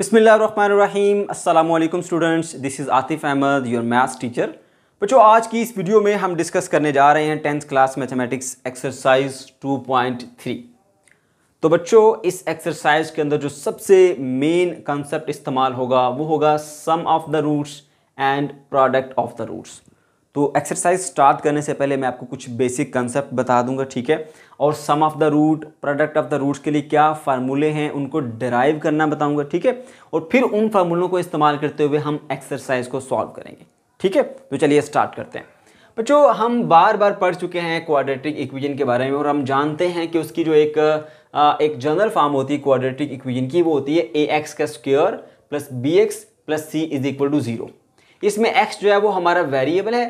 बिसमीम अल्लाम students this is Atif Ahmad your maths teacher बच्चों आज की इस वीडियो में हम डिस्कस करने जा रहे हैं टेंथ क्लास मैथमेटिक्स एक्सरसाइज 2.3 तो बच्चों इस एक्सरसाइज के अंदर जो सबसे मेन कंसेप्ट इस्तेमाल होगा वो होगा sum of the roots and product of the roots तो एक्सरसाइज स्टार्ट करने से पहले मैं आपको कुछ बेसिक कंसेप्ट बता दूंगा ठीक है और sum of the root product of the roots के लिए क्या फार्मूले हैं उनको डराइव करना बताऊंगा ठीक है और फिर उन फार्मूलों को इस्तेमाल करते हुए हम एक्सरसाइज को सॉल्व करेंगे ठीक है तो चलिए स्टार्ट करते हैं बच्चों हम बार बार पढ़ चुके हैं क्वाड्रेटिक इक्विजन के बारे में और हम जानते हैं कि उसकी जो एक एक जनरल फॉर्म होती है क्वाड्रेटिक इक्विजन की वो होती है ए एक्स का square plus b x plus c is equal to zero इसमें एक्स जो है वो हमारा वेरिएबल है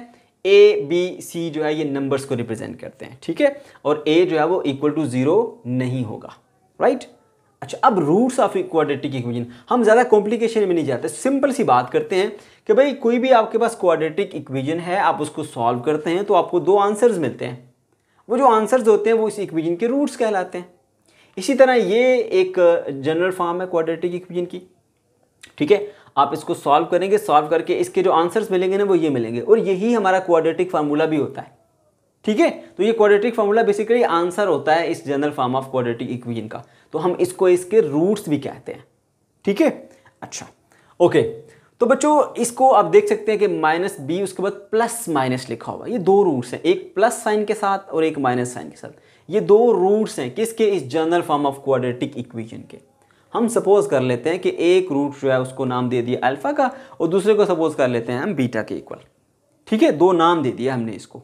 ए बी सी जो है ये नंबर्स को रिप्रेजेंट करते हैं ठीक है और ए जो है वो इक्वल टू ज़ीरो नहीं होगा राइट अच्छा अब रूट्स ऑफ क्वाड्रेटिक इक्वेशन हम ज़्यादा कॉम्प्लिकेशन में नहीं जाते सिंपल सी बात करते हैं कि भाई कोई भी आपके पास क्वाडिटिक इक्वेजन है आप उसको सॉल्व करते हैं तो आपको दो आंसर्स मिलते हैं वो जो आंसर्स होते हैं वो इस इक्वेजन के रूट्स कहलाते हैं इसी तरह ये एक जनरल फॉर्म है क्वाडिटिक इक्वेजन की ठीक है आप इसको सॉल्व करेंगे सॉल्व करके इसके जो आंसर्स मिलेंगे ना वो ये मिलेंगे और यही हमारा क्वाड्रेटिक फार्मूला भी होता है ठीक है तो ये क्वाड्रेटिक फार्मूला बेसिकली आंसर होता है इस general form of quadratic equation का तो हम इसको इसके रूट्स भी कहते हैं ठीक है अच्छा ओके तो बच्चों इसको आप देख सकते हैं कि माइनस बी उसके बाद प्लस माइनस लिखा हुआ ये दो रूट्स हैं एक प्लस साइन के साथ और एक माइनस साइन के साथ ये दो रूट्स हैं किसके इस general form of quadratic equation के हम सपोज कर लेते हैं कि एक रूट जो है उसको नाम दे दिया अल्फ़ा का और दूसरे को सपोज कर लेते हैं हम बीटा के इक्वल ठीक है दो नाम दे दिया हमने इसको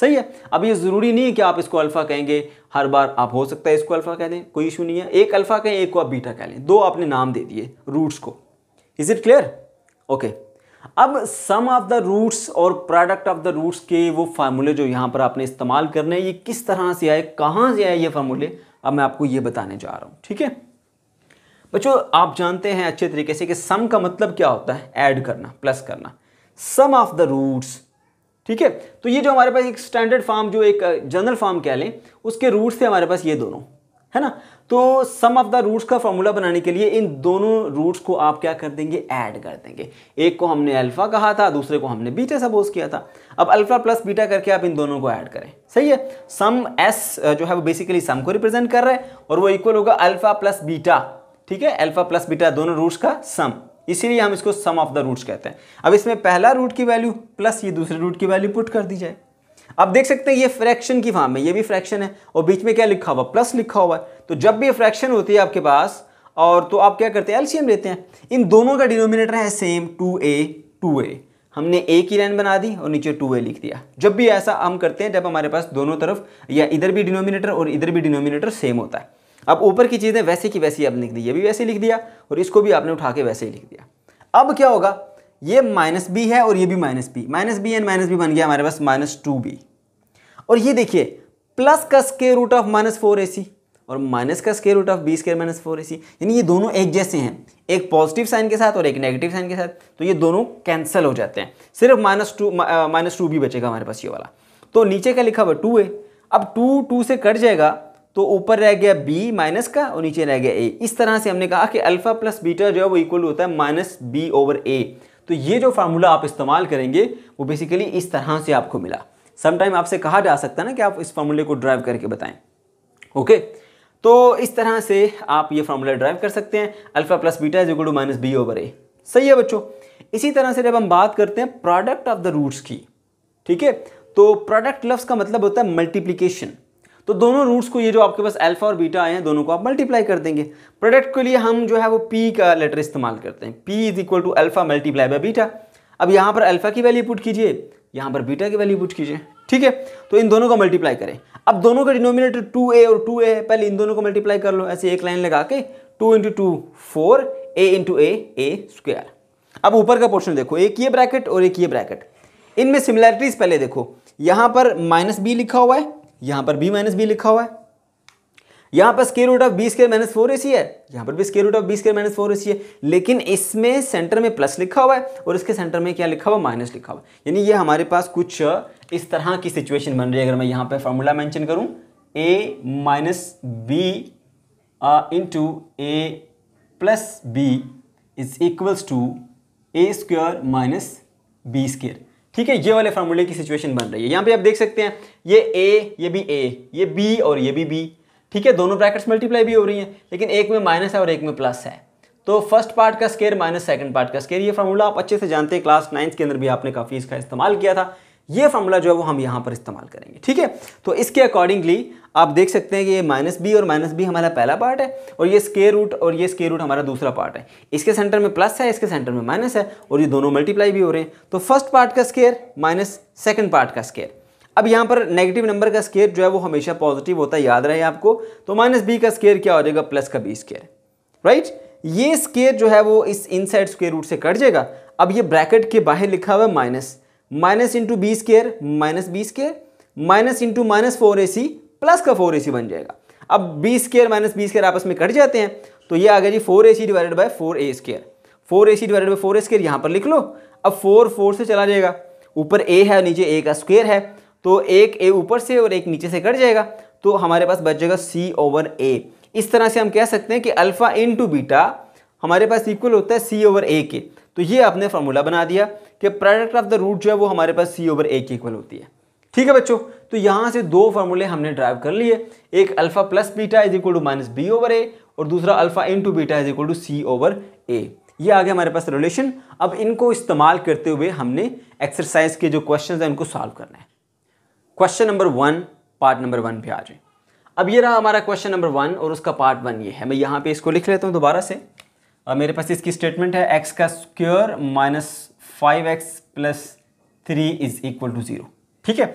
सही है अब ये ज़रूरी नहीं है कि आप इसको अल्फ़ा कहेंगे हर बार आप हो सकता है इसको अल्फ़ा कह दें कोई इशू नहीं है एक अल्फ़ा कहें एक को आप बीटा कह लें दो आपने नाम दे दिए रूट्स को इज़ इट क्लियर ओके अब सम ऑफ द रूट्स और प्रोडक्ट ऑफ द रूट्स के वो फार्मूले जो यहाँ पर आपने इस्तेमाल करने हैं ये किस तरह से आए कहाँ से आए ये फार्मूले अब मैं आपको ये बताने जा रहा हूँ ठीक है बच्चों आप जानते हैं अच्छे तरीके से कि सम का मतलब क्या होता है ऐड करना प्लस करना सम ऑफ द रूट्स ठीक है तो ये जो हमारे पास एक स्टैंडर्ड फॉर्म जो एक जनरल फॉर्म कह लें उसके रूट्स थे हमारे पास ये दोनों है ना तो सम ऑफ द रूट्स का फॉर्मूला बनाने के लिए इन दोनों रूट्स को आप क्या कर देंगे ऐड कर देंगे एक को हमने अल्फा कहा था दूसरे को हमने बीटा सपोज किया था अब अल्फा प्लस बीटा करके आप इन दोनों को ऐड करें सही है सम एस जो है वो बेसिकली सम को रिप्रेजेंट कर रहा है और वो इक्वल होगा अल्फा प्लस बीटा ठीक है अल्फा प्लस बीटा दोनों रूट्स का सम इसीलिए हम इसको सम ऑफ द रूट्स कहते हैं अब इसमें पहला रूट की वैल्यू प्लस ये दूसरे रूट की वैल्यू पुट कर दी जाए अब देख सकते हैं ये फ्रैक्शन की फॉर्म में ये भी फ्रैक्शन है और बीच में क्या लिखा हुआ प्लस लिखा हुआ है तो जब भी फ्रैक्शन होती है आपके पास और तो आप क्या करते हैं एलसीएम लेते हैं इन दोनों का डिनोमिनेटर है same two a two a हमने ए की लाइन बना दी और नीचे टू ए लिख दिया जब भी ऐसा हम करते हैं जब हमारे पास दोनों तरफ या इधर भी डिनोमिनेटर और इधर भी डिनोमिनेटर सेम होता है अब ऊपर की चीज़ें वैसे की वैसी अब लिख दी ये भी वैसे लिख दिया और इसको भी आपने उठा के वैसे ही लिख दिया अब क्या होगा ये माइनस बी है और ये भी minus b minus b and minus b बन गया हमारे पास माइनस टू बी और ये देखिए प्लस का square root of minus four a c और माइनस का square root of b square minus four a c यानी ये दोनों एक जैसे हैं एक पॉजिटिव साइन के साथ और एक नेगेटिव साइन के साथ तो ये दोनों कैंसिल हो जाते हैं सिर्फ माइनस टू माइनस टू भी बचेगा हमारे पास ये वाला तो नीचे का लिखा हुआ टू ए अब टू टू से कट जाएगा तो ऊपर रह गया बी माइनस का और नीचे रह गया ए इस तरह से हमने कहा कि अल्फ़ा प्लस बीटा जो है वो इक्वल होता है माइनस बी ओवर ए तो ये जो फार्मूला आप इस्तेमाल करेंगे वो बेसिकली इस तरह से आपको मिला समटाइम आपसे कहा जा सकता है ना कि आप इस फार्मूले को ड्राइव करके बताएं ओके तो इस तरह से आप ये फार्मूला ड्राइव कर सकते हैं alpha plus beta is equal to minus B over a सही है बच्चों इसी तरह से जब हम बात करते हैं प्रोडक्ट ऑफ द रूट्स की ठीक है तो प्रोडक्ट लफ्स का मतलब होता है मल्टीप्लीकेशन तो दोनों रूट्स को ये जो आपके पास अल्फा और बीटा आए हैं दोनों को आप मल्टीप्लाई कर देंगे प्रोडक्ट के लिए हम जो है वो पी का लेटर इस्तेमाल करते हैं p is equal to alpha multiply by beta अब यहाँ पर अल्फा की वैल्यू पुट कीजिए यहाँ पर बीटा की वैल्यू पुट कीजिए ठीक है तो इन दोनों का मल्टीप्लाई करें अब दोनों का डिनोमिनेटर टू ए और टू ए है पहले इन दोनों को मल्टीप्लाई कर लो ऐसे एक लाइन लगा के two into two four a into a a square अब ऊपर का पोर्शन देखो एक ये ब्रैकेट और एक ये ब्रैकेट इनमें सिमिलैरिटीज पहले देखो यहाँ पर माइनस बी लिखा हुआ है यहाँ पर बी माइनस बी लिखा हुआ है यहां पर square root of b square minus four a c है यहां पर भी square root of b square minus four a c है लेकिन इसमें सेंटर में प्लस लिखा हुआ है और इसके सेंटर में क्या लिखा हुआ माइनस लिखा हुआ है यानी ये हमारे पास कुछ इस तरह की सिचुएशन बन रही है अगर मैं यहाँ पर फॉर्मूला मैंशन करूं a minus b into a plus b is equals to a square minus b square ठीक है ये वाले फार्मूले की सिचुएशन बन रही है यहाँ पे आप देख सकते हैं ये ए ये भी ए ये बी और ये भी बी ठीक है दोनों ब्रैकेट्स मल्टीप्लाई भी हो रही हैं लेकिन एक में माइनस है और एक में प्लस है तो फर्स्ट पार्ट का स्केयर माइनस सेकंड पार्ट का स्केयर ये फार्मूला आप अच्छे से जानते हैं क्लास नाइन्थ के अंदर भी आपने काफ़ी इसका इस्तेमाल किया था ये फॉर्मूला जो है वो हम यहाँ पर इस्तेमाल करेंगे ठीक है तो इसके अकॉर्डिंगली आप देख सकते हैं कि ये माइनस बी और माइनस बी हमारा पहला पार्ट है और ये स्केयर रूट और ये स्केयर रूट हमारा दूसरा पार्ट है इसके सेंटर में प्लस है इसके सेंटर में माइनस है और ये दोनों मल्टीप्लाई भी हो रहे हैं तो फर्स्ट पार्ट का स्केयर माइनस सेकेंड पार्ट का स्केयर अब यहाँ पर नेगेटिव नंबर का स्केयर जो है वो हमेशा पॉजिटिव होता है याद रहे आपको तो माइनस बी का स्केयर क्या हो जाएगा प्लस का बी स्केयर राइट ये स्केयर जो है वो इस इनसाइड स्केयर रूट से कट जाएगा अब ये ब्रैकेट के बाहर लिखा हुआ है minus minus into b square minus b square minus into minus four a c plus का फोर ए सी बन जाएगा अब b square minus b square आपस में कट जाते हैं तो ये आ गया जी four a c divided by four a square four a c divided by four a square यहाँ पर लिख लो अब फोर फोर से चला जाएगा ऊपर ए है नीचे ए का स्क्वेयर है तो एक ए ऊपर से और एक नीचे से कट जाएगा तो हमारे पास बच जाएगा सी ओवर ए इस तरह से हम कह सकते हैं कि अल्फ़ा इन टू बीटा हमारे पास इक्वल होता है सी ओवर ए के तो ये आपने फॉर्मूला बना दिया कि प्रोडक्ट ऑफ द रूट जो है वो हमारे पास सी ओवर ए की इक्वल होती है ठीक है बच्चों तो यहाँ से दो फार्मूले हमने ड्राइव कर लिए एक alpha plus beta is equal to minus B over a और दूसरा alpha into beta is equal to C over a ये आ गया हमारे पास रिलेशन अब इनको इस्तेमाल करते हुए हमने एक्सरसाइज के जो क्वेश्चन हैं उनको सॉल्व करना है question number one part number one पे आ जाए अब ये रहा हमारा क्वेश्चन नंबर वन और उसका पार्ट वन ये है मैं यहाँ पे इसको लिख लेता हूँ दोबारा से अब मेरे पास इसकी स्टेटमेंट है एक्स का square minus five x plus three is equal to zero ठीक है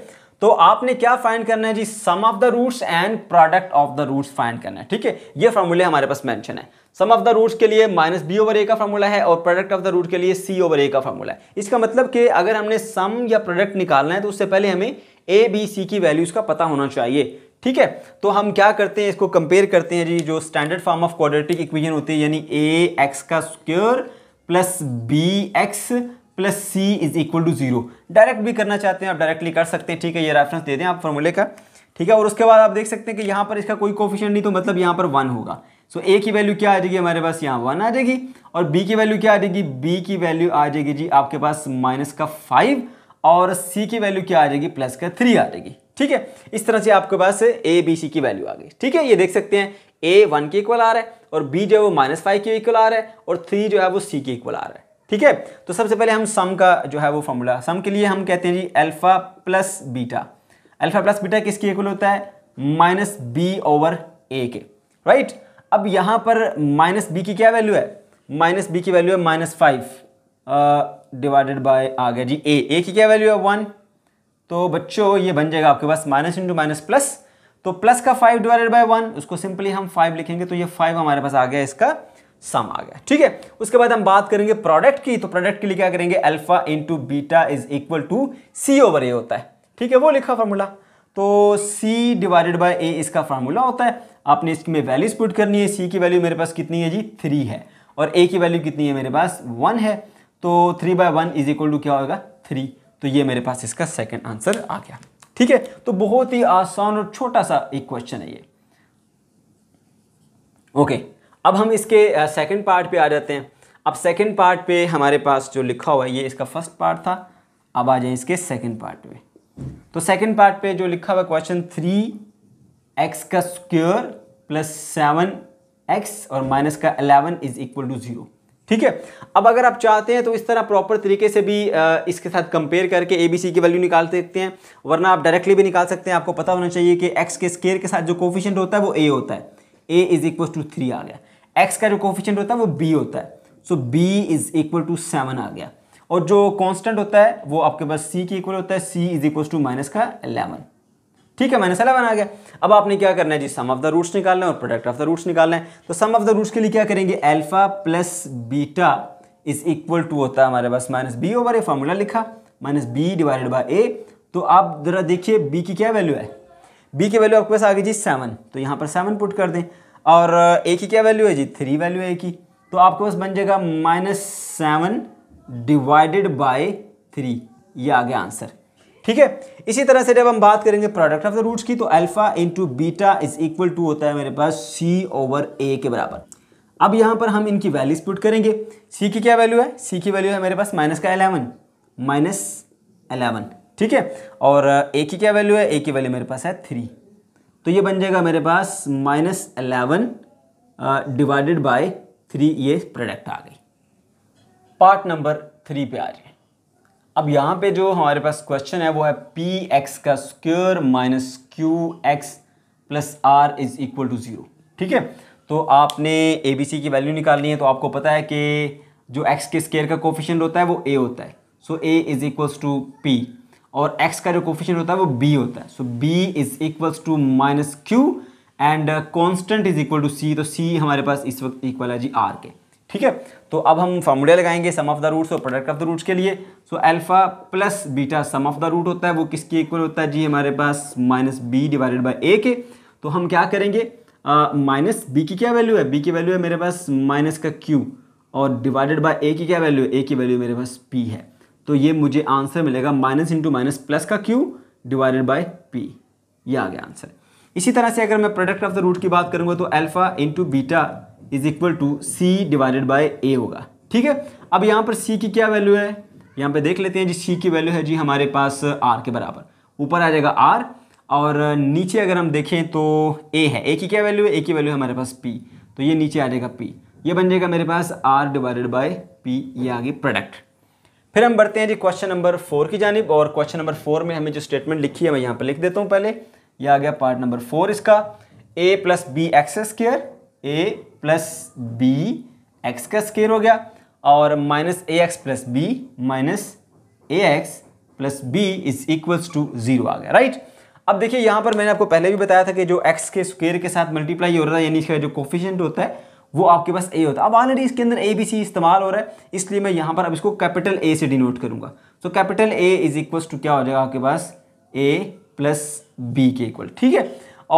तो आपने क्या फाइंड करना है जी sum of the roots and product of the roots find करना है ठीक है ये फॉर्मूले हमारे पास मेंशन है सम ऑफ द रूट्स के लिए माइनस बी ओवर ए का फॉर्मूला है और प्रोडक्ट ऑफ द रूट के लिए सी ओवर ए का फॉर्मूला है इसका मतलब कि अगर हमने सम या प्रोडक्ट निकालना है तो उससे पहले हमें ए बी सी की वैल्यूज का पता होना चाहिए ठीक है तो हम क्या करते हैं इसको कंपेयर करते हैं जी जो standard form of quadratic equation होती है यानी ए एक्स का square plus b x plus c is equal to zero direct भी करना चाहते हैं आप डायरेक्टली कर सकते हैं ठीक है ये रेफरेंस दे दें आप फॉर्मूले का ठीक है और उसके बाद आप देख सकते हैं कि यहाँ पर इसका कोई कोफिशियंट नहीं तो मतलब यहाँ पर वन होगा सो ए की वैल्यू क्या आ जाएगी हमारे पास यहाँ वन आ जाएगी और बी की वैल्यू क्या आ जाएगी बी की वैल्यू आ जाएगी जी आपके पास माइनस का फाइव और सी की वैल्यू क्या आ जाएगी प्लस का थ्री आ जाएगी ठीक है इस तरह से आपके पास ए बी सी की वैल्यू आ गई ठीक है ये देख सकते हैं ए वन के इक्वल आ रहा है और बी जो है वो माइनस फाइव के इक्वल आ रहा है और थ्री जो है वो सी के इक्वल आ रहा है ठीक है तो सबसे पहले हम सम का जो है वो फॉर्मूला सम के लिए हम कहते हैं जी alpha plus beta alpha plus beta किसके इक्वल होता है माइनस बी ओवर ए के राइट अब यहां पर माइनस बी की क्या वैल्यू है माइनस बी की वैल्यू है माइनस फाइव डिवाइडेड बाय आ गया जी ए ए की क्या वैल्यू है वन तो बच्चों ये बन जाएगा आपके पास माइनस इंटू माइनस प्लस तो प्लस का फाइव डिवाइडेड बाय वन उसको सिंपली हम फाइव लिखेंगे तो ये फाइव हमारे पास आ गया इसका सम आ गया ठीक है उसके बाद हम बात करेंगे प्रोडक्ट की तो प्रोडक्ट के लिए क्या करेंगे alpha into beta is equal to C over ए होता है ठीक है वो लिखा फार्मूला तो सी डिवाइडेड बाय ए इसका फार्मूला होता है आपने इसमें वैल्यूज पुट करनी है सी की वैल्यू मेरे पास कितनी है जी थ्री है और ए की वैल्यू कितनी है मेरे पास वन है तो three by one is equal to क्या होगा थ्री तो ये मेरे पास इसका सेकेंड आंसर आ गया ठीक है तो बहुत ही आसान और छोटा सा एक क्वेश्चन है ये ओके okay. अब हम इसके सेकंड पार्ट पे आ जाते हैं अब सेकंड पार्ट पे हमारे पास जो लिखा हुआ है ये इसका फर्स्ट पार्ट था अब आ जाए इसके सेकंड पार्ट पे तो सेकंड पार्ट पे जो लिखा हुआ क्वेश्चन थ्री एक्स का स्क्योर प्लस सेवन एक्स और माइनस का eleven is equal to zero ठीक है अब अगर आप चाहते हैं तो इस तरह प्रॉपर तरीके से भी इसके साथ कंपेयर करके ए बी सी की वैल्यू निकाल सकते हैं वरना आप डायरेक्टली भी निकाल सकते हैं आपको पता होना चाहिए कि एक्स के स्केयर के साथ जो कोफिशेंट होता है वो ए होता है ए इज इक्वल टू थ्री आ गया एक्स का जो कोफिशियंट होता है वो बी होता है so B is equal to seven आ गया और जो कांस्टेंट होता है वो आपके पास सी के इक्वल होता है सी इज इक्वल टू माइनस का एलेवन ठीक है माइनस एलेवन आ गया अब आपने क्या करना है जी सम ऑफ द रूट्स निकालना है और प्रोडक्ट ऑफ द रूट्स निकालना है तो सम ऑफ द रूट्स के लिए क्या करेंगे alpha plus beta is equal to होता है हमारे पास minus B over a formula लिखा माइनस बी डिवाइडेड बाई ए तो आप जरा देखिए बी की क्या वैल्यू है बी की वैल्यू आपके पास आ गई जी सेवन तो यहाँ पर सेवन पुट कर दें और ए की क्या वैल्यू है जी थ्री वैल्यू है ए की तो आपके पास बन जाएगा minus seven divided by three ये आ गया आंसर ठीक है इसी तरह से जब हम बात करेंगे प्रोडक्ट ऑफ द रूट्स की तो alpha into beta is equal to होता है मेरे पास सी ओवर ए के बराबर अब यहाँ पर हम इनकी वैल्यूज पुट करेंगे सी की क्या वैल्यू है सी की वैल्यू है मेरे पास माइनस का एलेवन माइनस एलेवन ठीक है और ए की क्या वैल्यू है ए की वैल्यू मेरे पास है थ्री तो ये बन जाएगा मेरे पास minus eleven divided by three ये प्रोडक्ट आ गई पार्ट नंबर थ्री पे आ जाए अब यहाँ पे जो हमारे पास क्वेश्चन है वो है पी एक्स का square minus q x plus r is equal to zero ठीक है तो आपने ए बी सी की वैल्यू निकालनी है तो आपको पता है कि जो एक्स के स्केयर का कोफिशियंट होता है वो ए होता है so a is equals to p और एक्स का जो कोफिशियंट होता है वो बी होता है so B is equals to minus q and constant is equal to c तो सी हमारे पास इस वक्त इक्वल है जी आर के ठीक है तो अब हम फार्मूला लगाएंगे सम ऑफ द रूट्स और प्रोडक्ट ऑफ द रूट्स के लिए so alpha plus beta sum of the root होता है वो किसके इक्वल होता है जी हमारे पास माइनस बी डिवाइडेड बाई ए के तो हम क्या करेंगे माइनस uh, बी की क्या वैल्यू है बी की वैल्यू है मेरे पास माइनस का क्यू और डिवाइडेड बाई ए की क्या वैल्यू है ए की वैल्यू मेरे पास पी है तो ये मुझे आंसर मिलेगा माइनस इंटू माइनस प्लस का क्यू डिवाइडेड बाय पी ये आ गया आंसर इसी तरह से अगर मैं प्रोडक्ट ऑफ द रूट की बात करूंगा तो alpha into beta is equal to c divided by a होगा ठीक है अब यहाँ पर सी की क्या वैल्यू है यहाँ पर देख लेते हैं जी सी की वैल्यू है जी हमारे पास आर के बराबर ऊपर आ जाएगा आर और नीचे अगर हम देखें तो ए है ए की क्या वैल्यू है ए की वैल्यू है हमारे पास पी तो ये नीचे आ जाएगा पी ये बन जाएगा मेरे पास आर डिवाइडेड बाय पी ये आ गई प्रोडक्ट फिर हम बढ़ते हैं जी क्वेश्चन नंबर फोर की जानब और क्वेश्चन नंबर फोर में हमें जो स्टेटमेंट लिखी है मैं यहाँ पर लिख देता हूँ पहले यह आ गया पार्ट नंबर फोर इसका a plus b x square a plus b x का स्केयर हो गया और minus a x plus b minus a x plus b is equals to zero आ गया राइट अब देखिए यहाँ पर मैंने आपको पहले भी बताया था कि जो एक्स के स्क्र के साथ मल्टीप्लाई हो रहा है यानी इसका जो कोफिशेंट होता है वो आपके पास ए होता है अब ऑलरेडी इसके अंदर ए बी सी इस्तेमाल हो रहा है इसलिए मैं यहाँ पर अब इसको कैपिटल ए से डिनोट करूँगा तो capital a is equal to क्या हो जाएगा आपके पास ए प्लस बी के इक्वल ठीक है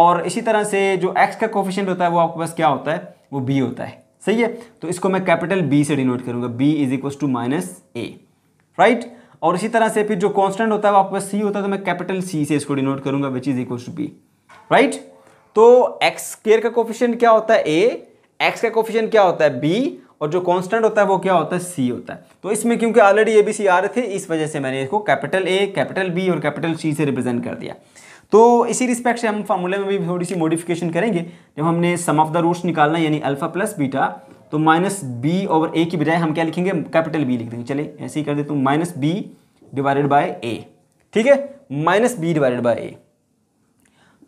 और इसी तरह से जो एक्स का कोफिशेंट होता है वो आपके पास क्या होता है वो बी होता है सही है तो इसको मैं कैपिटल बी से डिनोट करूँगा b is equal to minus a right और इसी तरह से फिर जो कॉन्स्टेंट होता है वो आपके पास सी होता है तो मैं कैपिटल सी से इसको डिनोट करूँगा which is equal to b right तो एक्स केयर का कोफिशेंट क्या होता है ए एक्स का कोफिशन क्या होता है बी और जो कांस्टेंट होता है वो क्या होता है सी होता है तो इसमें क्योंकि ऑलरेडी ए बी सी आ रहे थे इस वजह से मैंने इसको कैपिटल ए कैपिटल बी और कैपिटल सी से रिप्रेजेंट कर दिया तो इसी रिस्पेक्ट से हम फार्मूले में भी थोड़ी सी मॉडिफिकेशन करेंगे जब हमने सम ऑफ द रूट्स निकालना यानी अल्फा प्लस बीटा तो माइनस बी और ए की बजाय हम क्या लिखेंगे कैपिटल बी लिख देंगे चले ऐसे ही कर देते हूँ minus B divided by a ठीक है minus B divided by a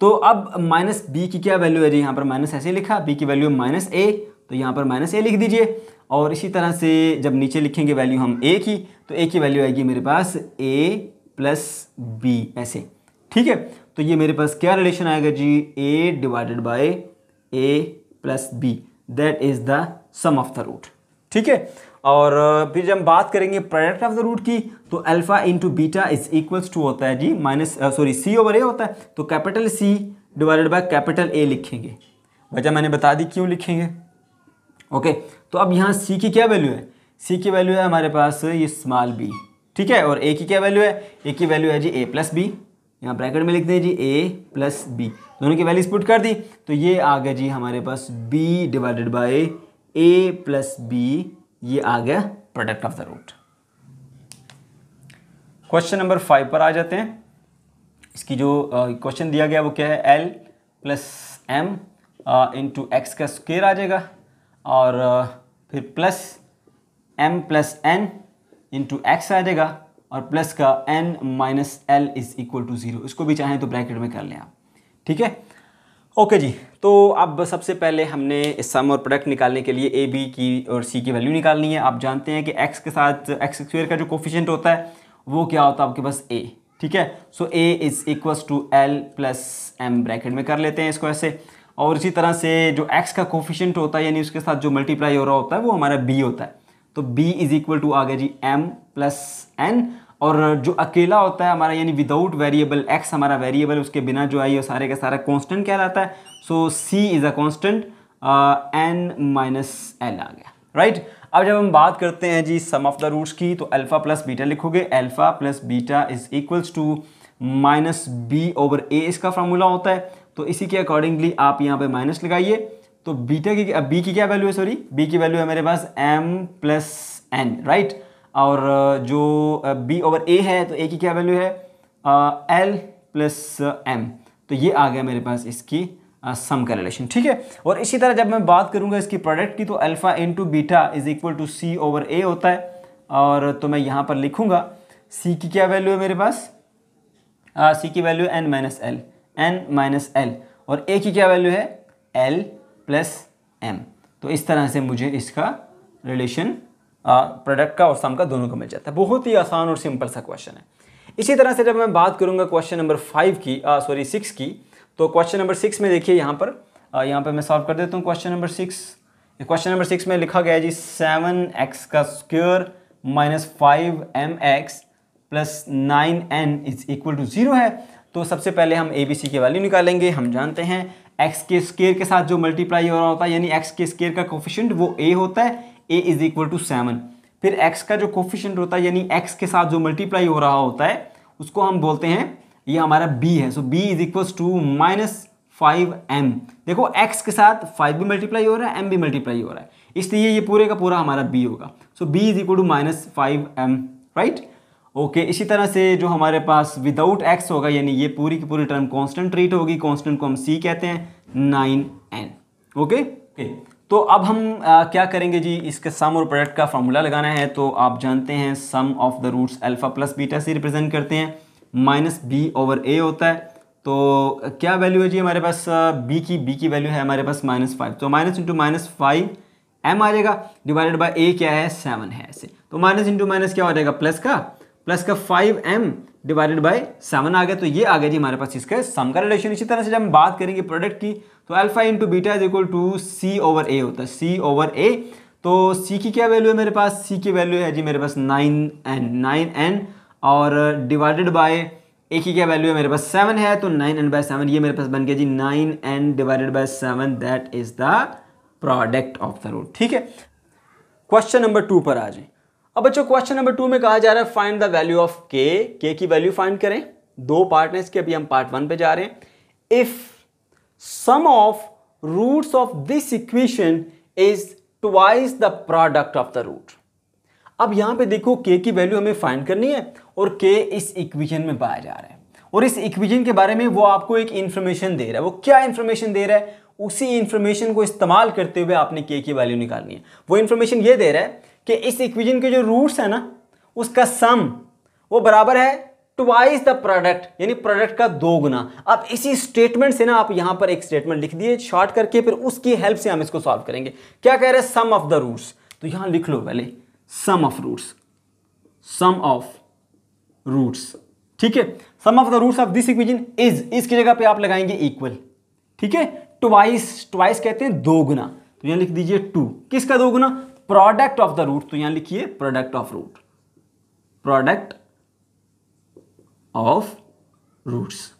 तो अब माइनस बी की क्या वैल्यू है जी यहाँ पर माइनस ऐसे लिखा बी की वैल्यू माइनस ए तो यहाँ पर माइनस ए लिख दीजिए और इसी तरह से जब नीचे लिखेंगे वैल्यू हम ए की तो ए की वैल्यू आएगी मेरे पास ए प्लस बी ऐसे ठीक है तो ये मेरे पास क्या रिलेशन आएगा जी a divided by A plus b that is the sum of the root ठीक है और फिर जब हम बात करेंगे प्रोडक्ट ऑफ द रूट की तो alpha into beta is equals to होता है जी माइनस सॉरी सी ओवर ए होता है तो capital C divided by capital A लिखेंगे वजह मैंने बता दी क्यों लिखेंगे ओके तो अब यहाँ सी की क्या वैल्यू है सी की वैल्यू है हमारे पास ये स्मॉल बी ठीक है और ए की क्या वैल्यू है ए की वैल्यू है जी ए प्लस बी यहाँ ब्रैकेट में लिख दें जी ए प्लस बी दोनों की वैल्यूज पुट कर दी तो ये आ गया जी हमारे पास B divided by A plus B ये आ गया product of the root question number five पर आ जाते हैं इसकी जो क्वेश्चन uh, दिया गया वो क्या है L plus M into X का स्क्वेयर आ जाएगा और uh, फिर plus M plus N into X आ जाएगा और प्लस का N minus L is equal to zero इसको भी चाहें तो ब्रैकेट में कर लें आप ठीक है ओके जी तो अब सबसे पहले हमने इस सम और प्रोडक्ट निकालने के लिए ए बी e की और सी की वैल्यू निकालनी है आप जानते हैं कि एक्स के साथ एक्स स्क्वेयर का जो कोफिशेंट होता है वो क्या होता है आपके पास ए ठीक है so A is equals to L plus M bracket में कर लेते हैं इसको ऐसे और इसी तरह से जो एक्स का कोफिशेंट होता है यानी उसके साथ जो मल्टीप्लाई हो रहा होता है वो हमारा बी होता है तो बी इज़ इक्वल टू आ गया जी एम प्लस एन और जो अकेला होता है हमारा यानी विदाउट वेरिएबल एक्स हमारा वेरिएबल उसके बिना जो है ये सारे का सारा कॉन्स्टेंट कहलाता है so C is a constant N minus L आ गया राइट right? अब जब हम बात करते हैं जी सम ऑफ द रूट्स की तो अल्फ़ा प्लस बीटा लिखोगे alpha plus beta is equals to minus B over A इसका फार्मूला होता है तो इसी के अकॉर्डिंगली आप यहाँ पे माइनस लगाइए तो बीटा की अब बी की क्या वैल्यू है सॉरी बी की वैल्यू है मेरे पास एम प्लस एन राइट और uh, जो बी ओवर ए है तो ए की क्या वैल्यू है एल प्लस एम तो ये आ गया मेरे पास इसकी सम का रिलेशन ठीक है और इसी तरह जब मैं बात करूँगा इसकी प्रोडक्ट की तो alpha into beta is equal to C over ए होता है और तो मैं यहाँ पर लिखूँगा सी की क्या वैल्यू है मेरे पास सी uh, की value N minus L N minus L और ए की क्या वैल्यू है एल प्लस एम तो इस तरह से मुझे इसका रिलेशन प्रोडक्ट uh, का और सम का दोनों को मिल जाता है बहुत ही आसान और सिंपल सा क्वेश्चन है इसी तरह से जब मैं बात करूंगा क्वेश्चन नंबर फाइव की सॉरी uh, सिक्स की तो क्वेश्चन नंबर सिक्स में देखिए यहाँ पर यहाँ पर मैं सॉल्व कर देता हूँ question number six question number six में लिखा गया है जी सेवन एक्स का square minus five M X plus nine N is equal to zero है तो सबसे पहले हम ए बी सी की वैल्यू निकालेंगे हम जानते हैं एक्स के स्केयर के साथ जो मल्टीप्लाई हो रहा होता है यानी एक्स के स्केयर का कोफिशेंट वो ए होता है ए इज इक्वल टू सेवन फिर एक्स का जो कोफिशेंट होता है यानी एक्स के साथ जो मल्टीप्लाई हो रहा होता है उसको हम बोलते हैं ये हमारा बी है so B is equal to minus five M देखो x के साथ फाइव भी मल्टीप्लाई हो रहा है m भी मल्टीप्लाई हो रहा है इसलिए ये पूरे का पूरा हमारा b होगा so b is equal to minus five M right okay इसी तरह से जो हमारे पास विदाउट x होगा यानी ये पूरी की पूरी टर्म कॉन्स्टेंट रेट होगी कॉन्स्टेंट को हम c कहते हैं नाइन एन ओके तो अब हम आ, क्या करेंगे जी इसके सम और प्रोडक्ट का फॉर्मूला लगाना है तो आप जानते हैं sum of the roots alpha plus beta से रिप्रेजेंट करते हैं माइनस बी ओवर ए होता है तो क्या वैल्यू है जी हमारे पास बी की बी की वैल्यू है हमारे पास माइनस फाइव तो minus into minus five M आ जाएगा डिवाइडेड बाय ए क्या है सेवन है ऐसे तो माइनस इंटू माइनस क्या हो जाएगा प्लस का प्लस का five M divided by seven आ गया तो ये आ गया जी हमारे पास इसका सम का रिलेशन इसी तरह से जब हम बात करेंगे प्रोडक्ट की तो alpha into beta is equal to C over ए होता है सी ओवर ए तो सी की क्या वैल्यू है मेरे पास सी की वैल्यू है जी मेरे पास नाइन एन नाइन एन और डिवाइडेड बाय ए की क्या वैल्यू है मेरे पास सेवन है तो नाइन एन बाय सेवन ये मेरे पास बन गया जी nine N divided by seven that is the product of the root ठीक है क्वेश्चन नंबर टू पर आ जाए अब बच्चों क्वेश्चन नंबर टू में कहा जा रहा है फाइंड द वैल्यू ऑफ के के की वैल्यू फाइंड करें दो पार्ट हैं इसके अभी हम पार्ट वन पे जा रहे हैं if sum of roots of this equation is twice the product of the root अब यहाँ पे देखो के की वैल्यू हमें फाइंड करनी है और के इस इक्वेशन में पाया जा रहा है और इस इक्वेशन के बारे में वो आपको एक इन्फॉर्मेशन दे रहा है वो क्या इन्फॉर्मेशन दे रहा है उसी इन्फॉर्मेशन को इस्तेमाल करते हुए आपने के की वैल्यू निकालनी है वो इन्फॉर्मेशन ये दे रहा है कि इस इक्विजन के जो रूट्स है ना उसका सम वो बराबर है ट्वाइस द प्रोडक्ट यानी प्रोडक्ट का दो गुना अब इसी स्टेटमेंट से ना आप यहां पर एक स्टेटमेंट लिख दिए शॉर्ट करके फिर उसकी हेल्प से हम इसको सॉल्व करेंगे क्या कह रहे हैं सम ऑफ द रूट्स तो यहां लिख लो पहले sum of roots sum of roots ठीक है sum of the roots of this equation is इसकी जगह पे आप लगाएंगे इक्वल ठीक है ट्वाइस ट्वाइस कहते हैं दो गुना तो यहां लिख दीजिए टू किसका दो गुना प्रोडक्ट ऑफ द रूट तो यहां लिखिए product of root product of roots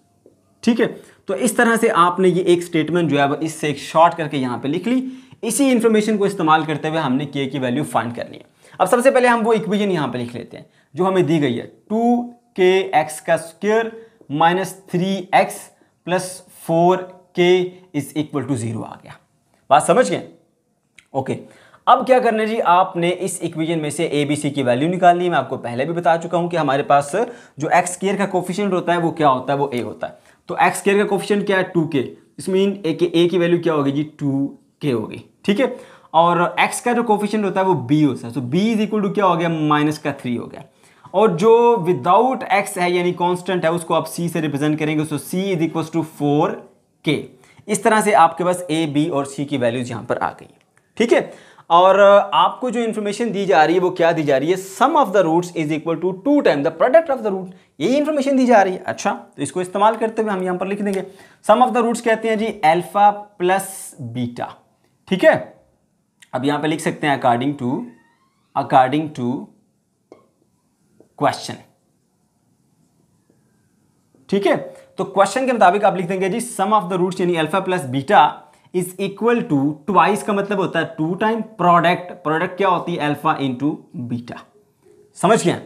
ठीक है तो इस तरह से आपने ये एक स्टेटमेंट जो है इससे एक शॉर्ट करके यहां पे लिख ली इसी इंफॉर्मेशन को इस्तेमाल करते हुए हमने के की वैल्यू फाइंड करनी है अब सबसे पहले हम वो इक्वेशन यहाँ पे लिख लेते हैं जो हमें दी गई है टू के एक्स का square minus three x plus four K is equal to zero आ गया बात समझ गए ओके अब क्या करना जी आपने इस इक्वेशन में से ए बी सी की वैल्यू निकालनी ली मैं आपको पहले भी बता चुका हूं कि हमारे पास जो एक्स केयर का कोफिशियंट होता है वो क्या होता है वो ए होता है तो एक्स केयर का कोफिशियंट क्या है टू के इसमें ए ए की वैल्यू क्या होगी जी टू के होगी ठीक है और एक्स का जो कोफिशियंट होता है वो बी होता है so B is equal to क्या हो गया माइनस का थ्री हो गया और जो विदाउट एक्स है यानी कांस्टेंट है उसको आप सी से रिप्रेजेंट करेंगे so C is equal to four K इस तरह से आपके पास ए बी और सी की वैल्यूज यहाँ पर आ गई ठीक है और आपको जो इन्फॉर्मेशन दी जा रही है वो क्या दी जा रही है sum of the roots is equal to two time the product of the root यही इन्फॉर्मेशन दी जा रही है अच्छा तो इसको इस्तेमाल करते हुए हम यहाँ पर लिख देंगे सम ऑफ द रूट्स कहते हैं जी एल्फा प्लस बीटा ठीक है अब यहां पे लिख सकते हैं according to according to question ठीक है तो क्वेश्चन के मुताबिक आप लिख देंगे जी सम ऑफ द रूट्स यानी alpha plus beta is equal to twice का मतलब होता है टू टाइम प्रोडक्ट प्रोडक्ट क्या होती है अल्फा इंटू बीटा समझ गए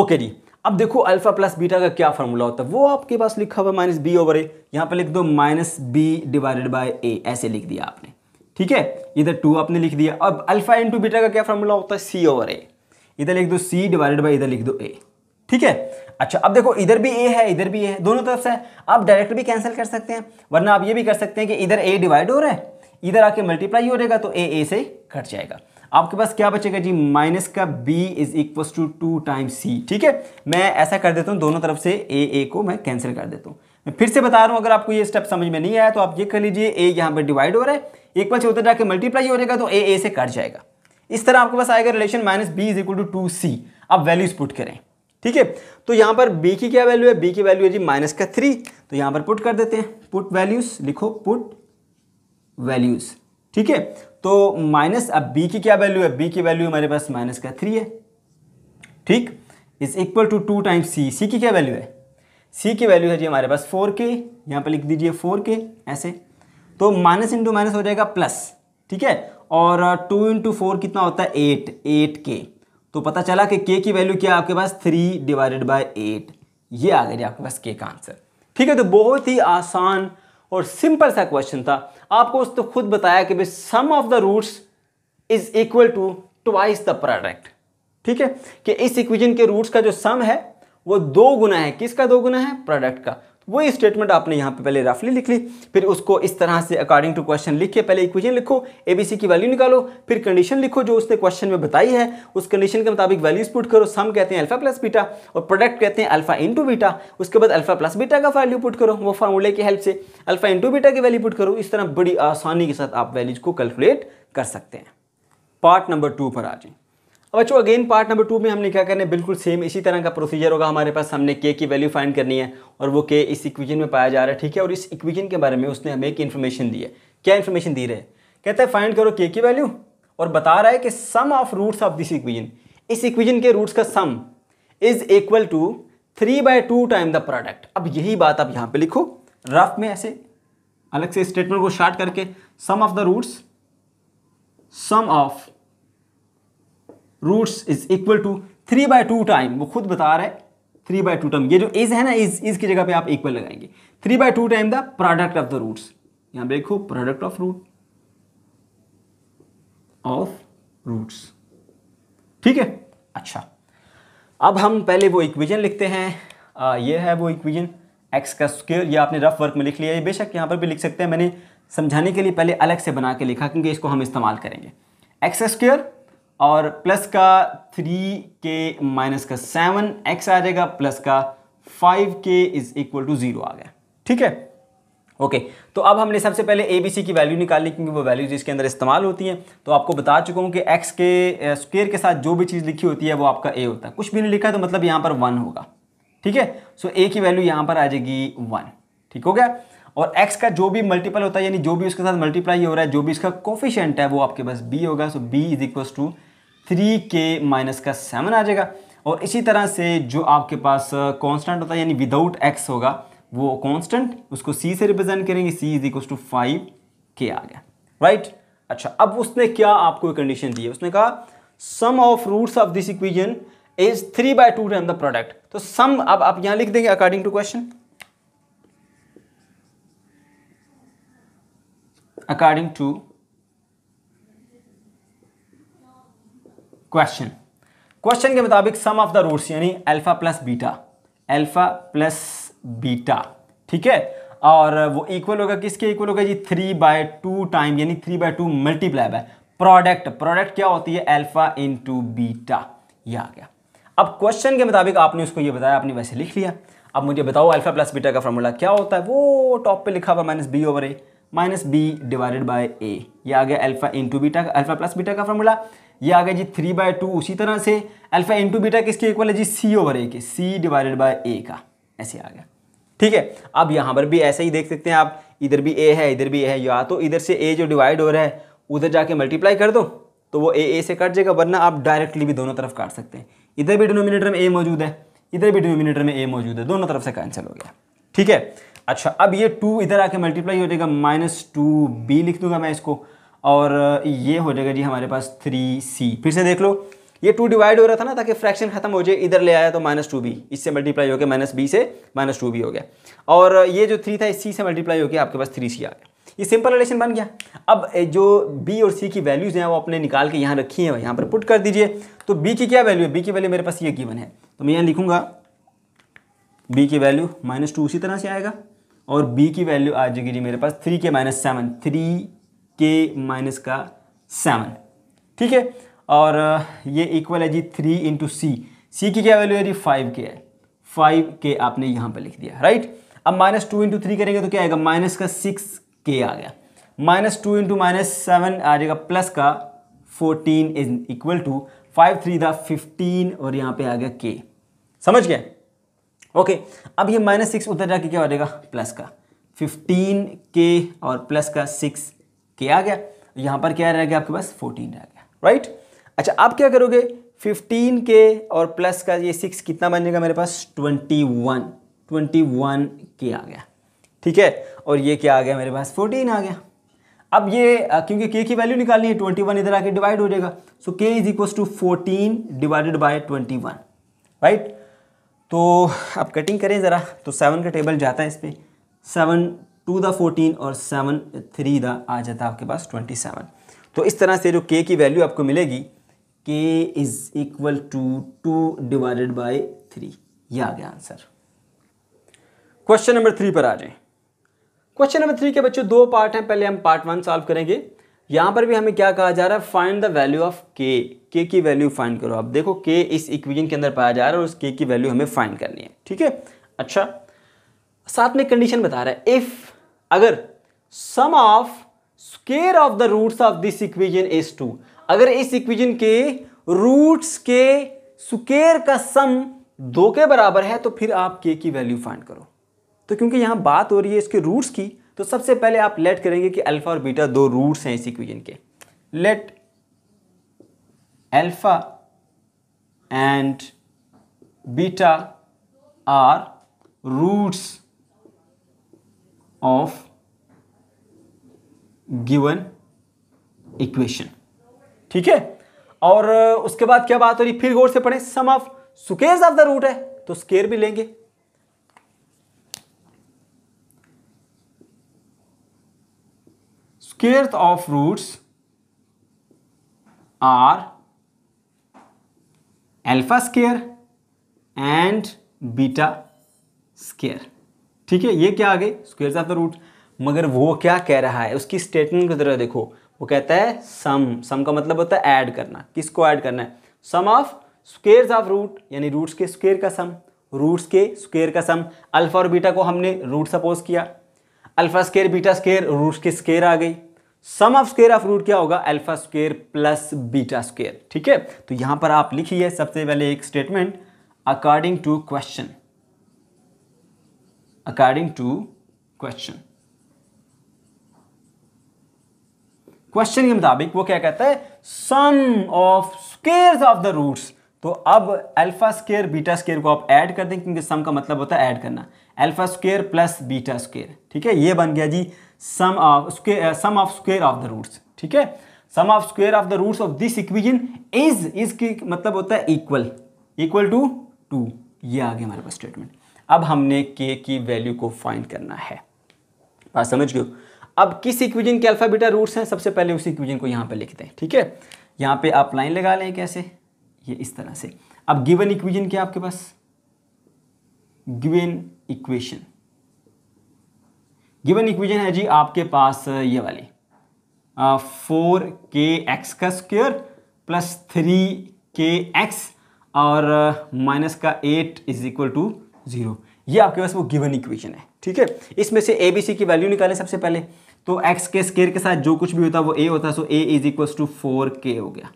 ओके जी अब देखो अल्फा प्लस बीटा का क्या फॉर्मूला होता है वो आपके पास लिखा हुआ माइनस बी ओवर ए यहां पर लिख दो minus B divided by A ऐसे लिख दिया आपने ठीक है इधर टू आपने लिख दिया अब अल्फा इंटू बीटा का क्या फॉर्मूला होता है सी ओवर ए इधर लिख दो सी डिवाइडेड बाई इधर लिख दो ए ठीक है अच्छा अब देखो इधर भी ए है इधर भी ए है दोनों तरफ से आप डायरेक्ट भी कैंसिल कर सकते हैं वरना आप ये भी कर सकते हैं कि इधर ए डिवाइड हो रहा है इधर आके मल्टीप्लाई हो जाएगा तो ए ए से कट जाएगा आपके पास क्या बचेगा जी माइनस का B is equal to two time C ठीक है मैं ऐसा कर देता हूँ दोनों तरफ से ए ए को मैं कैंसिल कर देता हूँ मैं फिर से बता रहा हूँ अगर आपको ये स्टेप समझ में नहीं आया तो आप ये कर लीजिए ए यहाँ पर डिवाइड हो रहा है इक्वल से उतर जाकर मल्टीप्लाई हो जाएगा तो ए ए से कट जाएगा इस तरह आपके पास आएगा relation minus B is equal to two C आप वैल्यूज पुट करें ठीक है तो यहाँ पर बी की क्या वैल्यू है बी की वैल्यू है जी माइनस का थ्री तो यहाँ पर पुट कर देते हैं पुट वैल्यूज लिखो पुट वैल्यूज ठीक है तो माइनस अब बी की क्या वैल्यू है बी की वैल्यू हमारे पास माइनस का थ्री है ठीक is equal to two times C C की क्या वैल्यू है सी की वैल्यू है जी हमारे पास फोर के यहाँ पर लिख दीजिए फोर के ऐसे तो माइनस इंटू माइनस हो जाएगा प्लस ठीक है और टू इंटू फोर कितना होता है एट एट के तो पता चला कि के की वैल्यू क्या आपके पास थ्री डिवाइडेड बाय एट ये आ गया आपके पास के का आंसर ठीक है तो बहुत ही आसान और सिंपल सा क्वेश्चन था आपको उसको तो खुद बताया कि भाई sum of the roots is equal to twice the product ठीक है कि इस इक्वेशन के रूट्स का जो सम है वो दो गुना है किसका दो गुना है प्रोडक्ट का वो स्टेटमेंट आपने यहाँ पे पहले रफली लिख ली फिर उसको इस तरह से अकॉर्डिंग टू क्वेश्चन लिख के पहले इक्वेशन लिखो एबीसी की वैल्यू निकालो फिर कंडीशन लिखो जो उसने क्वेश्चन में बताई है उस कंडीशन के मुताबिक वैल्यूज पुट करो सम कहते हैं अल्फा प्लस बीटा और प्रोडक्ट कहते हैं अल्फा इंटू बीटा उसके बाद अल्फा प्लस बीटा का वैल्यू पुट करो वो फार्मूले की हेल्प से अल्फा इंटू बीटा की वैल्यू पुट करो इस तरह बड़ी आसानी के साथ आप वैल्यूज को कैलकुलेट कर सकते हैं पार्ट नंबर टू पर आ जाए अब बच्चों अगेन पार्ट नंबर टू में हमने क्या करना है बिल्कुल सेम इसी तरह का प्रोसीजर होगा हमारे पास हमने के की वैल्यू फाइंड करनी है और वो के इस इक्वेशन में पाया जा रहा है ठीक है और इस इक्वेशन के बारे में उसने हमें एक इन्फॉर्मेशन दी है क्या इन्फॉर्मेशन दी रहे कहते हैं फाइंड करो के की वैल्यू और बता रहा है कि sum of roots of this equation इस इक्वेशन के रूट्स का sum is equal to three by two time the product अब यही बात आप यहाँ पर लिखो रफ में ऐसे अलग से स्टेटमेंट को शार्ट करके sum of the roots sum of roots is equal to three by two time वो खुद बता रहा है थ्री बाय टू टाइम ये जो इज है ना इज इज की जगह पे आप इक्वल लगाएंगे three by two time the product of the roots यहां देखो product of root of roots ठीक है अच्छा अब हम पहले वो इक्वेजन लिखते हैं आ, ये है वो इक्वेजन एक्स का स्क्वेयर ये आपने रफ वर्क में लिख लिया ये बेशक यहाँ पर भी लिख सकते हैं मैंने समझाने के लिए पहले अलग से बना के लिखा क्योंकि इसको हम इस्तेमाल करेंगे एक्स स्क्वेयर और प्लस का थ्री के माइनस का सेवन एक्स आ जाएगा प्लस का five K is equal to zero आ गया ठीक है ओके okay, तो अब हमने सबसे पहले ए बी सी की वैल्यू निकाली क्योंकि वो वैल्यूज इसके अंदर इस्तेमाल होती हैं तो आपको बता चुका हूँ कि एक्स के स्क्वेयर के साथ जो भी चीज़ लिखी होती है वो आपका ए होता है कुछ भी नहीं लिखा तो मतलब यहाँ पर वन होगा ठीक है सो ए की वैल्यू यहाँ पर आ जाएगी वन ठीक हो गया और एक्स का जो भी मल्टीपल होता है यानी जो भी उसके साथ मल्टीप्लाई हो रहा है जो भी इसका कोफिशेंट है वो आपके पास बी होगा so B is equal to three के माइनस का सेवन आ जाएगा और इसी तरह से जो आपके पास कॉन्स्टेंट uh, होता है यानी विदाउट एक्स होगा वो कॉन्स्टेंट उसको सी से रिप्रेजेंट करेंगे C is equal to five K आ गया राइट अच्छा अब उसने क्या आपको कंडीशन दी है उसने कहा sum of roots of this equation is three by two time the product तो सम अब आप यहाँ लिख देंगे according to question according to question question के मुताबिक सम ऑफ द रूट्स यानी alpha plus beta alpha plus beta ठीक है और वो इक्वल होगा किसके इक्वल होगा जी थ्री बाय टू टाइम यानी three by two multiply by product product क्या होती है अल्फा टू बीटा ये आ गया अब क्वेश्चन के मुताबिक आपने उसको ये बताया आपने वैसे लिख लिया अब मुझे बताओ अल्फा प्लस बीटा का फॉर्मूला क्या होता है वो टॉप पे लिखा हुआ minus B over A minus B divided by A यह आ गया अल्फा इंटू बीटा का अल्फा प्लस बीटा का फॉर्मूला ये आ गया जी थ्री बाय टू उसी तरह से अल्फा इंटू बीटा किसके इक्वल है जी सी ओवर ए के सी डिवाइडेड बाय ए का ऐसे आ गया ठीक है अब यहाँ पर भी ऐसे ही देख सकते हैं आप इधर भी ए है इधर भी ए है या तो इधर से ए जो डिवाइड हो रहा है उधर जाके मल्टीप्लाई कर दो तो वो ए ए से कट जाएगा वरना आप डायरेक्टली भी दोनों तरफ काट सकते हैं इधर भी डिनोमिनेटर में ए मौजूद है इधर भी डिनोमिनेटर में ए मौजूद है दोनों तरफ से कैंसिल हो गया ठीक है अच्छा अब ये टू इधर आके मल्टीप्लाई हो जाएगा माइनस टू बी लिख दूंगा मैं इसको और ये हो जाएगा जी हमारे पास थ्री सी फिर से देख लो ये टू डिवाइड हो रहा था ना ताकि फ्रैक्शन खत्म हो जाए इधर ले आया तो माइनस टू बी इससे मल्टीप्लाई हो गया माइनस बी से माइनस टू बी हो गया और ये जो थ्री था सी से मल्टीप्लाई हो गया आपके पास थ्री सी आ गया ये सिंपल रिलेशन बन गया अब जो बी और सी की वैल्यूज़ हैं वो अपने निकाल के यहाँ रखी हैं यहाँ पर पुट कर दीजिए तो बी की क्या वैल्यू है बी की वैल्यू मेरे पास ये गिवन है तो मैं यहाँ लिखूंगा बी की वैल्यू माइनस टू उसी तरह से आएगा और बी की वैल्यू आ जाएगी जी मेरे पास थ्री के माइनस सेवन थ्री के माइनस का सेवन ठीक है और ये इक्वल है जी थ्री इंटू सी सी की क्या वैल्यू है जी फाइव के है फाइव के आपने यहाँ पर लिख दिया राइट अब माइनस टू इंटू थ्री करेंगे तो क्या आएगा माइनस का सिक्स के आ गया minus two into minus seven आ जाएगा प्लस का fourteen is equal to five three था फिफ्टीन और यहाँ पे आ गया के समझ गया ओके अब ये माइनस सिक्स उतर जाके क्या हो जाएगा प्लस का फिफ्टीन के और प्लस का सिक्स के आ गया यहाँ पर क्या रह गया आपके पास फोर्टीन रह गया राइट अच्छा आप क्या करोगे फिफ्टीन के और प्लस का ये सिक्स कितना बन जाएगा मेरे पास twenty one twenty one K आ गया ठीक है और ये क्या आ गया मेरे पास फोर्टीन आ गया अब ये क्योंकि के की वैल्यू निकालनी है ट्वेंटी वन इधर आके डिवाइड हो जाएगा सो के is equal to fourteen divided by twenty one right तो अब कटिंग करें ज़रा तो सेवन का टेबल जाता है इस पर सेवन टू द फोर्टीन और सेवन थ्री द आ जाता है आपके पास ट्वेंटी सेवन तो इस तरह से जो के की वैल्यू आपको मिलेगी K is equal to two divided by three ये आ गया आंसर क्वेश्चन नंबर थ्री पर आ जाए क्वेश्चन नंबर थ्री के बच्चों दो पार्ट हैं पहले हम पार्ट वन सॉल्व करेंगे यहाँ पर भी हमें क्या कहा जा रहा है फाइंड द वैल्यू ऑफ के के की वैल्यू फाइंड करो आप देखो के इस इक्वेशन के अंदर पाया जा रहा है और उस के की वैल्यू हमें फाइंड करनी है ठीक है अच्छा साथ में कंडीशन बता रहा है इफ अगर sum of square of the roots of this equation is two अगर इस इक्वेशन के रूट्स के स्केयर का सम दो के बराबर है तो फिर आप के की वैल्यू फाइंड करो तो क्योंकि यहां बात हो रही है इसके रूट्स की तो सबसे पहले आप लेट करेंगे कि अल्फा और बीटा दो रूट्स हैं इस इक्वेशन के let alpha and beta are roots of given equation ठीक है और uh, उसके बाद क्या बात हो रही फिर गौर से पढ़े sum of squares of the root है तो स्केयर भी लेंगे square of roots are alpha square and beta square ठीक है ये क्या आ गई स्क्वेयर ऑफ द रूट मगर वो क्या कह रहा है उसकी स्टेटमेंट की तरह देखो वो कहता है सम सम का मतलब होता है ऐड करना किसको ऐड करना है sum of squares of root यानी रूट्स के स्क्वेयर का सम रूट्स के स्क्वेयर का सम अल्फा और बीटा को हमने रूट सपोज किया alpha square beta square roots के स्केयर आ गई sum of square of root क्या होगा alpha square plus beta square ठीक है तो यहां पर आप लिखिए सबसे पहले एक statement according to question according to question question के मुताबिक वो क्या कहता है sum of square of the roots तो अब अल्फा स्केयर बीटा स्केयर को आप ऐड कर दें क्योंकि सम का मतलब होता है ऐड करना alpha square plus beta square ठीक है ये बन गया जी sum of square sum of square of the roots ठीक है sum of square of the roots of this equation is is की मतलब होता है इक्वल इक्वल टू टू ये आ गया हमारे पास स्टेटमेंट अब हमने के की वैल्यू को फाइंड करना है बात समझ गए अब किस इक्वेशन के अल्फा बीटा रूट्स हैं सबसे पहले उस इक्वेशन को यहाँ पर लिखते हैं ठीक है यहाँ पे आप लाइन लगा लें कैसे ये इस तरह से अब गिवन इक्वेशन क्या आपके पास गिवन इक्वेशन गिवन इक्वेजन है जी आपके पास uh, ये वाली फोर के एक्स का square plus three k x और माइनस uh, का eight is equal to zero ये आपके पास वो गिवन इक्वेशन है ठीक है इसमें से ए बी सी की वैल्यू निकालें सबसे पहले तो एक्स के स्केयर के साथ जो कुछ भी होता है वो ए होता है so a is equal to four k हो गया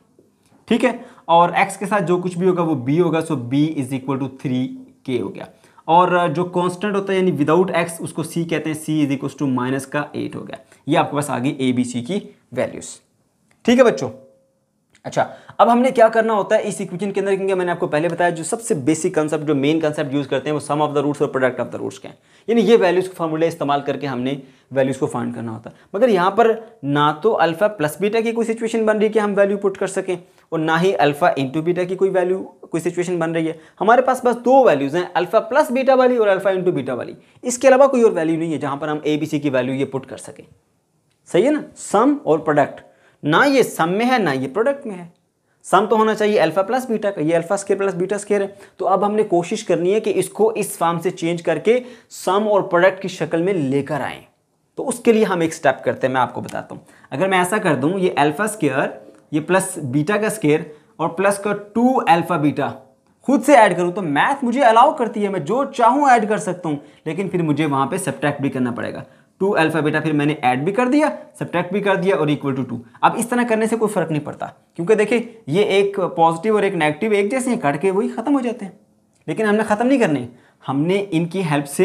ठीक है और एक्स के साथ जो कुछ भी होगा वो बी होगा so B is equal to three k हो गया और जो कांस्टेंट होता है यानी विदाउट एक्स उसको सी कहते हैं c is equal to minus का एट हो गया ये आपके पास आ गई ए बी सी की वैल्यूज़ ठीक है बच्चों अच्छा अब हमने क्या करना होता है इस इक्वेशन के अंदर क्योंकि मैंने आपको पहले बताया जो सबसे बेसिक कंसेप्ट जो मेन कंसेप्ट यूज़ करते हैं वो सम ऑफ द रूट्स और प्रोडक्ट ऑफ द रूट्स के हैं यानी ये वैल्यूज़ फॉर्मूले इस्तेमाल करके हमने वैल्यूज़ को फाइंड करना होता है मगर यहाँ पर ना तो अल्फ़ा प्लस बीटा की कोई सिचुएशन बन रही है कि हम वैल्यू पुट कर सकें और ना ही अल्फ़ा इंटू बीटा की कोई वैल्यू कोई सिचुएशन बन रही है हमारे पास बस दो वैल्यूज़ हैं अल्फ़ा प्लस बीटा वाली और अल्फ़ा इंटू बीटा वाली इसके अलावा कोई और वैल्यू नहीं है जहाँ पर हम ए बी सी की वैल्यू ये पुट कर सकें सही है ना सम और प्रोडक्ट ना ये सम में है ना ये प्रोडक्ट में है सम तो होना चाहिए अल्फा प्लस बीटा का ये alpha square plus beta square है तो अब हमने कोशिश करनी है कि इसको इस फॉर्म से चेंज करके सम और प्रोडक्ट की शक्ल में लेकर आए तो उसके लिए हम एक स्टेप करते हैं मैं आपको बताता हूँ अगर मैं ऐसा कर दूँ ये अल्फा स्केयर ये प्लस बीटा का स्केयर और प्लस का टू अल्फा बीटा खुद से ऐड करूँ तो मैथ मुझे अलाउ करती है मैं जो चाहूँ ऐड कर सकता हूँ लेकिन फिर मुझे वहाँ पे सब्ट्रैक्ट भी करना पड़ेगा टू अल्फा बेटा फिर मैंने ऐड भी कर दिया सब्ट्रैक्ट भी कर दिया और इक्वल टू टू अब इस तरह करने से कोई फ़र्क नहीं पड़ता क्योंकि देखिए ये एक पॉजिटिव और एक नेगेटिव एक जैसे हैं कट के वही ख़त्म हो जाते हैं लेकिन हमने ख़त्म नहीं करने हमने इनकी हेल्प से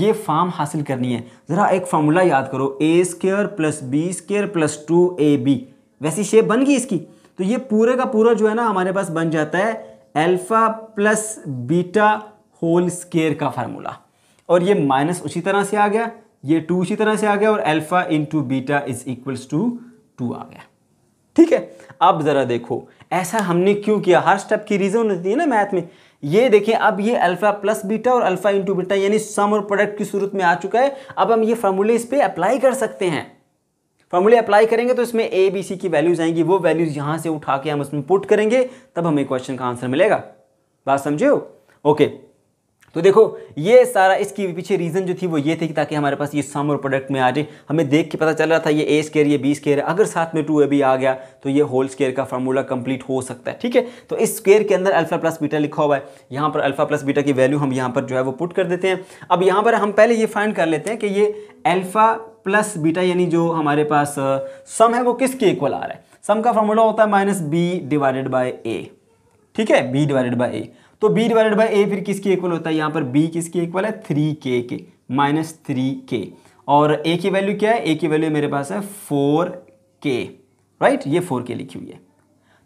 ये फार्म हासिल करनी है ज़रा एक फार्मूला याद करो a square plus b square plus two a b वैसी शेप बन गई इसकी तो ये पूरे का पूरा जो है ना हमारे पास बन जाता है alpha plus beta whole square का फार्मूला और ये माइनस उसी तरह से आ गया ये टू इसी तरह से आ गया और alpha into beta is equals to two आ गया ठीक है अब ज़रा देखो ऐसा हमने क्यों किया हर स्टेप की रीज़न होती है ना मैथ में ये देखें अब ये अल्फा प्लस बीटा और अल्फा इंटू बीटा यानी सम और प्रोडक्ट की सूरत में आ चुका है अब हम ये फार्मूले इस पर अप्लाई कर सकते हैं फार्मूले अप्लाई करेंगे तो इसमें ए बी सी की वैल्यूज़ आएंगी वो वैल्यूज़ यहां से उठा के हम उसमें पुट करेंगे तब हमें क्वेश्चन का आंसर मिलेगा बात समझे हो ओके तो देखो ये सारा इसकी पीछे रीज़न जो थी वो ये थी कि ताकि हमारे पास ये सम और प्रोडक्ट में आ जाए हमें देख के पता चल रहा था ये ए स्केयर ये बी स्केयर है अगर साथ में टू ए बी आ गया तो ये होल स्केयर का फार्मूला कंप्लीट हो सकता है ठीक है तो इस स्केयर के अंदर अल्फा प्लस बीटा लिखा हुआ है यहाँ पर अल्फा प्लस बीटा की वैल्यू हम यहाँ पर जो है वो पुट कर देते हैं अब यहाँ पर हम पहले ये फाइंड कर लेते हैं कि ये अल्फा प्लस बीटा यानी जो हमारे पास सम है वो किसके इक्वल आ रहा है सम का फार्मूला होता है minus B divided by a ठीक है बी डिवाइडेड बाई ए तो बी डिवाइडेड बाई ए फिर किसके इक्वल होता है यहाँ पर बी किसके इक्वल है थ्री के के माइनस थ्री के और ए की वैल्यू क्या है ए की वैल्यू मेरे पास है फोर के राइट ये फोर के लिखी हुई है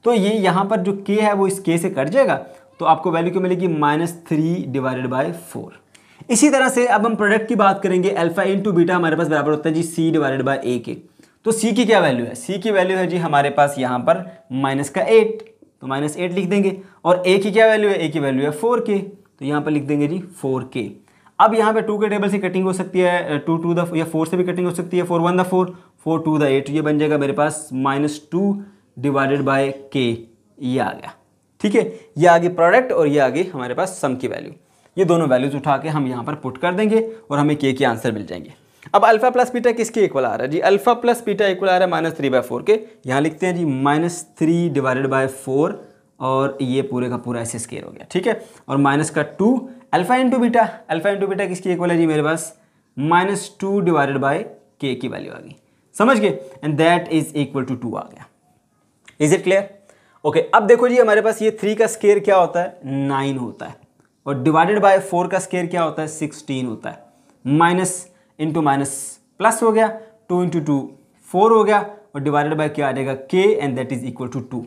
तो ये यहाँ पर जो के है वो इस के से कट जाएगा तो आपको वैल्यू क्या मिलेगी minus three divided by four इसी तरह से अब हम प्रोडक्ट की बात करेंगे अल्फा टू बीटा हमारे पास बराबर होता है जी सी डिवाइडेड बाई ए के तो सी की क्या वैल्यू है सी की वैल्यू है जी हमारे पास यहाँ पर माइनस का एट तो माइनस एट लिख देंगे और ए की क्या वैल्यू है ए की वैल्यू है फोर के तो यहाँ पर लिख देंगे जी फोर के अब यहाँ पे टू के टेबल से कटिंग हो सकती है टू टू द या फोर से भी कटिंग हो सकती है four one the four four two the eight ये बन जाएगा मेरे पास minus two divided by k ये आ गया ठीक है ये आगे प्रोडक्ट और ये आगे हमारे पास सम की वैल्यू ये दोनों वैल्यूज उठा के हम यहाँ पर पुट कर देंगे और हमें के के आंसर मिल जाएंगे अब अल्फा प्लस बीटा किसके इक्वल आ रहा है जी अल्फा प्लस बीटा इक्वल आ रहा है माइनस थ्री बाय फोर के यहाँ लिखते हैं जी minus three divided by four और ये पूरे का पूरा ऐसे स्केयर हो गया ठीक है और माइनस का two alpha into beta alpha into beta किसके इक्वल है जी मेरे पास minus two divided by k की वैल्यू आ गई समझ गए and that is equal to two आ गया इज इट क्लियर ओके अब देखो जी हमारे पास ये थ्री का स्केयर क्या होता है नाइन होता है और डिवाइडेड बाय फोर का स्केयर क्या होता है सिक्सटीन होता है माइनस इंटू माइनस प्लस हो गया टू इंटू टू फोर हो गया और डिवाइडेड बाय क्या आ जाएगा k and that is equal to two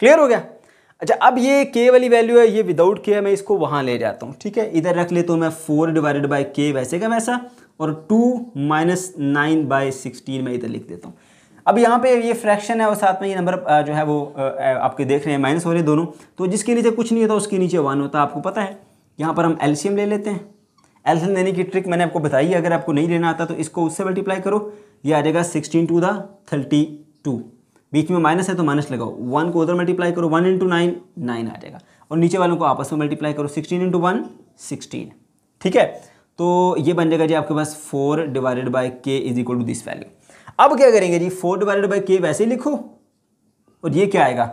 clear हो गया अच्छा अब ये के वाली वैल्यू है ये विदाउट के है मैं इसको वहाँ ले जाता हूँ ठीक है इधर रख लेता तो हूँ मैं फोर डिवाइडेड बाई के वैसे का वैसा और two minus nine by sixteen मैं इधर लिख देता हूँ अब यहाँ पे ये फ्रैक्शन है और साथ में ये नंबर जो है वो आपके देख रहे हैं माइनस हो रहे दोनों तो जिसके नीचे कुछ नहीं होता उसके नीचे वन होता आपको पता है यहाँ पर हम एल्शियम ले लेते हैं एल्सियम देने की ट्रिक मैंने आपको बताई है अगर आपको नहीं लेना आता तो इसको उससे मल्टीप्लाई करो ये आ जाएगा sixteen two the thirty two बीच में माइनस है तो माइनस लगाओ वन को उधर मल्टीप्लाई करो वन इंटू नाइन नाइन आ जाएगा और नीचे वालों को आपस में मल्टीप्लाई करो सिक्सटीन इंटू वन सिक्सटीन ठीक है तो ये बन जाएगा जी आपके पास four divided by k is equal to this value अब क्या करेंगे जी फोर डिवाइडेड बाई के वैसे ही लिखो और ये क्या आएगा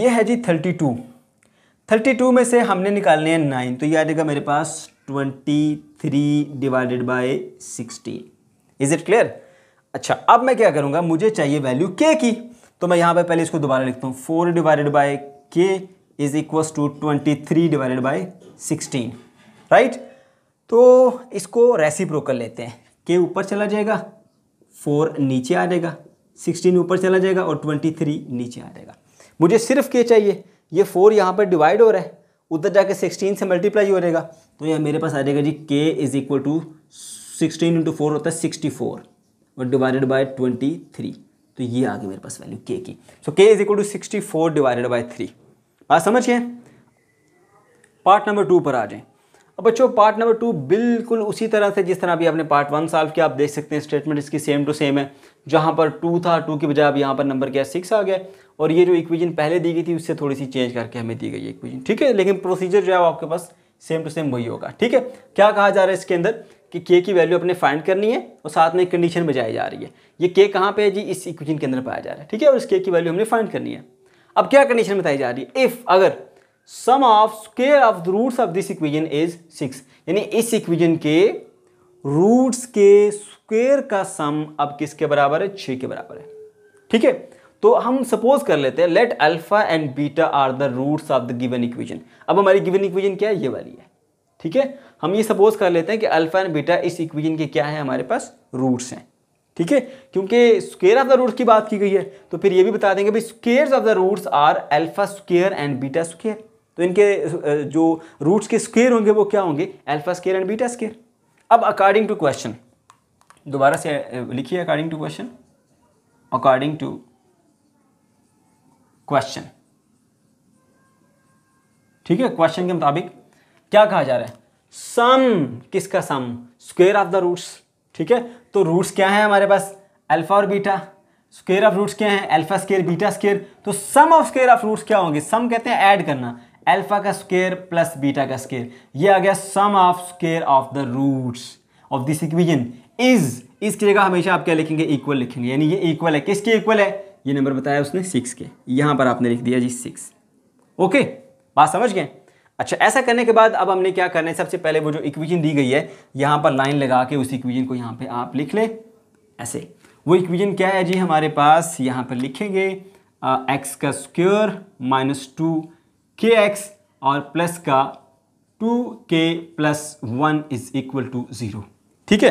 ये है जी थर्टी टू थर्टी टू में से हमने निकालने हैं नाइन तो ये आ जाएगा मेरे पास twenty three divided by sixteen is it clear अच्छा अब मैं क्या करूँगा मुझे चाहिए वैल्यू के की तो मैं यहाँ पर पहले इसको दोबारा लिखता हूँ four divided by k is equal to twenty three divided by sixteen right तो इसको रेसिप्रोकल लेते हैं के ऊपर चला जाएगा फोर नीचे आ जाएगा सिक्सटीन ऊपर चला जाएगा और ट्वेंटी थ्री नीचे आ जाएगा मुझे सिर्फ के चाहिए ये फोर यहाँ पर डिवाइड हो रहा है उधर जाके सिक्सटीन से मल्टीप्लाई हो जाएगा तो यहाँ मेरे पास आ जाएगा जी k is equal to sixteen into four होता है सिक्सटी फोर और डिवाइडेड बाय ट्वेंटी थ्री तो ये आ गई मेरे पास वैल्यू के की सो के is equal to sixty four divided by three बात समझ गए पार्ट नंबर टू पर आ जाए अब बच्चों पार्ट नंबर टू बिल्कुल उसी तरह से जिस तरह अभी आपने पार्ट वन सॉल्व किया आप देख सकते हैं स्टेटमेंट इसकी सेम टू सेम है जहाँ पर टू था टू की बजाय अब यहाँ पर नंबर क्या सिक्स आ गया और ये जो इक्वेशन पहले दी गई थी उससे थोड़ी सी चेंज करके हमें दी गई है इक्वेशन ठीक है लेकिन प्रोसीजर जो है वो आपके पास सेम टू सेम वही होगा ठीक है क्या कहा जा रहा है इसके अंदर कि के की वैल्यू अपने फाइंड करनी है और साथ में कंडीशन बजाई जा रही है ये के कहाँ पे है जी इस इक्वेशन के अंदर पाया जा रहा है ठीक है और इस के की वैल्यू हमने फाइंड करनी है अब क्या कंडीशन बताई जा रही है इफ़ अगर sum of square of the roots of this equation is six यानी इस इक्वेजन के रूट्स के स्क्वेयर का सम अब किसके बराबर है छः के बराबर है ठीक है तो हम सपोज कर लेते हैं let alpha and beta are the roots of the given equation अब हमारी गिवन इक्वेशन क्या है ये वाली है ठीक है हम ये सपोज कर लेते हैं कि अल्फा एंड बीटा इस इक्वेशन के क्या है हमारे पास रूट्स हैं ठीक है क्योंकि स्केयर ऑफ द रूट्स की बात की गई है तो फिर ये भी बता देंगे भाई square of the roots are alpha square and beta square तो इनके जो रूट्स के स्केयर होंगे वो क्या होंगे alpha square and beta square अब अकॉर्डिंग टू क्वेश्चन दोबारा से लिखिए according to question according to question ठीक है क्वेश्चन के मुताबिक क्या कहा जा रहा है सम किसका sum square of the roots ठीक है तो रूट्स क्या है हमारे पास अल्फा और बीटा स्क्वेयर ऑफ रूट्स क्या है अल्फा स्केयर बीटा स्केयर तो sum of square of roots क्या होंगे सम कहते हैं ऐड करना अल्फा का स्क्वेयर प्लस बीटा का स्क्वेयर ये आ गया sum of square of the roots of this equation is इसकी जगह हमेशा आप क्या लिखेंगे इक्वल लिखेंगे यानी ये इक्वल है किसके इक्वल है ये नंबर बताया उसने सिक्स के यहाँ पर आपने लिख दिया जी सिक्स ओके बात समझ गए अच्छा ऐसा करने के बाद अब हमने क्या करना है सबसे पहले वो जो इक्वीजन दी गई है यहाँ पर लाइन लगा के उस इक्विजन को यहाँ पर आप लिख लें ऐसे वो इक्विजन क्या है जी हमारे पास यहाँ पर लिखेंगे एक्स का स्क्योर माइनस टू के एक्स और प्लस का टू के plus one is equal to zero ठीक है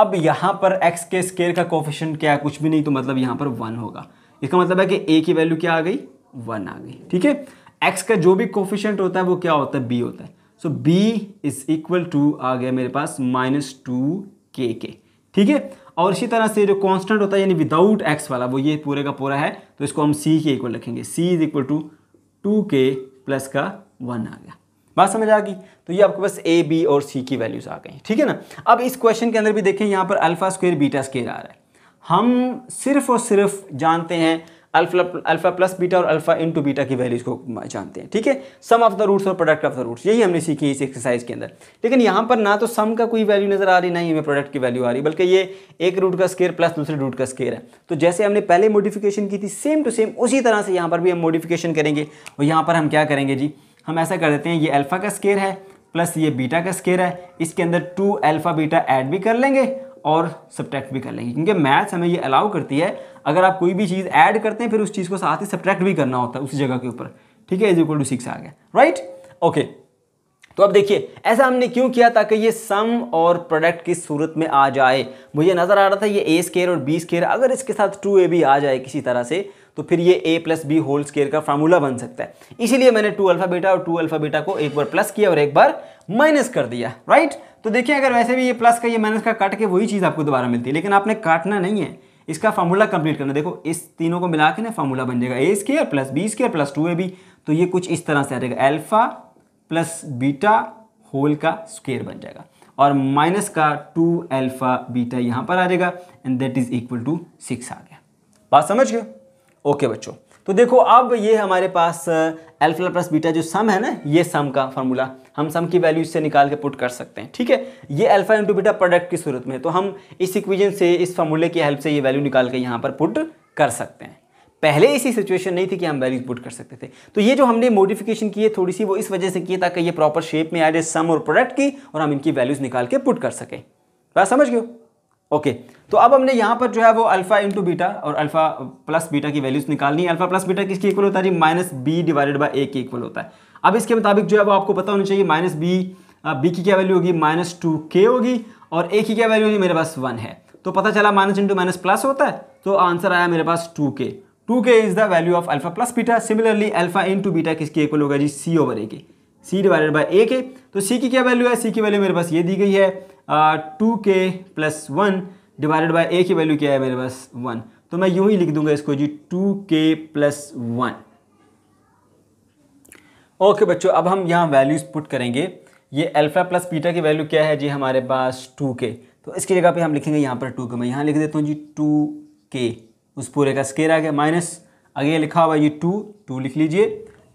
अब यहाँ पर एक्स के स्केयर का कोफिशन क्या है कुछ भी नहीं तो मतलब यहाँ पर वन होगा इसका मतलब है कि ए की वैल्यू क्या आ गई वन आ गई ठीक है एक्स का जो भी कोफिशेंट होता है वो क्या होता है बी होता है so B is equal to आ गया मेरे पास माइनस टू के के ठीक है और इसी तरह से जो कांस्टेंट होता है यानी विदाउट एक्स वाला वो ये पूरे का पूरा है तो इसको हम सी के इक्वल रखेंगे C is equal to two के प्लस का वन आ गया बात समझ आ गई तो ये आपके पास ए बी और सी की वैल्यूज आ गई ठीक है ना अब इस क्वेश्चन के अंदर भी देखें यहाँ पर अल्फा स्क्वेयर बीटा स्केयर आ रहा है हम सिर्फ और सिर्फ जानते हैं अल्फा अल्फा प्लस बीटा और अल्फा इन टू बीटा की वैल्यूज को जानते हैं ठीक है सम ऑफ द रूट्स और प्रोडक्ट ऑफ द रूट्स यही हमने सीखी है इस एक्सरसाइज के अंदर लेकिन यहाँ पर ना तो सम का कोई वैल्यू नज़र आ रही ना ही हमें प्रोडक्ट की वैल्यू आ रही बल्कि ये एक रूट का स्केयर प्लस दूसरे रूट का स्केयर है तो जैसे हमने पहले मोडिफिकेशन की थी सेम टू सेम उसी तरह से यहाँ पर भी हम मोडिफिकेशन करेंगे और यहाँ पर हम क्या करेंगे जी हम ऐसा कर देते हैं ये अल्फ़ा का स्केयर है प्लस ये बीटा का स्केयर है इसके अंदर टू अल्फ़ा बीटा ऐड भी कर लेंगे और सब्ट्रैक्ट भी कर लेंगे क्योंकि मैथ्स हमें ये अलाउ करती है अगर आप कोई भी चीज़ ऐड करते हैं फिर उस चीज़ को साथ ही सब्ट्रैक्ट भी करना होता है उस जगह के ऊपर ठीक है इज इक्वल टू सिक्स आ गया राइट ओके तो अब देखिए ऐसा हमने क्यों किया ताकि ये सम और प्रोडक्ट की सूरत में आ जाए मुझे नज़र आ रहा था ये ए स्केयर और बी स्केयर अगर इसके साथ टू ए भी आ जाए किसी तरह से तो फिर ये a plus b whole square का फार्मूला बन सकता है इसीलिए मैंने टू अल्फ़ा बेटा और टू अल्फ़ा बेटा को एक बार प्लस किया और एक बार माइनस कर दिया राइट तो देखिए अगर वैसे भी ये प्लस का ये माइनस का काट के वही चीज़ आपको दोबारा मिलती है लेकिन आपने काटना नहीं है इसका फार्मूला कंप्लीट करना देखो इस तीनों को मिला के ना फार्मूला बन जाएगा a square plus b square plus two a b तो ये कुछ इस तरह से आ जाएगा एल्फा प्लस बीटा होल का स्क्वेयर बन जाएगा और माइनस का टू एल्फा बीटा यहाँ पर आ जाएगा and that is equal to six आ गया बात समझ गए ओके बच्चों तो देखो अब ये हमारे पास एल्फा प्लस बीटा जो सम है ना ये सम का फार्मूला हम सम की वैल्यू इससे निकाल के पुट कर सकते हैं ठीक है ये अल्फा इंटू बीटा प्रोडक्ट की सूरत में है तो हम इस इक्वेशन से इस फॉर्मूले की हेल्प से ये वैल्यू निकाल के यहाँ पर पुट कर सकते हैं पहले इसी सिचुएशन नहीं थी कि हम वैल्यूज पुट कर सकते थे तो ये जो हमने मोडिफिकेशन की है थोड़ी सी वो इस वजह से किए ताकि ये प्रॉपर शेप में आ जाए सम और प्रोडक्ट की और हम इनकी वैल्यूज निकाल के पुट कर सकें बात समझ गए ओके तो अब हमने यहाँ पर जो है वो अल्फा इंटू बीटा और अल्फा प्लस बीटा की वैल्यूज निकालनी है अल्फा प्लस बीटा किसके इक्वल होता है जी माइनस बी डिवाइडेड बाई ए के इक्वल होता है अब इसके मुताबिक जो है वो आपको पता होना चाहिए माइनस बी बी की क्या वैल्यू होगी माइनस टू के होगी और ए की क्या वैल्यू होगी मेरे पास वन है तो पता चला माइनस इंटू माइनस प्लस होता है तो आंसर आया मेरे पास two k two k is the value of alpha plus beta similarly alpha into beta किसके इक्वल होगा जी सी ओवर ए के सी डिवाइडेड बाई ए के तो सी की क्या वैल्यू है सी की वैल्यू मेरे पास ये दी गई है टू के प्लस वन डिवाइडेड बाय ए की वैल्यू क्या है मेरे पास वन तो मैं यूं ही लिख दूंगा इसको जी टू के प्लस वन ओके बच्चों अब हम यहाँ वैल्यूज़ पुट करेंगे ये अल्फ़ा प्लस पीटा की वैल्यू क्या है जी हमारे पास टू के तो इसकी जगह पे हम लिखेंगे यहाँ पर टू के मैं यहाँ लिख देता हूँ जी टू के उस पूरे का स्केर आ गया माइनस आगे लिखा हुआ ये टू टू लिख लीजिए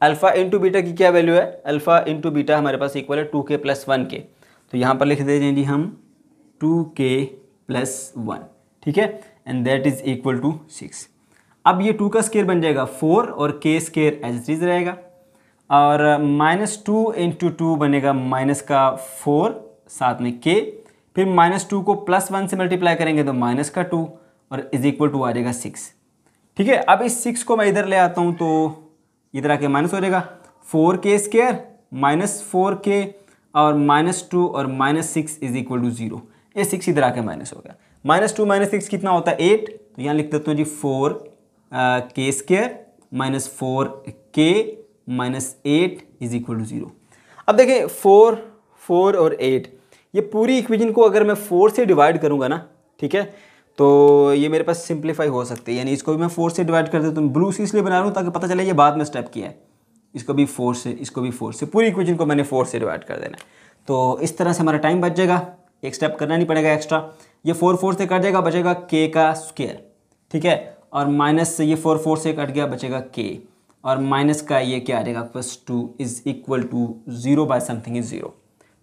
अल्फ़ा इंटू बीटा की क्या वैल्यू है अल्फ़ा इंटू बीटा हमारे पास इक्वल है टू के प्लस वन के तो यहाँ पर लिख दे जी हम टू के प्लस वन ठीक है and that is equal to six अब ये टू का स्केयर बन जाएगा फोर और के स्केयर एज इट इज रहेगा और माइनस टू इंटू टू बनेगा माइनस का फोर साथ में के फिर माइनस टू को प्लस वन से मल्टीप्लाई करेंगे तो माइनस का टू और इज इक्वल टू आ जाएगा सिक्स ठीक है अब इस सिक्स को मैं इधर ले आता हूँ तो इधर आके माइनस हो जाएगा four k square minus four k और माइनस टू और minus six is equal to zero ये सिक्स इधर आके माइनस हो गया माइनस टू माइनस सिक्स कितना होता है एट तो यहाँ लिख देते हो जी four k square minus four k minus eight is equal to zero अब देखिए फोर फोर और एट ये पूरी इक्वेशन को अगर मैं फोर से डिवाइड करूँगा ना ठीक है तो ये मेरे पास सिंप्लीफाई हो सकती है यानी इसको भी मैं फोर से डिवाइड कर देता हूँ ब्लू से इसलिए बना रहा हूँ ताकि पता चले ये बाद में स्टेप किया है इसको भी फोर से इसको भी फोर से पूरी इक्वेशन को मैंने फोर से डिवाइड कर देना है तो इस तरह से हमारा टाइम बच जाएगा एक स्टेप करना नहीं पड़ेगा एक्स्ट्रा ये फोर फोर से कट जाएगा बचेगा के का स्क्वेयर ठीक है और माइनस से ये फोर फोर से कट गया बचेगा के और माइनस का ये क्या आ जाएगा plus two is equal to zero by something is zero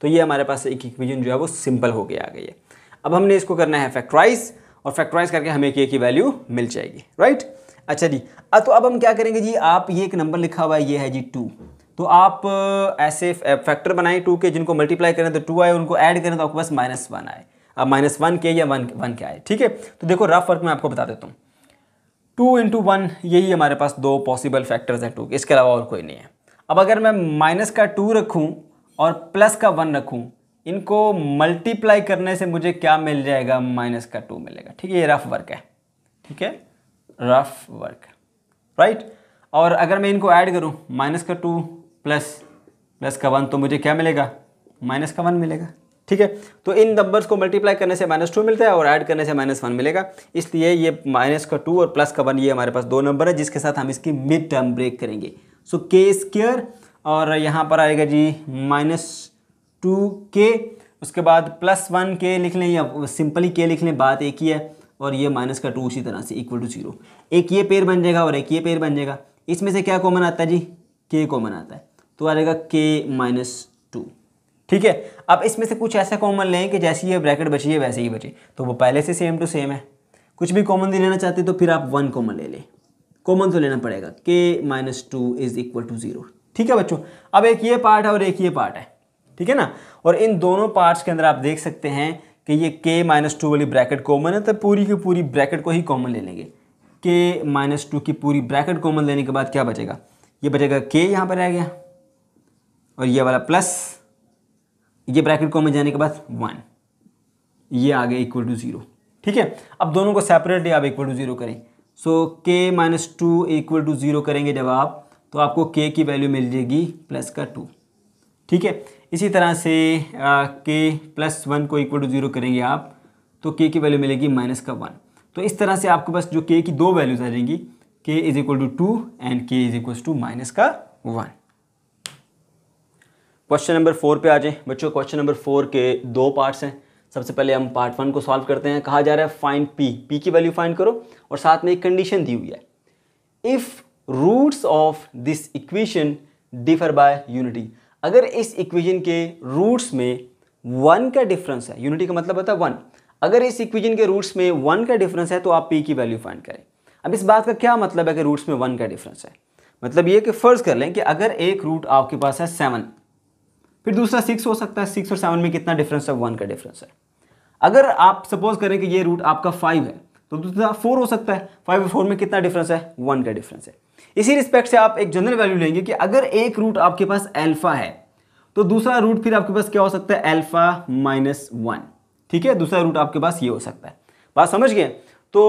तो ये हमारे पास एक इक्वेशन जो है वो सिंपल हो गया आ गई है अब हमने इसको करना है फैक्ट्राइज और फैक्ट्राइज करके हमें के की वैल्यू मिल जाएगी राइट अच्छा जी तो अब हम क्या करेंगे जी आप ये एक नंबर लिखा हुआ है ये है जी टू तो आप ऐसे फैक्टर बनाए टू के जिनको मल्टीप्लाई करें तो टू आए उनको ऐड करें तो आपके पास माइनस वन आए अब माइनस वन के या वन वन के आए ठीक है तो देखो रफ वर्क मैं आपको बता देता हूँ टू इंटू वन यही हमारे पास दो पॉसिबल फैक्टर्स हैं टू के इसके अलावा और कोई नहीं है अब अगर मैं माइनस का टू रखूँ और प्लस का वन रखूँ इनको मल्टीप्लाई करने से मुझे क्या मिल जाएगा माइनस का टू मिलेगा ठीक है ये रफ वर्क है ठीक है रफ वर्क राइट और अगर मैं इनको ऐड करूँ माइनस का टू प्लस प्लस का वन तो मुझे क्या मिलेगा माइनस का वन मिलेगा ठीक है तो इन नंबर्स को मल्टीप्लाई करने से माइनस टू मिलता है और ऐड करने से माइनस वन मिलेगा इसलिए ये माइनस का टू और प्लस का वन ये हमारे पास दो नंबर है जिसके साथ हम इसकी मिड टर्म ब्रेक करेंगे सो के स्क्र और यहाँ पर आएगा जी माइनस टू के उसके बाद प्लस वन के लिख लें या सिंपली के लिख लें बात एक ही है और ये माइनस का टू उसी तरह से इक्वल टू जीरो एक ये पेयर बन जाएगा और एक ये पेयर बन जाएगा इसमें से क्या कॉमन आता है जी के कॉमन आता है तो आ जाएगा के माइनस टू ठीक है अब इसमें से कुछ ऐसा कॉमन लें कि जैसी ये ब्रैकेट बची है वैसे ही बचे तो वो पहले से सेम टू सेम है कुछ भी कॉमन नहीं लेना चाहते तो फिर आप वन कॉमन ले लें कॉमन तो लेना पड़ेगा k minus two is equal to zero ठीक है बच्चों अब एक ये पार्ट है और एक ये पार्ट है ठीक है ना और इन दोनों पार्ट्स के अंदर आप देख सकते हैं कि ये के माइनस टू वाली ब्रैकेट कॉमन है तो पूरी की पूरी ब्रैकेट को ही कॉमन ले लेंगे के माइनस टू की पूरी ब्रैकेट कॉमन लेने के बाद क्या बचेगा ये बचेगा के यहाँ पर रह गया और ये वाला प्लस ये ब्रैकेट को में जाने के बाद वन ये आ गया इक्वल टू ज़ीरो ठीक है अब दोनों को सेपरेटली आप इक्वल टू ज़ीरो करें so k minus two equal to zero करेंगे जब आप तो आपको के की वैल्यू मिल जाएगी प्लस का टू ठीक है इसी तरह से के प्लस वन को इक्वल टू ज़ीरो करेंगे आप तो के की वैल्यू मिलेगी माइनस का वन तो इस तरह से आपके पास जो के की दो वैल्यूज आ जाएंगी k is equal to two and k is equal to minus का वन क्वेश्चन नंबर फोर पे आ जाएं बच्चों क्वेश्चन नंबर फोर के दो पार्ट्स हैं सबसे पहले हम पार्ट वन को सॉल्व करते हैं कहा जा रहा है फाइंड पी पी की वैल्यू फाइंड करो और साथ में एक कंडीशन दी हुई है if roots of this equation differ by unity अगर इस इक्वेशन के रूट्स में वन का डिफरेंस है यूनिटी का मतलब होता है वन अगर इस इक्वेशन के रूट्स में वन का डिफरेंस है तो आप पी की वैल्यू फाइंड करें अब इस बात का क्या मतलब है कि रूट्स में वन का डिफरेंस है मतलब ये कि फ़र्ज़ कर लें कि अगर एक रूट आपके पास है सेवन फिर दूसरा सिक्स हो सकता है सिक्स और सेवन में कितना डिफरेंस है वन का डिफरेंस है अगर आप सपोज करें कि ये रूट आपका फाइव है तो दूसरा फोर हो सकता है फाइव और फोर में कितना डिफरेंस है वन का डिफरेंस है इसी रिस्पेक्ट से आप एक जनरल वैल्यू लेंगे कि अगर एक रूट आपके पास एल्फा है तो दूसरा रूट फिर आपके पास क्या हो सकता है एल्फा माइनस वन ठीक है दूसरा रूट आपके पास ये हो सकता है बात समझ गए तो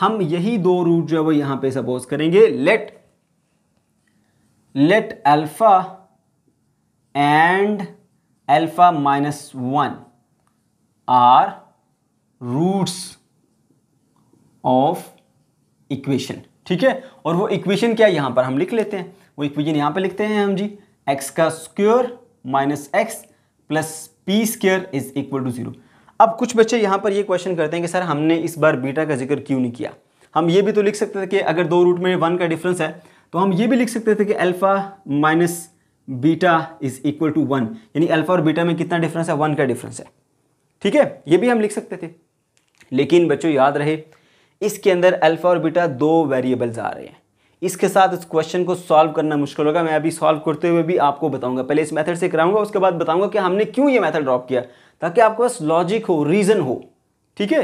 हम यही दो रूट जो है वो यहां पे सपोज करेंगे let let alpha and alpha minus one are roots of equation ठीक है और वो इक्वेशन क्या है यहां पर हम लिख लेते हैं वो इक्वेशन यहां पे लिखते हैं हम जी एक्स का square minus x plus p square is equal to zero अब कुछ बच्चे यहाँ पर ये क्वेश्चन करते हैं कि सर हमने इस बार बीटा का जिक्र क्यों नहीं किया हम ये भी तो लिख सकते थे कि अगर दो रूट में वन का डिफरेंस है तो हम ये भी लिख सकते थे कि alpha minus beta is equal to one यानी अल्फा और बीटा में कितना डिफरेंस है वन का डिफरेंस है ठीक है ये भी हम लिख सकते थे लेकिन बच्चों याद रहे इसके अंदर अल्फा और बीटा दो वेरिएबल्स आ रहे हैं इसके साथ इस क्वेश्चन को सॉल्व करना मुश्किल होगा मैं अभी सॉल्व करते हुए भी आपको बताऊंगा पहले इस मेथड से कराऊंगा उसके बाद बताऊंगा कि हमने क्यों ये मेथड ड्रॉप किया ताकि आपके पास लॉजिक हो रीज़न हो ठीक है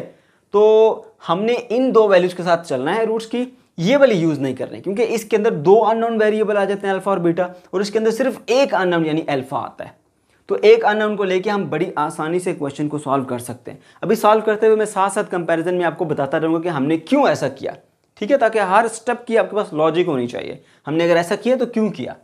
तो हमने इन दो वैल्यूज के साथ चलना है रूट्स की ये वाले यूज़ नहीं कर रहे क्योंकि इसके अंदर दो अननोन वेरिएबल आ जाते हैं अल्फा और बीटा और इसके अंदर सिर्फ एक अननोन यानी अल्फा आता है तो एक अननोन को लेके हम बड़ी आसानी से क्वेश्चन को सॉल्व कर सकते हैं अभी सॉल्व करते हुए मैं साथ साथ कंपैरिजन में आपको बताता रहूंगा कि हमने क्यों ऐसा किया ठीक है ताकि हर स्टेप की आपके पास लॉजिक होनी चाहिए हमने अगर ऐसा किया तो क्यों किया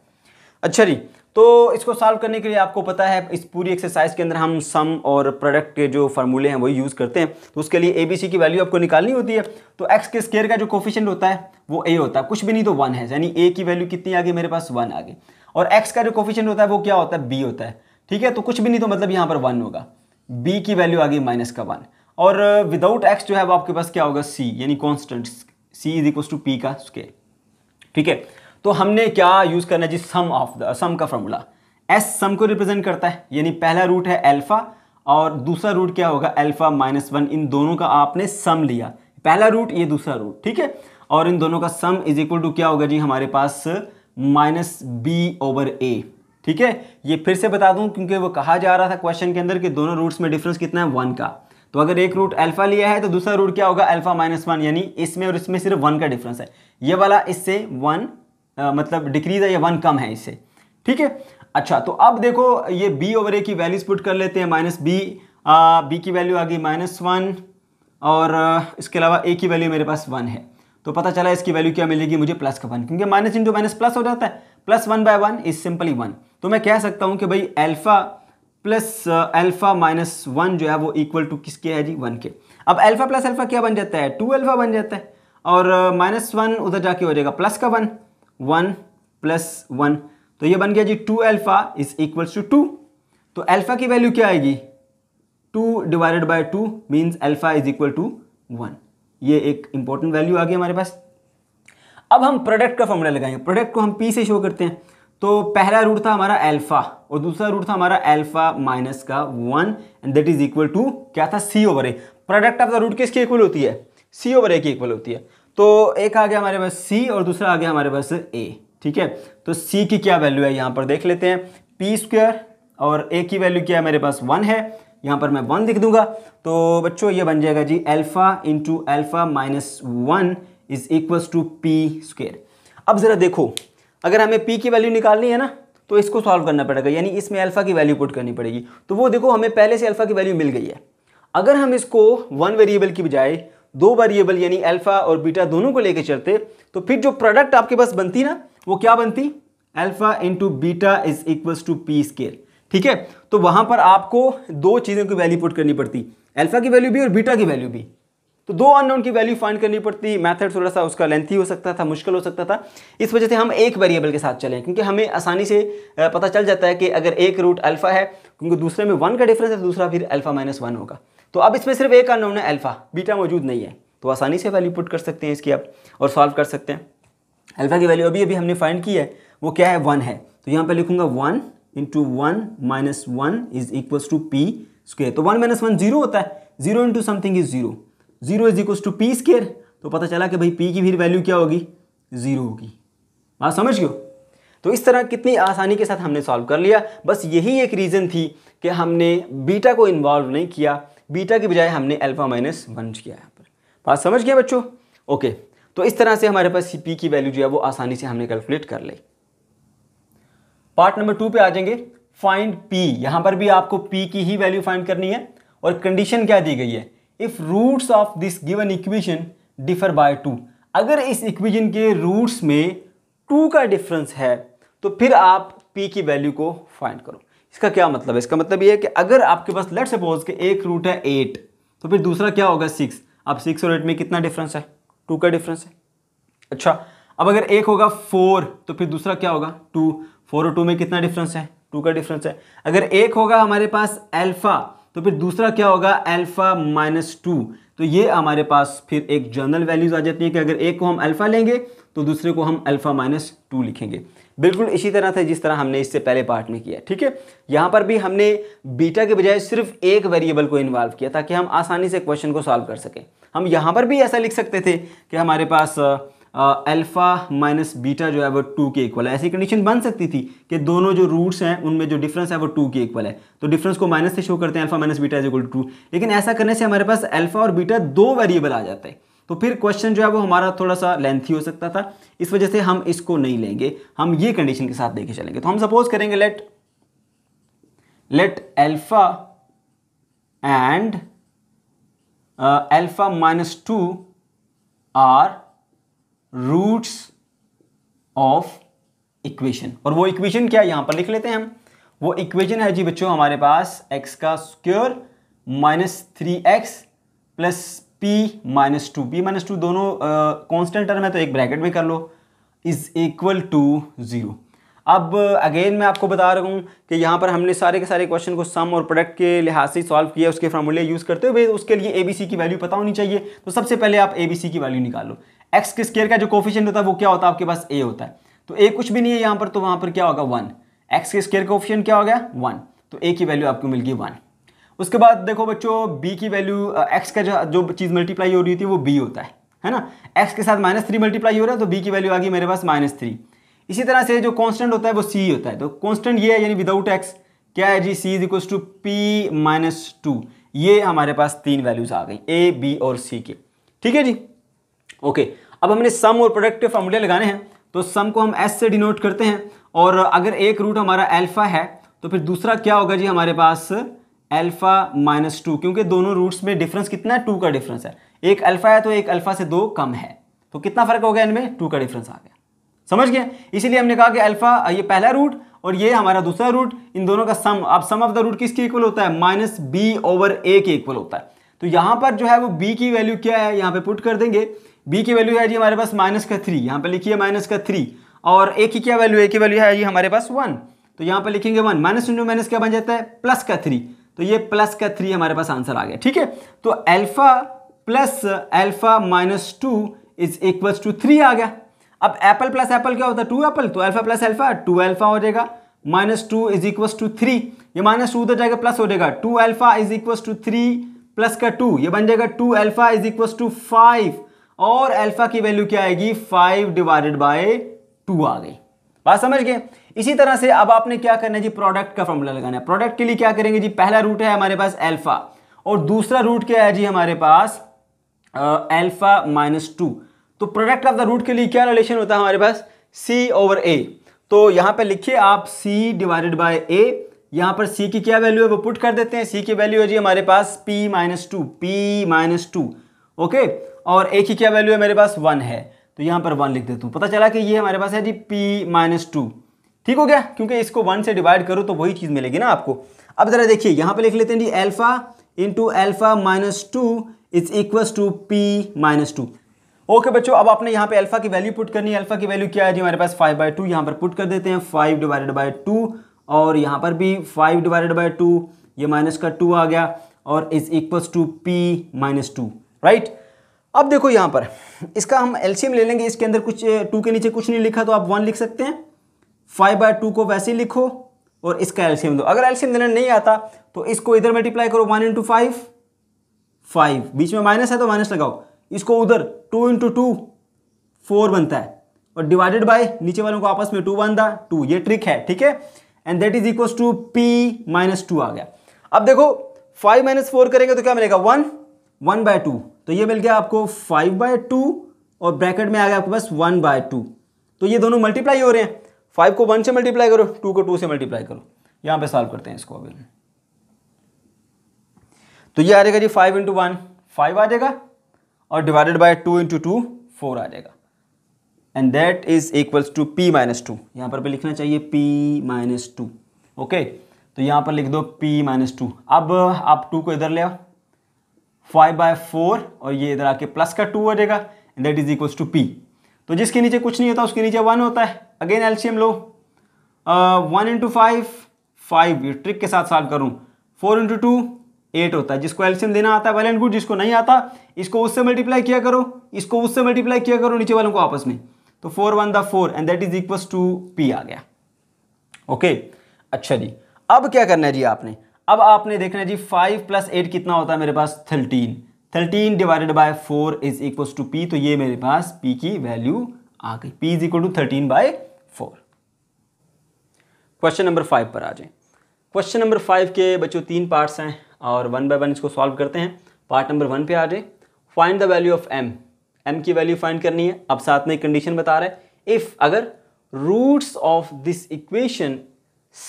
अच्छा जी तो इसको सॉल्व करने के लिए आपको पता है इस पूरी एक्सरसाइज के अंदर हम सम और प्रोडक्ट के जो फार्मूले हैं वही यूज़ करते हैं तो उसके लिए ए बी सी की वैल्यू आपको निकालनी होती है तो एक्स के स्केयर का जो कोफिशेंट होता है वो ए होता है कुछ भी नहीं तो वन है यानी ए की वैल्यू कितनी आ गई मेरे पास वन आ गई और एक्स का जो कोफिशेंट होता है वो क्या होता है बी होता है ठीक है तो कुछ भी नहीं तो मतलब यहाँ पर वन होगा बी की वैल्यू आ गई माइनस का वन और विदाउट एक्स जो है वो आपके पास क्या होगा सी यानी constant C is equals to P का स्केयर ठीक है तो हमने क्या यूज़ करना जी सम ऑफ द सम का फॉर्मूला एस सम को रिप्रेजेंट करता है यानी पहला रूट है अल्फा और दूसरा रूट क्या होगा अल्फा माइनस वन इन दोनों का आपने सम लिया पहला रूट ये दूसरा रूट ठीक है और इन दोनों का सम इज इक्वल टू क्या होगा जी हमारे पास माइनस बी ओवर ए ठीक है ये फिर से बता दूं क्योंकि वो कहा जा रहा था क्वेश्चन के अंदर कि दोनों रूट्स में डिफरेंस कितना है वन का तो अगर एक रूट अल्फा लिया है तो दूसरा रूट क्या होगा अल्फा माइनस वन यानी इसमें और इसमें सिर्फ वन का डिफरेंस है ये वाला इससे वन मतलब डिक्रीज है या वन कम है इससे ठीक है अच्छा तो अब देखो ये बी ओवर ए की वैल्यूज पुट कर लेते हैं माइनस बी बी की वैल्यू आ गई माइनस वन और इसके अलावा ए की वैल्यू मेरे पास वन है तो पता चला इसकी वैल्यू क्या मिलेगी मुझे प्लस का वन क्योंकि माइनस इंटू माइनस प्लस हो जाता है plus one by one is simply one तो मैं कह सकता हूँ कि भाई alpha plus alpha minus one जो है वो इक्वल टू किसके है जी वन के अब अल्फा प्लस अल्फा क्या बन जाता है टू अल्फा बन जाता है और माइनस वन उधर जाके हो जाएगा प्लस का वन वन प्लस वन तो ये बन गया जी two alpha is equals to two तो अल्फा की वैल्यू क्या आएगी two divided by two means alpha is equal to one ये एक इंपॉर्टेंट वैल्यू आ गई हमारे पास अब हम प्रोडक्ट का फॉर्मूला लगाएंगे प्रोडक्ट को हम पी से शो करते हैं तो पहला रूट था हमारा अल्फा और दूसरा रूट था हमारा अल्फा माइनस का one and that is equal to क्या था c over a product of the root किसकी इक्वल होती है सी ओवर ए की इक्वल होती है तो एक आ गया हमारे पास सी और दूसरा आ गया हमारे पास ए ठीक है तो सी की क्या वैल्यू है यहाँ पर देख लेते हैं पी स्क्वेयर और ए की वैल्यू क्या है मेरे पास वन है यहाँ पर मैं वन लिख दूंगा तो बच्चों ये बन जाएगा जी alpha into alpha minus one is equals to p square अब ज़रा देखो अगर हमें पी की वैल्यू निकालनी है ना तो इसको सॉल्व करना पड़ेगा यानी इसमें अल्फ़ा की वैल्यू पुट करनी पड़ेगी तो वो देखो हमें पहले से अल्फ़ा की वैल्यू मिल गई है अगर हम इसको वन वेरिएबल की बजाय दो वेरिएबल यानी अल्फा और बीटा दोनों को लेकर चलते तो फिर जो प्रोडक्ट आपके पास बनती ना वो क्या बनती alpha into beta is equal to p square ठीक है तो वहां पर आपको दो चीज़ों की वैल्यू पुट करनी पड़ती अल्फा की वैल्यू भी और बीटा की वैल्यू भी तो दो अननोन की वैल्यू फाइंड करनी पड़ती मेथड थोड़ा सा उसका लेंथी हो सकता था मुश्किल हो सकता था इस वजह से हम एक वेरिएबल के साथ चलें क्योंकि हमें आसानी से पता चल जाता है कि अगर एक रूट अल्फा है क्योंकि दूसरे में वन का डिफरेंस है तो दूसरा फिर अल्फा माइनस वन होगा तो अब इसमें सिर्फ एक अनोन है अल्फ़ा बीटा मौजूद नहीं है तो आसानी से वैल्यू पुट कर सकते हैं इसकी आप और सॉल्व कर सकते हैं अल्फ़ा की वैल्यू अभी अभी हमने फाइंड की है वो क्या है वन है तो यहाँ पर लिखूंगा one into one minus one is equal to p square तो वन माइनस वन जीरो होता है zero into something is zero zero is equal to p square तो पता चला कि भाई पी की भी वैल्यू क्या होगी जीरो होगी बात समझ गए तो इस तरह कितनी आसानी के साथ हमने सॉल्व कर लिया बस यही एक रीज़न थी कि हमने बीटा को इन्वॉल्व नहीं किया बीटा की बजाय हमने अल्फा माइनस वन किया यहाँ पर बात समझ गया बच्चों ओके तो इस तरह से हमारे पास सी पी की वैल्यू जो है वो आसानी से हमने कैलकुलेट कर ली पार्ट नंबर टू पे आ जाएंगे फाइंड पी यहां पर भी आपको पी की ही वैल्यू फाइंड करनी है और कंडीशन क्या दी गई है if roots of this given equation differ by two अगर इस इक्वेशन के रूट्स में टू का डिफरेंस है तो फिर आप पी की वैल्यू को फाइंड करो इसका क्या मतलब है इसका मतलब ये है कि अगर आपके पास लेट सपोज के एक रूट है एट तो फिर दूसरा क्या होगा सिक्स अब सिक्स और एट में कितना डिफरेंस है टू का डिफरेंस है अच्छा अब अगर एक होगा फोर तो फिर दूसरा क्या होगा टू फोर और टू में कितना डिफरेंस है टू का डिफरेंस है अगर एक होगा हमारे पास एल्फ़ा तो फिर दूसरा क्या होगा एल्फा माइनस टू तो ये हमारे पास फिर एक जनरल वैल्यूज आ जाती है कि अगर एक को हम अल्फा लेंगे तो दूसरे को हम अल्फा माइनस टू लिखेंगे बिल्कुल इसी तरह था जिस तरह हमने इससे पहले पार्ट में किया ठीक है यहाँ पर भी हमने बीटा के बजाय सिर्फ एक वेरिएबल को इन्वॉल्व किया ताकि हम आसानी से क्वेश्चन को सॉल्व कर सकें हम यहाँ पर भी ऐसा लिख सकते थे कि हमारे पास अल्फ़ा माइनस बीटा जो है वो टू के इक्वल है ऐसी कंडीशन बन सकती थी कि दोनों जो रूट्स हैं उनमें जो डिफरेंस है वो टू के इक्वल है तो डिफरेंस को माइनस से शो करते हैं alpha minus beta is equal to लेकिन ऐसा करने से हमारे पास अल्फ़ा और बीटा दो वेरिएबल आ जाते हैं तो फिर क्वेश्चन जो है वो हमारा थोड़ा सा लेंथी हो सकता था इस वजह से हम इसको नहीं लेंगे हम ये कंडीशन के साथ देखे चलेंगे तो हम सपोज करेंगे let let alpha and alpha minus two are roots of equation और वो इक्वेशन क्या यहां पर लिख लेते हैं हम वो इक्वेशन है जी बच्चों हमारे पास एक्स का square minus three x plus p minus two p minus two दोनों कॉन्स्टेंट टर्म है तो एक ब्रैकेट में कर लो इज़ इक्वल टू ज़ीरो अब अगेन मैं आपको बता रहा हूँ कि यहाँ पर हमने सारे के सारे क्वेश्चन को सम और प्रोडक्ट के लिहाज से सॉल्व किया उसके फार्मूले यूज़ करते हुए उसके लिए सी की वैल्यू पता होनी चाहिए तो सबसे पहले आप सी की वैल्यू निकालो एक्स के स्केयर का जो कोफिशियंट होता है वो क्या होता है आपके पास ए होता है तो ए कुछ भी नहीं है यहाँ पर तो वहाँ पर क्या होगा वन एक्स के स्केयर का ऑप्शन क्या हो गया वन तो ए की वैल्यू आपको मिल गई वन उसके बाद देखो बच्चों बी की वैल्यू एक्स का जो जो चीज़ मल्टीप्लाई हो रही थी वो बी होता है है ना एक्स के साथ माइनस थ्री मल्टीप्लाई हो रहा है तो बी की वैल्यू आ गई मेरे पास माइनस थ्री इसी तरह से जो कांस्टेंट होता है वो सी होता है तो कांस्टेंट ये है यानी विदाउट एक्स क्या है जी c is equals to p minus two ये हमारे पास तीन वैल्यूज आ गई ए बी और सी के ठीक है जी ओके अब हमने सम और प्रोडक्ट फॉर्मूले लगाने हैं तो सम को हम एस से डिनोट करते हैं और अगर एक रूट हमारा एल्फा है तो फिर दूसरा क्या होगा जी हमारे पास अल्फा माइनस टू क्योंकि दोनों रूट्स में डिफरेंस कितना है टू का डिफरेंस है एक अल्फा है तो एक अल्फा से दो कम है तो कितना फर्क हो गया इनमें टू का डिफरेंस आ गया समझ गए इसीलिए हमने कहा कि अल्फा ये पहला रूट और ये हमारा दूसरा रूट इन दोनों का सम अब सम ऑफ द रूट किसके इक्वल होता है माइनस बी ओवर ए के इक्वल होता है तो यहां पर जो है वो बी की वैल्यू क्या है यहाँ पे पुट कर देंगे बी की वैल्यू है जी हमारे पास माइनस का थ्री यहां पे लिखिए माइनस का थ्री और ए की क्या वैल्यू ए की वैल्यू है जी हमारे पास वन तो यहाँ पर लिखेंगे वन माइनस इंटू माइनस क्या बन जाता है प्लस का थ्री तो ये प्लस का थ्री हमारे पास आंसर आ गया ठीक है तो alpha plus alpha minus two is equals to three आ गया अब एप्पल प्लस एप्पल क्या होता है टू एप्पल तो alpha plus alpha two alpha हो जाएगा minus two is equals to three ये माइनस टू उधर जाएगा प्लस हो जाएगा two alpha is equals to three plus का टू ये बन जाएगा two alpha is equals to five और अल्फा की वैल्यू क्या आएगी फाइव डिवाइडेड बाय टू आ गई बात समझ गए इसी तरह से अब आपने क्या करना है जी प्रोडक्ट का फॉर्मूला लगाना है प्रोडक्ट के लिए क्या करेंगे जी पहला रूट है हमारे पास एल्फा और दूसरा रूट क्या है जी हमारे पास एल्फा माइनस टू तो प्रोडक्ट ऑफ द रूट के लिए क्या रिलेशन होता है हमारे पास सी ओवर ए तो यहाँ पर लिखिए आप सी डिवाइडेड बाय ए यहाँ पर सी की क्या वैल्यू है वो पुट कर देते हैं सी की वैल्यू है जी हमारे पास p minus two p minus two okay और ए की क्या वैल्यू है मेरे पास वन है तो यहाँ पर वन लिख देता हूँ पता चला कि ये हमारे पास है जी पी माइनस टू ठीक हो गया क्योंकि इसको वन से डिवाइड करो तो वही चीज़ मिलेगी ना आपको अब ज़रा देखिए यहां पे लिख लेते हैं जी alpha into alpha minus two is equals to p minus two okay बच्चों अब आपने यहाँ पे अल्फा की वैल्यू पुट करनी है अल्फा की वैल्यू क्या है जी हमारे पास फाइव बाई टू यहाँ पर पुट कर देते हैं फाइव डिवाइडेड बाई टू और यहाँ पर भी फाइव डिवाइडेड बाई टू ये माइनस का टू आ गया और is equals to p minus two right अब देखो यहाँ पर इसका हम एल्शियम ले लेंगे इसके अंदर कुछ टू के नीचे कुछ नहीं लिखा तो आप वन लिख सकते हैं फाइव बाय टू को वैसे ही लिखो और इसका एल्शियम दो अगर एल्शियम देना नहीं आता तो इसको इधर मल्टीप्लाई करो वन इंटू फाइव फाइव बीच में माइनस है तो माइनस लगाओ इसको उधर टू इंटू टू फोर बनता है और डिवाइडेड बाय नीचे वालों को आपस में टू वन था टू ये ट्रिक है ठीक है and that is equal to p minus two आ गया अब देखो फाइव माइनस फोर करेंगे तो क्या मिलेगा वन वन बाय टू तो ये मिल गया आपको फाइव बाय टू और ब्रैकेट में आ गया आपके पास वन बाय टू तो ये दोनों मल्टीप्लाई हो रहे हैं फाइव को वन से मल्टीप्लाई करो टू को टू से मल्टीप्लाई करो यहाँ पे सॉल्व करते हैं इसको अभी तो ये आ जाएगा जी फाइव इंटू वन फाइव आ जाएगा और divided by two into two four आ जाएगा and that is equals to p minus two यहां पर लिखना चाहिए पी माइनस टू ओके तो यहां पर लिख दो पी माइनस टू अब आप टू को इधर ले आओ फाइव बाय फोर और ये इधर आके प्लस का टू आ जाएगा and that is equals to p तो जिसके नीचे कुछ नहीं होता उसके नीचे वन होता है अगेन एल्शियम लो one into five five trick के साथ सॉल्व करूँ फोर इंटू टू एट होता है जिसको एल्शियम देना आता है वेल एंड गुड जिसको नहीं आता इसको उससे मल्टीप्लाई किया करो इसको उससे मल्टीप्लाई किया करो नीचे वालों को आपस में तो four one the four and that is equal to p आ गया ओके okay. अच्छा जी अब क्या करना है जी आपने अब आपने देखना है जी फाइव प्लस एट कितना होता है मेरे पास thirteen thirteen divided by four is equal to p तो ये मेरे पास पी की वैल्यू आ गई p is equal to thirteen by four question number five पर आ जाए क्वेश्चन नंबर फाइव के बच्चों तीन पार्ट्स हैं और वन बाय वन इसको सॉल्व करते हैं पार्ट नंबर वन पे आ जाए find the value of M M की वैल्यू फाइंड करनी है अब साथ में कंडीशन बता रहा है इफ़ अगर roots of this equation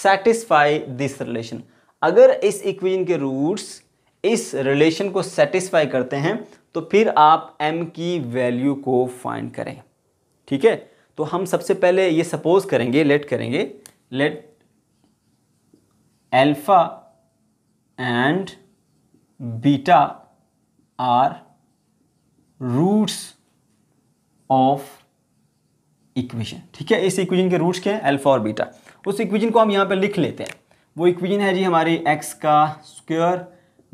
satisfy this relation अगर इस इक्वेशन के रूट्स इस रिलेशन को सेटिस्फाई करते हैं तो फिर आप m की वैल्यू को फाइंड करें ठीक है तो हम सबसे पहले ये सपोज करेंगे लेट करेंगे let alpha and beta are roots of equation ठीक है इस इक्वेशन के रूट्स क्या हैं अल्फा और बीटा उस इक्वेशन को हम यहाँ पे लिख लेते हैं वो इक्वेशन है जी हमारी एक्स का square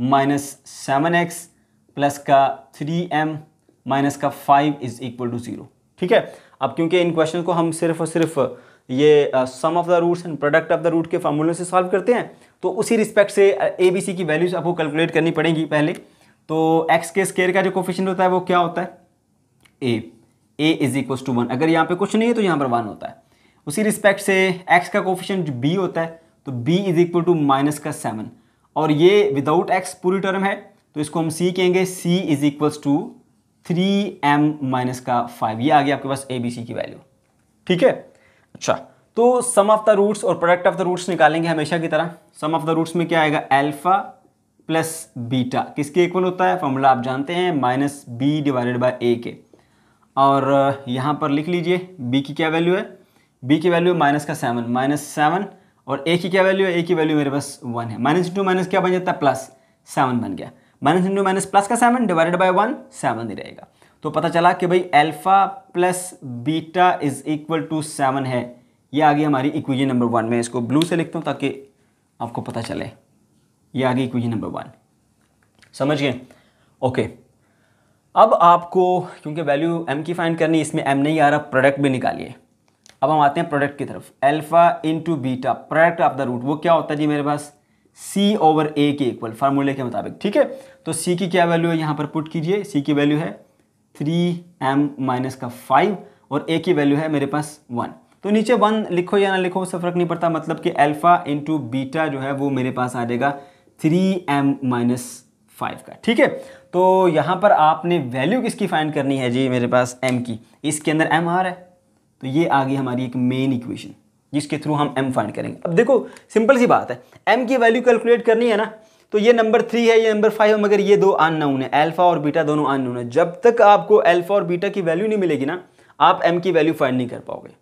minus seven x plus का थ्री एम माइनस का five is equal to zero ठीक है अब क्योंकि इन क्वेश्चन को हम सिर्फ और सिर्फ ये sum of the roots and product of the root के फार्मूले से सॉल्व करते हैं तो उसी रिस्पेक्ट से ए बी सी की वैल्यूज आपको कैलकुलेट करनी पड़ेगी पहले तो एक्स के स्केयर का जो कोफिशन होता है वो क्या होता है a a is equal to one अगर यहाँ पे कुछ नहीं है तो यहाँ पर वन होता है उसी रिस्पेक्ट से एक्स का जो बी होता है तो b is equal to minus का सेवन और ये विदाउट एक्स पूरी टर्म है तो इसको हम सी कहेंगे c is equals to three M minus का फाइव ये आ गया आपके पास ए बी सी की वैल्यू ठीक है अच्छा तो सम ऑफ द रूट्स और प्रोडक्ट ऑफ द रूट्स निकालेंगे हमेशा की तरह सम ऑफ द रूट्स में क्या आएगा एल्फा प्लस बीटा किसके इक्वल होता है फॉर्मूला आप जानते हैं minus B divided by a के और यहाँ पर लिख लीजिए बी की क्या वैल्यू है बी की वैल्यू माइनस का सेवन माइनस सेवन और ए की क्या वैल्यू है ए की वैल्यू मेरे पास वन है माइनस इंटू माइनस क्या बन जाता है प्लस सेवन बन गया माइनस इंटू माइनस प्लस का seven divided by one seven ही रहेगा तो पता चला कि भाई alpha plus beta is equal to seven है ये आ गई हमारी इक्वेशन नंबर वन में इसको ब्लू से लिखता हूँ ताकि आपको पता चले ये आ गई इक्वेशन नंबर वन समझ गए ओके अब आपको क्योंकि वैल्यू एम की फाइंड करनी इसमें एम नहीं आ रहा प्रोडक्ट भी निकालिए अब हम आते हैं प्रोडक्ट की तरफ alpha two beta product of the root वो क्या होता है जी मेरे पास सी ओवर ए के इक्वल फार्मूले के मुताबिक ठीक है तो सी की क्या वैल्यू है यहाँ पर पुट कीजिए सी की वैल्यू है थ्री एम माइनस का फाइव और ए की वैल्यू है मेरे पास वन तो नीचे वन लिखो या ना लिखो उससे फर्क नहीं पड़ता मतलब कि अल्फा इंटू बीटा जो है वो मेरे पास आ जाएगा थ्री एम माइनस फाइव का ठीक है तो यहाँ पर आपने वैल्यू किसकी फाइंड करनी है जी मेरे पास एम की इसके अंदर एम आ रहा है तो ये आ गई हमारी एक मेन इक्वेशन जिसके थ्रू हम एम फाइंड करेंगे अब देखो सिंपल सी बात है एम की वैल्यू कैलकुलेट करनी है ना तो ये नंबर थ्री है ये नंबर फाइव है मगर ये दो अननाउन है एल्फा और बीटा दोनों अननाउन है जब तक आपको एल्फा और बीटा की वैल्यू नहीं मिलेगी ना आप एम की वैल्यू फाइंड नहीं कर पाओगे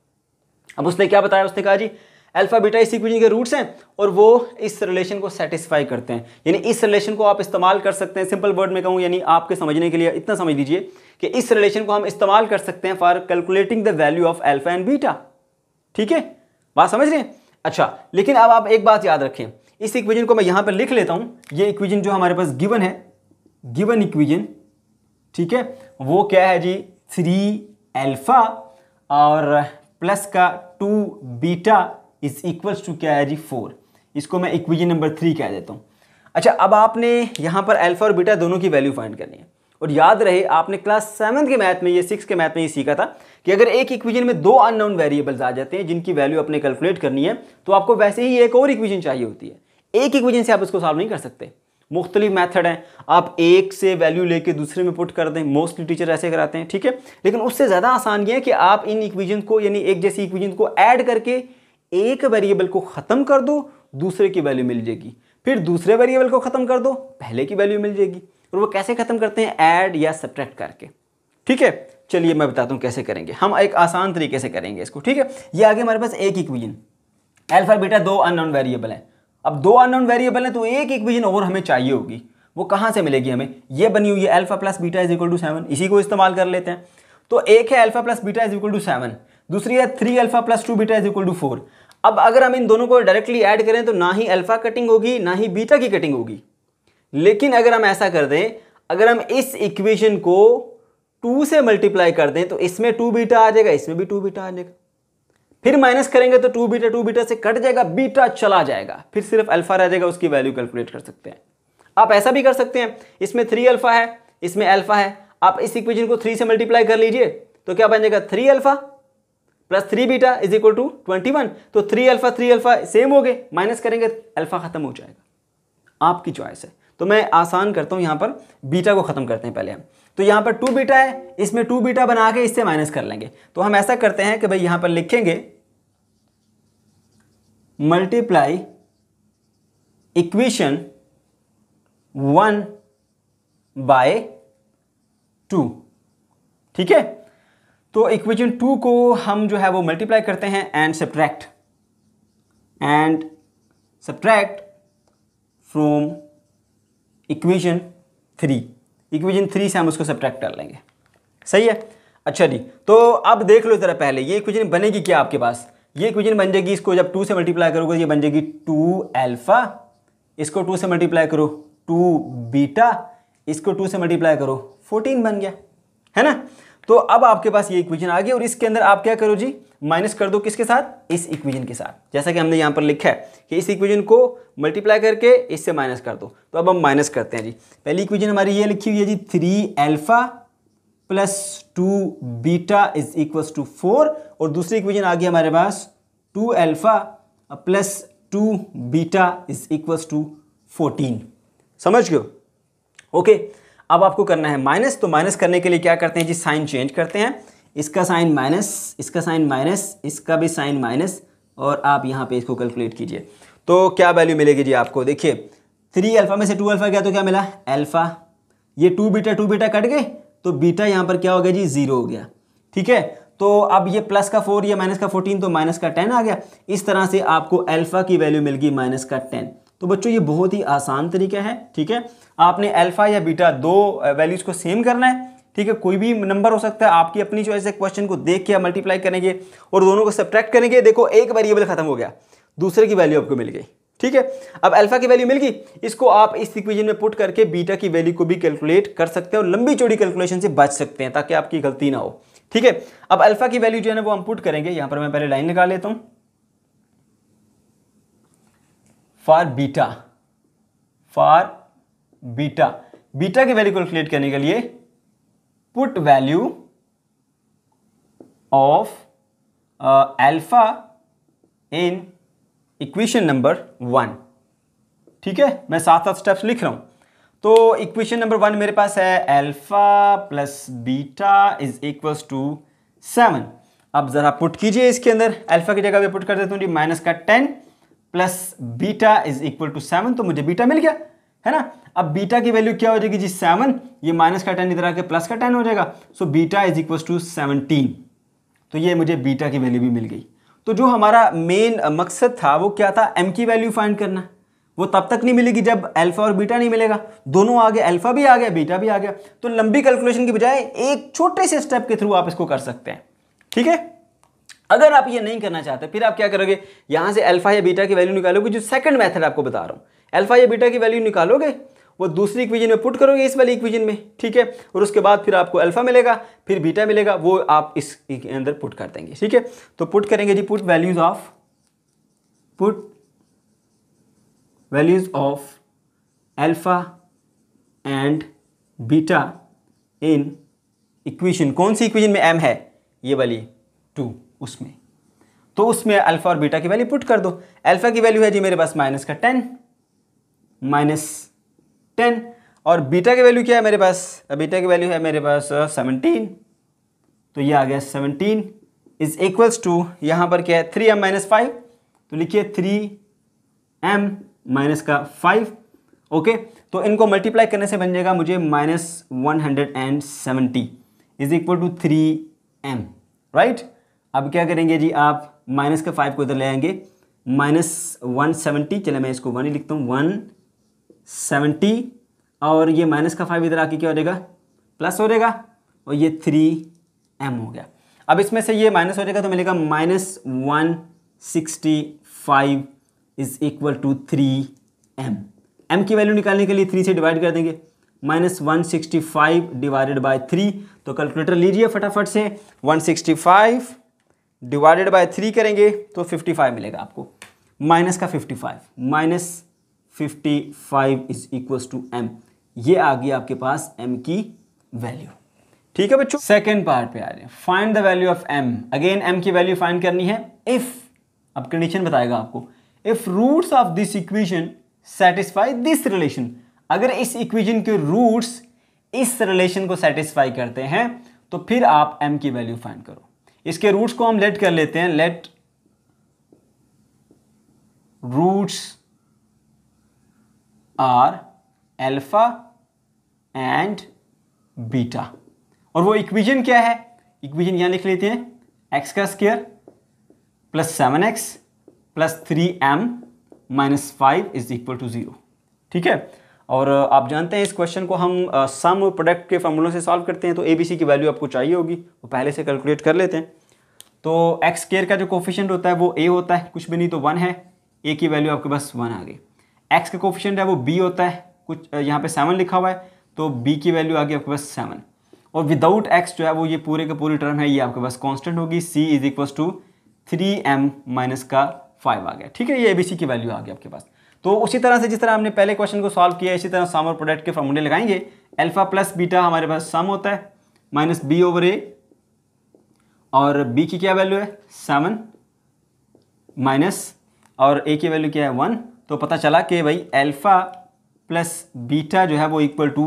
अब उसने क्या बताया उसने कहा जी अल्फ़ा बीटा इस इक्वेशन के रूट्स हैं और वो इस रिलेशन को सेटिस्फाई करते हैं यानी इस रिलेशन को आप इस्तेमाल कर सकते हैं सिंपल वर्ड में कहूँ यानी आपके समझने के लिए इतना समझ लीजिए कि इस रिलेशन को हम इस्तेमाल कर सकते हैं for calculating the value of alpha and beta ठीक है बात समझ रहे हैं अच्छा लेकिन अब आप एक बात याद रखें इस इक्विजन को मैं यहाँ पर लिख लेता हूँ ये इक्विजन जो हमारे पास गिवन है गिवन इक्विजन ठीक है वो क्या है जी थ्री एल्फ़ा और प्लस का two beta is equals to क्या है जी फोर इसको मैं इक्विजन नंबर थ्री कह देता हूँ अच्छा अब आपने यहाँ पर अल्फा और बीटा दोनों की वैल्यू फाइंड करनी है और याद रहे आपने क्लास सेवन्थ के मैथ में ये सिक्स के मैथ में ये सीखा था कि अगर एक इक्वेशन में दो अननोन वेरिएबल्स आ जाते हैं जिनकी वैल्यू आपने कैलकुलेट करनी है तो आपको वैसे ही एक और इक्वेशन चाहिए होती है एक इक्वेशन से आप इसको सॉल्व नहीं कर सकते मुख्तलिफ मैथड हैं आप एक से वैल्यू लेके दूसरे में पुट कर दें मोस्टली टीचर ऐसे कराते हैं ठीक है लेकिन उससे ज़्यादा आसान ये है कि आप इन इक्वेशन को यानी एक जैसी इक्वेशन को ऐड करके एक वेरिएबल को ख़त्म कर दो दूसरे की वैल्यू मिल जाएगी फिर दूसरे वेरिएबल को ख़त्म कर दो पहले की वैल्यू मिल जाएगी और वो कैसे ख़त्म करते हैं ऐड या सब्ट्रैक्ट करके ठीक है चलिए मैं बताता हूँ कैसे करेंगे हम एक आसान तरीके से करेंगे इसको ठीक है ये आगे हमारे पास एक इक्विजन एल्फा बीटा दो अननोन वेरिएबल हैं अब दो अननोन वेरिएबल हैं तो एक इक्विजन और हमें चाहिए होगी वो कहाँ से मिलेगी हमें ये बनी हुई है alpha plus beta is equal to seven इसी को इस्तेमाल कर लेते हैं तो एक है alpha plus beta is equal to seven दूसरी है three alpha plus two beta is equal to four अब अगर हम इन दोनों को डायरेक्टली ऐड करें तो ना ही अल्फ़ा कटिंग होगी ना ही बीटा की कटिंग होगी लेकिन अगर हम ऐसा कर दें अगर हम इस इक्वेशन को टू से मल्टीप्लाई कर दें तो इसमें टू बीटा आ जाएगा इसमें भी टू बीटा आ जाएगा फिर माइनस करेंगे तो टू बीटा टू बीटा से कट जाएगा बीटा चला जाएगा फिर सिर्फ अल्फा रह जाएगा उसकी वैल्यू कैलकुलेट कर सकते हैं आप ऐसा भी कर सकते हैं इसमें थ्री अल्फा है इसमें अल्फा है आप इस इक्वेशन को थ्री से मल्टीप्लाई कर लीजिए तो क्या बन जाएगा three alpha plus three beta is equal to twenty one तो three alpha three alpha same हो गए माइनस करेंगे अल्फा ख़त्म हो जाएगा आपकी चॉइस है तो मैं आसान करता हूँ यहाँ पर बीटा को ख़त्म करते हैं पहले हम तो यहाँ पर टू बीटा है इसमें टू बीटा बना के इससे माइनस कर लेंगे तो हम ऐसा करते हैं कि भाई यहाँ पर लिखेंगे multiply equation one by two ठीक है तो इक्वेशन टू को हम जो है वो मल्टीप्लाई करते हैं and subtract and subtract from equation three equation three से हम उसको सब्ट्रैक्ट कर लेंगे सही है अच्छा जी तो अब देख लो ज़रा पहले ये इक्वेशन बनेगी क्या आपके पास ये इक्वेशन बन जाएगी इसको जब टू से मल्टीप्लाई करोगे तो ये बन जाएगी टू एल्फ़ा इसको टू से मल्टीप्लाई करो टू बीटा इसको टू से मल्टीप्लाई करो फोर्टीन बन गया है ना तो अब आपके पास ये इक्वेशन आ गई और इसके अंदर आप क्या करो जी माइनस कर दो किसके साथ इस इक्वेशन के साथ जैसा कि हमने यहाँ पर लिखा है कि इस इक्वेशन को मल्टीप्लाई करके इससे माइनस कर दो तो अब हम माइनस करते हैं जी पहली इक्वेशन हमारी ये लिखी हुई है जी three alpha plus two beta is equal to four और दूसरी इक्वेशन आ गई हमारे पास two alpha plus two beta is equal to fourteen समझ गए ओके okay. अब आपको करना है माइनस तो माइनस करने के लिए क्या करते हैं जी साइन चेंज करते हैं इसका साइन माइनस इसका साइन माइनस इसका भी साइन माइनस और आप यहाँ पे इसको कैलकुलेट कीजिए तो क्या वैल्यू मिलेगी जी आपको देखिए थ्री अल्फ़ा में से टू अल्फ़ा गया तो क्या मिला अल्फ़ा ये two beta two beta cut गए तो बीटा यहाँ पर क्या हो गया जी ज़ीरो हो गया ठीक है तो अब ये प्लस का फोर या माइनस का फोर्टीन तो माइनस का टेन आ गया इस तरह से आपको अल्फ़ा की वैल्यू मिल गई माइनस का टेन तो बच्चों ये बहुत ही आसान तरीका है ठीक है आपने अल्फा या बीटा दो वैल्यूज़ को सेम करना है ठीक है कोई भी नंबर हो सकता है आपकी अपनी चॉइस है क्वेश्चन को देख के मल्टीप्लाई करेंगे और दोनों को सब्ट्रैक्ट करेंगे देखो एक वेरिएबल खत्म हो गया दूसरे की वैल्यू आपको मिल गई ठीक है अब अल्फा की वैल्यू मिल गई इसको आप इस इक्वेशन में पुट करके बीटा की वैल्यू को भी कैलकुलेट कर सकते हैं और लंबी चौड़ी कैलकुलेशन से बच सकते हैं ताकि आपकी गलती ना हो ठीक है अब अल्फा की वैल्यू जो है ना वो हम पुट करेंगे यहां पर मैं पहले लाइन निकाल लेता हूं for beta for beta beta की वैल्यू कैलकुलेट करने के लिए put value of alpha in equation number one ठीक है मैं सात सात स्टेप्स लिख रहा हूं तो इक्वेशन नंबर वन मेरे पास है alpha plus beta is equals to seven अब ज़रा पुट कीजिए इसके अंदर अल्फा की जगह पे पुट कर देता हूँ जी माइनस का ten plus beta is equal to seven तो मुझे बीटा मिल गया है ना अब बीटा की वैल्यू क्या हो जाएगी जी सेवन ये माइनस का टेन इधर आके प्लस का टेन हो जाएगा so beta is equal to seventeen तो ये मुझे बीटा की वैल्यू भी मिल गई तो जो हमारा मेन मकसद था वो क्या था एम की वैल्यू फाइंड करना वो तब तक नहीं मिलेगी जब अल्फा और बीटा नहीं मिलेगा दोनों आ गए अल्फा भी आ गया बीटा भी आ गया तो लंबी कैलकुलेशन की बजाय एक छोटे से स्टेप के थ्रू आप इसको कर सकते हैं ठीक है अगर आप ये नहीं करना चाहते फिर आप क्या करोगे यहां से अल्फा या बीटा की वैल्यू निकालोगे जो सेकंड मेथड आपको बता रहा हूं अल्फा या बीटा की वैल्यू निकालोगे वो दूसरी इक्विजन में पुट करोगे इस वाली इक्विजन में ठीक है और उसके बाद फिर आपको अल्फा मिलेगा फिर बीटा मिलेगा वो आप इस अंदर पुट कर देंगे ठीक है तो पुट करेंगे जी put values of put values of alpha and beta in equation कौन सी इक्वेशन में एम है ये वाली टू उसमें तो उसमें अल्फा और बीटा की वैल्यू पुट कर दो अल्फा की वैल्यू है जी मेरे पास माइनस का टेन माइनस टेन और बीटा की वैल्यू क्या है मेरे पास बीटा की वैल्यू है मेरे पास सेवनटीन तो ये आ गया सेवनटीन इज इक्वल्स टू यहाँ पर क्या है थ्री एम माइनस फाइव तो लिखिए थ्री एम माइनस का फाइव ओके तो इनको मल्टीप्लाई करने से बन जाएगा मुझे minus one hundred and seventy is equal to three M right अब क्या करेंगे जी आप माइनस का फाइव को इधर ले आएंगे माइनस वन सेवेंटी चले मैं इसको वन ही लिखता हूँ वन सेवेंटी और ये माइनस का फाइव इधर आके क्या हो जाएगा प्लस हो जाएगा और ये थ्री एम हो गया अब इसमें से ये माइनस हो जाएगा तो मिलेगा minus one sixty five is equal to three M M की वैल्यू निकालने के लिए थ्री से डिवाइड कर देंगे minus one sixty five divided by three तो कैलकुलेटर लीजिए फटाफट से one sixty five divided by three करेंगे तो फिफ्टी फाइव मिलेगा आपको माइनस का fifty five minus fifty five is equal to M ये आ गई आपके पास एम की वैल्यू ठीक है बच्चों सेकेंड पार्ट पे आ रहे हैं find the value of M again M की वैल्यू फाइंड करनी है इफ अब कंडीशन बताएगा आपको if roots of this equation satisfy this relation अगर इस इक्वेशन के रूट्स इस रिलेशन को सेटिस्फाई करते हैं तो फिर आप एम की वैल्यू फाइंड करो इसके रूट्स को हम लेट कर लेते हैं let roots are alpha and beta और वो इक्वेशन क्या है इक्वेशन यहाँ लिख लेते हैं एक्स का square plus seven x plus three M minus five is equal to zero ठीक है और uh, आप जानते हैं इस क्वेश्चन को हम सम uh, प्रोडक्ट के फॉर्मूलों से सॉल्व करते हैं तो ए बी सी की वैल्यू आपको चाहिए होगी वो पहले से कैलकुलेट कर लेते हैं तो एक्स स्केयर का जो कोफिशेंट होता है वो ए होता है कुछ भी नहीं तो वन है ए की वैल्यू आपके पास वन आ गई एक्स का कोफिशेंट है वो बी होता है कुछ यहाँ पे सेवन लिखा हुआ है तो बी की वैल्यू आ गई आपके पास सेवन और विदाउट एक्स जो है वो ये पूरे का पूरी टर्म है ये आपके पास कॉन्स्टेंट होगी C is equal to three M minus का फाइव आ गया ठीक है ये ए की वैल्यू आ गई आपके पास तो उसी तरह से जिस तरह हमने पहले क्वेश्चन को सॉल्व किया इसी तरह सम और प्रोडक्ट के फॉर्मूले लगाएंगे अल्फा प्लस बीटा हमारे पास सम होता है माइनस बी ओवर ए और बी की क्या वैल्यू है सेवन माइनस और ए की वैल्यू क्या है वन तो पता चला कि भाई अल्फ़ा प्लस बीटा जो है वो इक्वल टू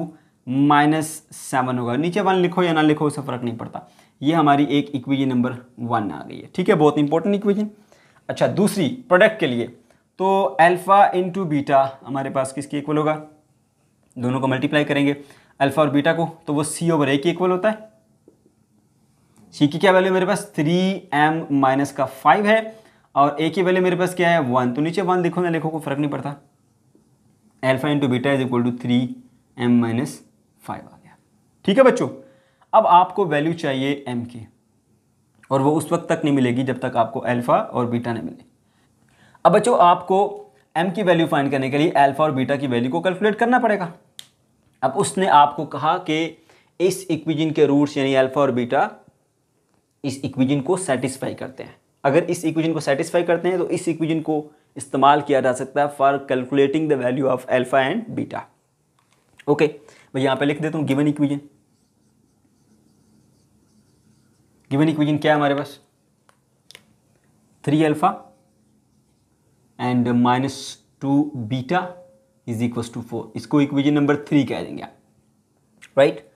माइनस सेवन होगा नीचे वन लिखो या ना लिखो उससे फ़र्क नहीं पड़ता ये हमारी एक इक्वेजन नंबर वन आ गई है ठीक है बहुत इंपॉर्टेंट इक्वेजन अच्छा दूसरी प्रोडक्ट के लिए तो अल्फ़ा इंटू बीटा हमारे पास किसके इक्वल होगा दोनों को मल्टीप्लाई करेंगे अल्फ़ा और बीटा को तो वो सी ओवर ए के इक्वल होता है सी की क्या वैल्यू मेरे पास थ्री एम माइनस का फाइव है और ए की वैल्यू मेरे पास क्या है वन तो नीचे वन देखो ना लिखो को फर्क नहीं पड़ता alpha into beta is equal to three M minus five आ गया ठीक है बच्चों अब आपको वैल्यू चाहिए एम की और वो उस वक्त तक नहीं मिलेगी जब तक आपको एल्फ़ा और बीटा नहीं मिले अब बच्चों आपको एम की वैल्यू फाइंड करने के लिए एल्फ़ा और बीटा की वैल्यू को कैलकुलेट करना पड़ेगा अब उसने आपको कहा कि इस इक्विजन के रूट्स यानी एल्फा और बीटा इस इक्विजन को सेटिस्फाई करते हैं अगर इस इक्वेशन को सेटिस्फाई करते हैं तो इस इक्वेशन को इस्तेमाल किया जा सकता है for calculating the value of alpha and beta okay मैं यहां पे लिख देता हूं गिवन इक्वेशन गिवन इक्वेशन क्या है हमारे पास three alpha and minus two beta is equal to four इसको इक्वेशन नंबर थ्री कह देंगे आप राइट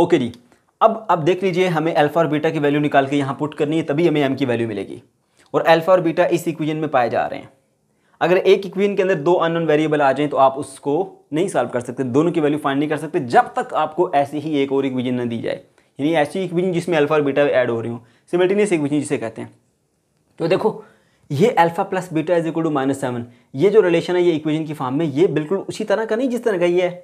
ओके जी अब अब देख लीजिए हमें अल्फा और बीटा की वैल्यू निकाल के यहाँ पुट करनी है तभी हमें एम की वैल्यू मिलेगी और अल्फा और बीटा इस इक्वेशन में पाए जा रहे हैं अगर एक इक्वेशन के अंदर दो अननोन वेरिएबल आ जाएं तो आप उसको नहीं सॉल्व कर सकते दोनों की वैल्यू फाइंड नहीं कर सकते जब तक आपको ऐसी ही एक और इक्वेशन ना दी जाए यानी ऐसी इक्वेशन जिसमें अल्फा और बीटा ऐड हो रही हो सिमिल्टेनियस इक्वेशन जिसे कहते हैं तो देखो ये alpha plus beta is equal to minus seven ये जो रिलेशन है ये इक्वेशन की फॉर्म में ये बिल्कुल उसी तरह का नहीं जिस तरह का ये है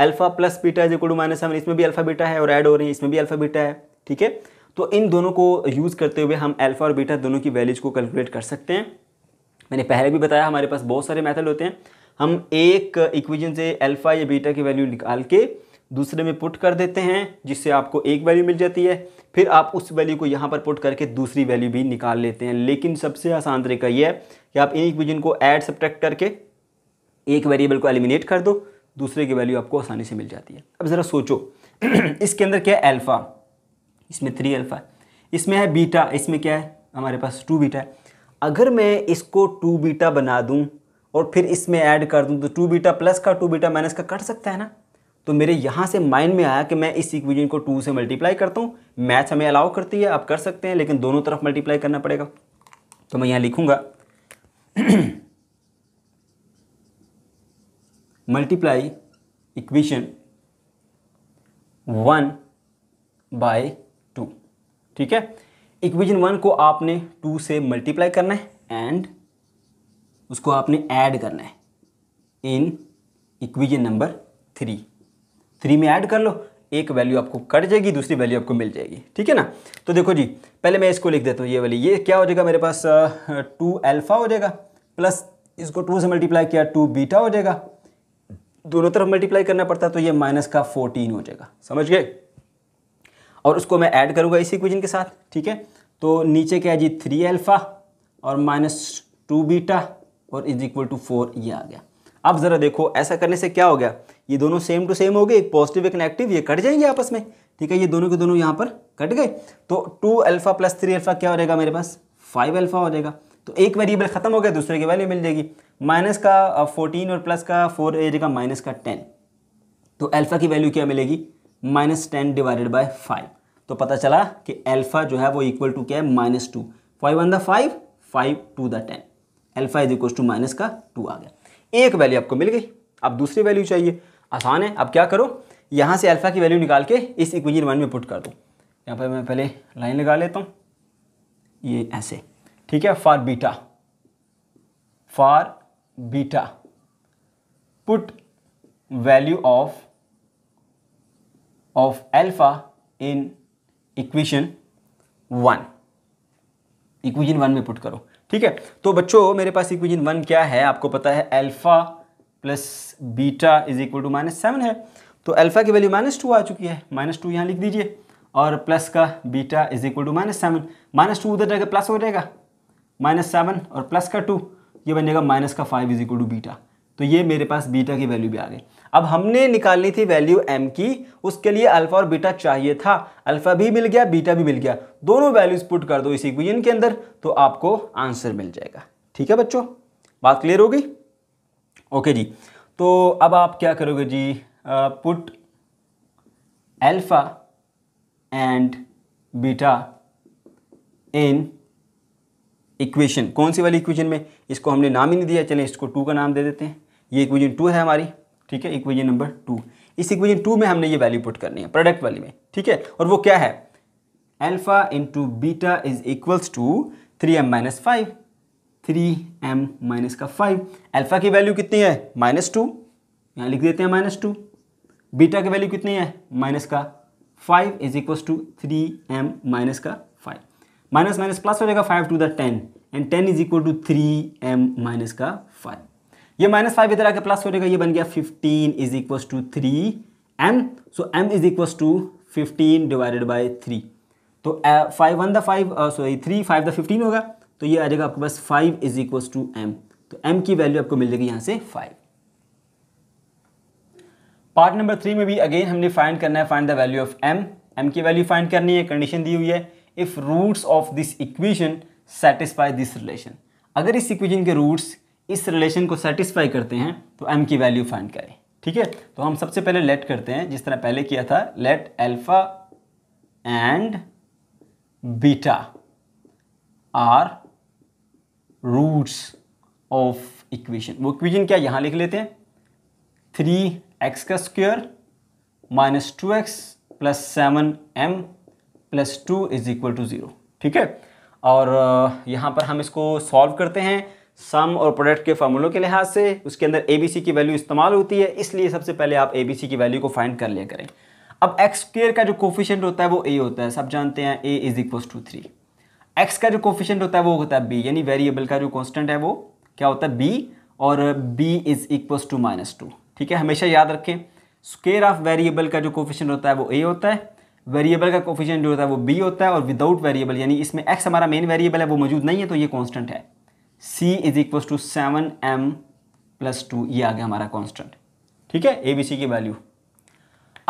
alpha plus beta is equal to minus seven इसमें भी अल्फा बीटा है और ऐड हो रही है इसमें भी अल्फा बीटा है ठीक है तो इन दोनों को यूज़ करते हुए हम अल्फा और बीटा दोनों की वैल्यूज को कैलकुलेट कर सकते हैं मैंने पहले भी बताया हमारे पास बहुत सारे मैथड होते हैं हम एक इक्वेशन से अल्फा या बीटा की वैल्यू निकाल के दूसरे में पुट कर देते हैं जिससे आपको एक वैल्यू मिल जाती है फिर आप उस वैल्यू को यहाँ पर पुट करके दूसरी वैल्यू भी निकाल लेते हैं लेकिन सबसे आसान तरीका यह है कि आप इन इक्वेशन को ऐड सब्ट्रैक्ट करके एक वेरिएबल को एलिमिनेट कर दो दूसरे की वैल्यू आपको आसानी से मिल जाती है अब ज़रा सोचो इसके अंदर क्या है अल्फ़ा इसमें थ्री अल्फ़ा इसमें है बीटा इसमें क्या है हमारे पास टू बीटा है अगर मैं इसको टू बीटा बना दूँ और फिर इसमें ऐड कर दूँ तो टू बीटा प्लस का टू बीटा माइनस का कट सकता है ना तो मेरे यहाँ से माइंड में आया कि मैं इस इक्वेशन को टू से मल्टीप्लाई करता हूँ मैथ्स हमें अलाउ करती है आप कर सकते हैं लेकिन दोनों तरफ मल्टीप्लाई करना पड़ेगा तो मैं यहाँ लिखूँगा multiply equation one by two ठीक है इक्वेशन वन को आपने टू से मल्टीप्लाई करना है एंड उसको आपने ऐड करना है in equation number three three में ऐड कर लो एक वैल्यू आपको कट जाएगी दूसरी वैल्यू आपको मिल जाएगी ठीक है ना तो देखो जी पहले मैं इसको लिख देता हूँ ये वाली ये क्या हो जाएगा मेरे पास टू अल्फा हो जाएगा प्लस इसको टू से मल्टीप्लाई किया टू बीटा हो जाएगा दोनों तरफ मल्टीप्लाई करना पड़ता है तो ये माइनस का फोर्टीन हो जाएगा समझ गए और उसको मैं ऐड करूंगा इसी इक्वेजन के साथ ठीक है तो नीचे क्या है जी थ्री एल्फ़ा और माइनस टू बीटा और इज इक्वल टू फोर ये आ गया अब ज़रा देखो ऐसा करने से क्या हो गया ये दोनों सेम टू सेम हो गए एक पॉजिटिव एक नेगेटिव ये कट जाएंगे आपस में ठीक है ये दोनों के दोनों यहाँ पर कट गए तो two alpha plus three alpha क्या हो जाएगा मेरे पास फाइव अल्फ़ा हो जाएगा तो एक वेरिएबल ख़त्म हो गया दूसरे की वैल्यू मिल जाएगी माइनस का फोर्टीन और प्लस का फोर ए जगह माइनस का टेन तो अल्फ़ा की वैल्यू क्या मिलेगी minus ten divided by five तो पता चला कि अल्फ़ा जो है वो इक्वल टू क्या है minus two five one the five five two the ten alpha is equal to minus का टू आ गया एक वैल्यू आपको मिल गई अब दूसरी वैल्यू चाहिए आसान है अब क्या करो यहाँ से अल्फ़ा की वैल्यू निकाल के इस इक्वेशन वन में पुट कर दो यहाँ पर मैं पहले लाइन लगा लेता हूँ ये ऐसे ठीक है for beta for beta put value of of alpha in equation one equation one में पुट करो ठीक है तो बच्चों मेरे पास इक्वेशन वन क्या है आपको पता है alpha plus beta is equal to minus seven है तो अल्फा की वैल्यू माइनस टू आ चुकी है माइनस टू यहाँ लिख दीजिए और प्लस का beta is equal to minus seven minus two उधर जाएगा प्लस हो जाएगा माइनस सेवन और प्लस का टू ये बनेगा माइनस का five is equal to beta तो ये मेरे पास बीटा की वैल्यू भी आ गई अब हमने निकालनी थी वैल्यू एम की उसके लिए अल्फा और बीटा चाहिए था अल्फा भी मिल गया बीटा भी मिल गया दोनों वैल्यूज पुट कर दो इस इक्वेशन के अंदर तो आपको आंसर मिल जाएगा ठीक है बच्चों बात क्लियर हो गई ओके जी तो अब आप क्या करोगे जी put alpha and beta in equation कौन सी वाली इक्वेशन में इसको हमने नाम ही नहीं दिया चलें इसको टू का नाम दे देते हैं ये इक्वेजन टू है हमारी ठीक है इक्वेजन नंबर टू इस इक्वेजन टू में हमने ये वैल्यू पुट करनी है प्रोडक्ट वैल्यू में ठीक है और वो क्या है alpha into beta is equals to three M minus five three M minus का फाइव एल्फा की वैल्यू कितनी है माइनस टू यहाँ लिख देते हैं माइनस टू बीटा की वैल्यू कितनी है माइनस का five is equals to three M minus का फाइव माइनस माइनस प्लस हो जाएगा five two the ten and ten is equal to three M minus का फाइव ये माइनस फाइव इधर आके प्लस हो जाएगा ये बन गया fifteen is equal to three M so M is equal to fifteen divided by three तो five one the five sorry three five the fifteen होगा तो ये आ जाएगा आपके पास five is equal to M तो एम की वैल्यू आपको मिल जाएगी यहाँ से फाइव पार्ट नंबर थ्री में भी अगेन हमने फाइंड करना है find the value of M M की वैल्यू फाइंड करनी है कंडीशन दी हुई है if roots of this equation satisfy this relation अगर इस इक्वेशन के रूट्स इस रिलेशन को सेटिस्फाई करते हैं तो एम की वैल्यू फाइंड करें ठीक है तो हम सबसे पहले लेट करते हैं जिस तरह पहले किया था let alpha and beta are roots of equation वो इक्वेशन क्या यहां लिख लेते हैं थ्री एक्स का square minus two X plus seven M plus two is equal to zero ठीक है और यहाँ पर हम इसको सॉल्व करते हैं सम और प्रोडक्ट के फार्मूलों के लिहाज से उसके अंदर ए बी सी की वैल्यू इस्तेमाल होती है इसलिए सबसे पहले आप ए बी सी की वैल्यू को फाइंड कर लिया करें अब एक्स स्क्र का जो कोफिशेंट होता है वो ए होता है सब जानते हैं A is equal to three x का जो कोफिशेंट होता है वो होता है बी यानी वेरिएबल का जो कॉन्स्टेंट है वो क्या होता है बी और B is equal to minus two ठीक है हमेशा याद रखें स्केयर ऑफ वेरिएबल का जो कोफिशेंट होता है वो ए होता है वेरिएबल का कोफिशियंट जो होता है वो बी होता है और विदाउट वेरिएबल यानी इसमें एक्स हमारा मेन वेरिएबल है वो मौजूद नहीं है तो ये कॉन्स्टेंट है सी is equal to seven M plus two ये आ गया हमारा कॉन्स्टेंट ठीक है ए बी सी की वैल्यू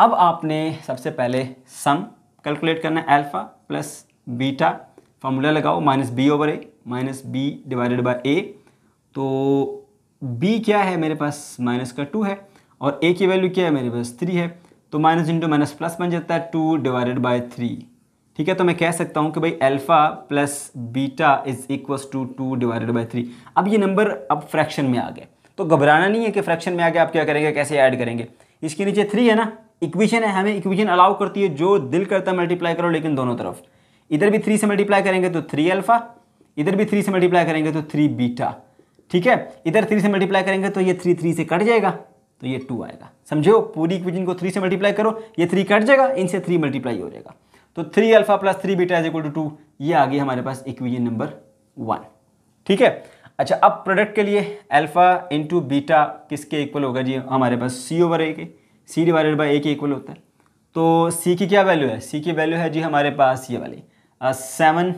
अब आपने सबसे पहले सम कैलकुलेट करना है एल्फा प्लस बीटा फॉर्मूला लगाओ minus B over A minus B divided by ए तो बी क्या है मेरे पास माइनस का टू है और ए की वैल्यू क्या है मेरे पास थ्री है तो माइनस इंटू माइनस प्लस बन जाता है टू डिवाइडेड बाय थ्री ठीक है तो मैं कह सकता हूँ कि भाई alpha plus beta is equals to two divided by three अब ये नंबर अब फ्रैक्शन में आ गए तो घबराना नहीं है कि फ्रैक्शन में आ गया आप क्या करेंगे कैसे ऐड करेंगे इसके नीचे थ्री है ना इक्वेशन है हमें इक्वेशन अलाउ करती है जो दिल करता है मल्टीप्लाई करो लेकिन दोनों तरफ इधर भी थ्री से मल्टीप्लाई करेंगे तो थ्री अल्फ़ा इधर भी थ्री से मल्टीप्लाई करेंगे तो थ्री बीटा ठीक है इधर थ्री से मल्टीप्लाई करेंगे तो ये थ्री थ्री से कट जाएगा तो ये टू आएगा समझो पूरी इक्वेशन को थ्री से मल्टीप्लाई करो ये थ्री कट जाएगा इनसे थ्री मल्टीप्लाई हो जाएगा तो three alpha plus three beta is equal to two ये आ गई हमारे पास इक्वेशन नंबर वन ठीक है अच्छा अब प्रोडक्ट के लिए अल्फा इंटू बीटा किसके इक्वल होगा जी हमारे पास सी ओवर ए के सी डिवाइडेड बाई ए के इक्वल होता है तो सी की क्या वैल्यू है सी की वैल्यू है जी हमारे पास ये वाली सेवन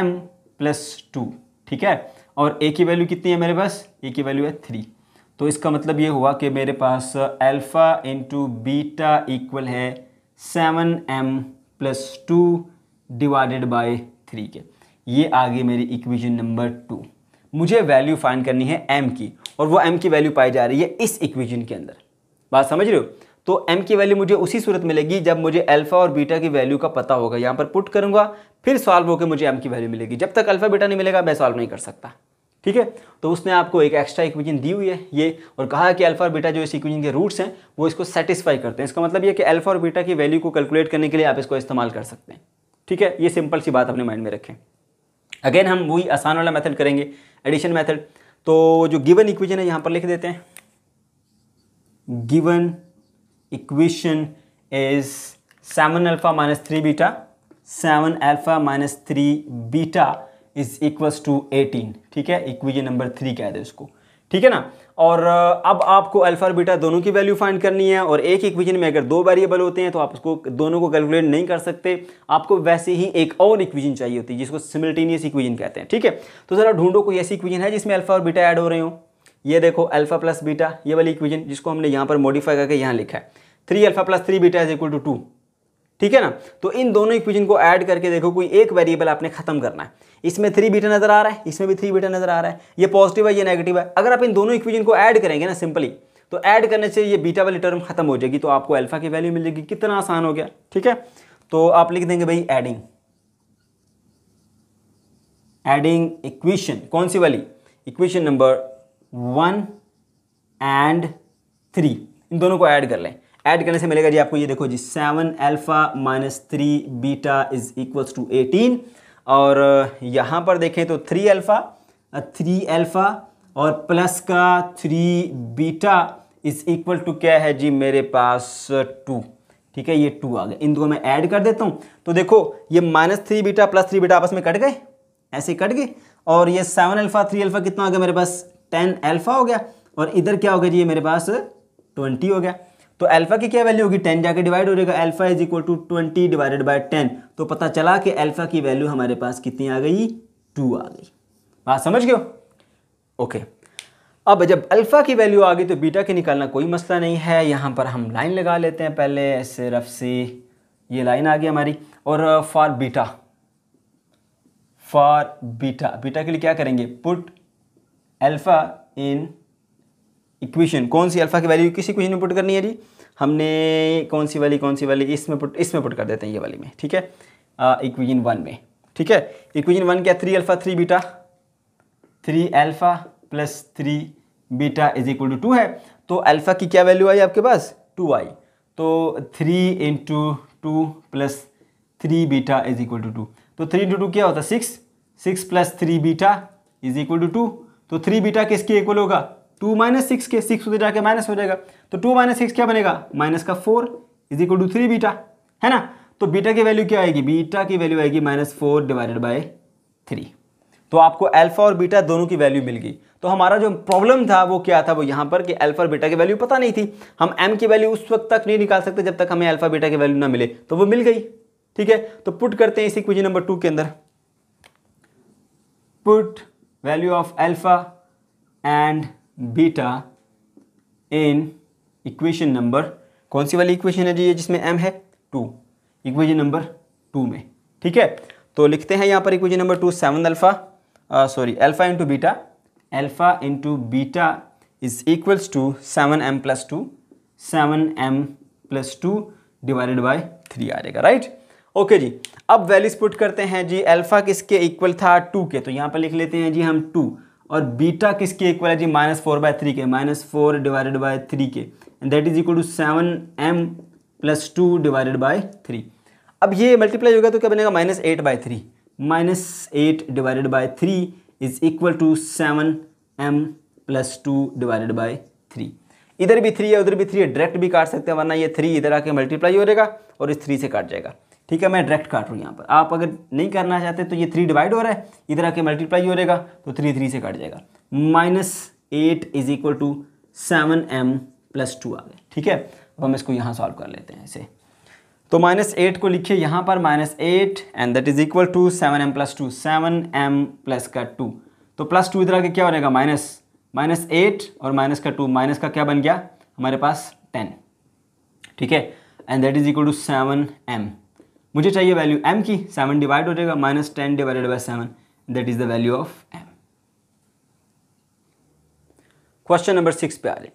एम प्लस टू ठीक है और ए की वैल्यू कितनी है मेरे पास ए की वैल्यू है थ्री तो इसका मतलब ये हुआ कि मेरे पास अल्फ़ा इंटू बीटा इक्वल है seven M plus two divided by three के ये आ गई मेरी इक्वेशन नंबर टू मुझे वैल्यू फाइंड करनी है एम की और वो एम की वैल्यू पाई जा रही है इस इक्वेशन के अंदर बात समझ रहे हो तो एम की वैल्यू मुझे उसी सूरत मिलेगी जब मुझे अल्फ़ा और बीटा की वैल्यू का पता होगा यहाँ पर पुट करूँगा फिर सॉल्व होकर मुझे एम की वैल्यू मिलेगी जब तक अल्फ़ा बीटा नहीं मिलेगा मैं सॉल्व नहीं कर सकता ठीक है तो उसने आपको एक एक्स्ट्रा इक्वेशन दी हुई है ये और कहा कि अल्फा और बीटा जो इस इक्वेशन के रूट्स हैं वो इसको सेटिस्फाई करते हैं इसका मतलब ये कि अल्फा और बीटा की वैल्यू को कैलकुलेट करने के लिए आप इसको इस्तेमाल कर सकते हैं ठीक है ये सिंपल सी बात अपने माइंड में रखें अगेन हम वही आसान वाला मैथड करेंगे एडिशन मैथड तो जो गिवन इक्वेशन है यहाँ पर लिख देते हैं given equation is seven alpha minus three beta seven alpha minus three beta is equals to eighteen ठीक है इक्वीजन नंबर थ्री कह दे उसको ठीक है ना और अब आपको अल्फा और बीटा दोनों की वैल्यू फाइंड करनी है और एक इक्वेशन में अगर दो वेरिएबल होते हैं तो आप उसको दोनों को कैलकुलेट नहीं कर सकते आपको वैसे ही एक और इक्वेशन चाहिए होती है जिसको सिमिलटेनियस इक्वेशन कहते हैं ठीक है तो ज़रा ढूंढो कोई ऐसी इक्वेशन है जिसमें अल्फा और बीटा ऐड हो रहे हो ये देखो अल्फा प्लस बीटा ये वाली इक्वेशन जिसको हमने यहाँ पर मॉडिफाई करके यहाँ लिखा है three alpha plus three beta is equal to two ठीक है ना तो इन दोनों इक्वेशन को ऐड करके देखो कोई एक वेरिएबल आपने खत्म करना है इसमें थ्री बीटा नजर आ रहा है इसमें भी थ्री बीटा नजर आ रहा है ये पॉजिटिव है ये नेगेटिव है अगर आप इन दोनों इक्वेशन को ऐड करेंगे ना सिंपली तो ऐड करने से ये बीटा वाली टर्म खत्म हो जाएगी तो आपको अल्फा की वैल्यू मिल जाएगी कितना आसान हो गया ठीक है तो आप लिख देंगे भाई एडिंग एडिंग इक्वेशन कौन सी वाली equation number one and three इन दोनों को ऐड कर लें ऐड करने से मिलेगा जी आपको ये देखो जी seven alpha minus three beta is equals to eighteen और यहाँ पर देखें तो थ्री अल्फ़ा थ्री अल्फ़ा और प्लस का three beta is equal to क्या है जी मेरे पास टू ठीक है ये टू आ गया इन दो मैं ऐड कर देता हूँ तो देखो ये minus three beta plus three beta आपस में कट गए ऐसे कट गए और ये सेवन अल्फ़ा थ्री अल्फ़ा कितना हो गया मेरे पास टेन अल्फ़ा हो गया और इधर क्या हो गया जी ये मेरे पास ट्वेंटी हो गया तो अल्फा की क्या वैल्यू होगी टेन जाके डिवाइड हो जाएगा alpha is equal to twenty divided by ten तो पता चला कि अल्फा की वैल्यू हमारे पास कितनी आ गई टू आ गई बात समझ गए ओके अब जब अल्फ़ा की वैल्यू आ गई तो बीटा के निकालना कोई मसला नहीं है यहाँ पर हम लाइन लगा लेते हैं पहले रफ से ये लाइन आ गई हमारी और for beta for beta beta के लिए क्या करेंगे पुट अल्फ़ा इन इक्वेशन कौन सी अल्फा की वैल्यू किसी इक्वेशन में पुट करनी है जी हमने कौन सी वाली कौन सी वाली इसमें पुट इसमें पुट कर देते हैं ये वाली में ठीक है इक्वेशन वन में ठीक है इक्वेशन वन क्या three alpha three beta three alpha plus three beta is equal to two है तो अल्फा की क्या वैल्यू आई आपके पास टू आई तो three into two plus three beta is equal to two तो थ्री इंटू टू क्या होता है six six plus three beta is equal to two तो थ्री बीटा किसके इक्वल होगा टू माइनस सिक्स के सिक्स उधर जाके माइनस हो जाएगा तो टू माइनस सिक्स क्या बनेगा माइनस का four is equal to three beta है ना तो बीटा की वैल्यू क्या आएगी बीटा की वैल्यू आएगी minus four divided by three तो आपको अल्फा और बीटा दोनों की वैल्यू मिल गई तो हमारा जो प्रॉब्लम था वो क्या था वो यहाँ पर कि अल्फा और बीटा की वैल्यू पता नहीं थी हम एम की वैल्यू उस वक्त तक नहीं निकाल सकते जब तक हमें अल्फा बीटा की वैल्यू ना मिले तो वो मिल गई ठीक है तो पुट करते हैं इसी क्वेश्चन नंबर टू के अंदर put value of alpha and beta in equation number कौन सी वाली इक्वेशन है जी ये जिसमें एम है टू इक्वेशन नंबर टू में ठीक है तो लिखते हैं यहाँ पर equation number two seven alpha sorry alpha into beta alpha into beta is equals to seven M plus two seven M plus two divided by three आ जाएगा राइट ओके जी अब वैल्यूज पुट करते हैं जी अल्फ़ा किसके equal था two के तो यहाँ पर लिख लेते हैं जी हम टू और बीटा किसके इक्वल है जी माइनस फोर बाय थ्री के minus four divided by three के and that is equal to seven M plus two divided by three अब ये मल्टीप्लाई होगा तो क्या बनेगा minus eight by three minus eight divided by three is equal to seven M plus two divided by three इधर भी three है उधर भी थ्री है डायरेक्ट भी काट सकते हैं वरना ये थ्री इधर आके मल्टीप्लाई हो जाएगा और इस थ्री से काट जाएगा ठीक है मैं डायरेक्ट काट रहा हूँ यहाँ पर आप अगर नहीं करना चाहते तो ये थ्री डिवाइड हो रहा है इधर आके मल्टीप्लाई हो जाएगा तो थ्री थ्री से कट जाएगा minus eight is equal to seven M plus two आ गए ठीक है अब हम इसको यहाँ सॉल्व कर लेते हैं इसे तो माइनस एट को लिखिए यहाँ पर minus eight and that is equal to seven M plus two seven M plus का टू तो प्लस टू इधर आके क्या हो जाएगा माइनस माइनस एट और माइनस का टू माइनस का क्या बन गया हमारे पास टेन ठीक है and that is equal to seven M मुझे चाहिए वैल्यू एम की सेवन डिवाइड हो जाएगा minus ten divided by seven that is the value of M question number six पे आ रहे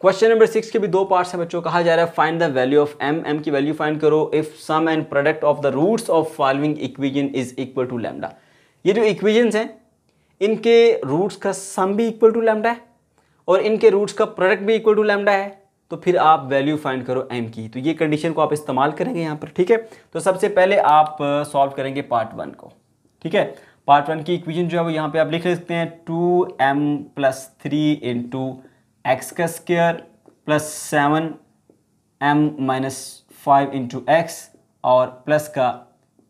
क्वेश्चन नंबर सिक्स के भी दो पार्ट्स हैं बच्चों कहा जा रहा है find the value of M M की वैल्यू फाइंड करो if sum and product of the roots of following equation is equal to lambda ये जो इक्वेजन हैं इनके रूट्स का सम भी इक्वल टू लैमडा है और इनके रूट्स का प्रोडक्ट भी इक्वल टू लैमडा है तो फिर आप वैल्यू फाइंड करो एम की तो ये कंडीशन को आप इस्तेमाल करेंगे यहाँ पर ठीक है तो सबसे पहले आप सॉल्व करेंगे पार्ट वन को ठीक है पार्ट वन की इक्वेशन जो है वो यहाँ पे आप लिख सकते हैं two M plus three into X का square plus seven M minus five into X और प्लस का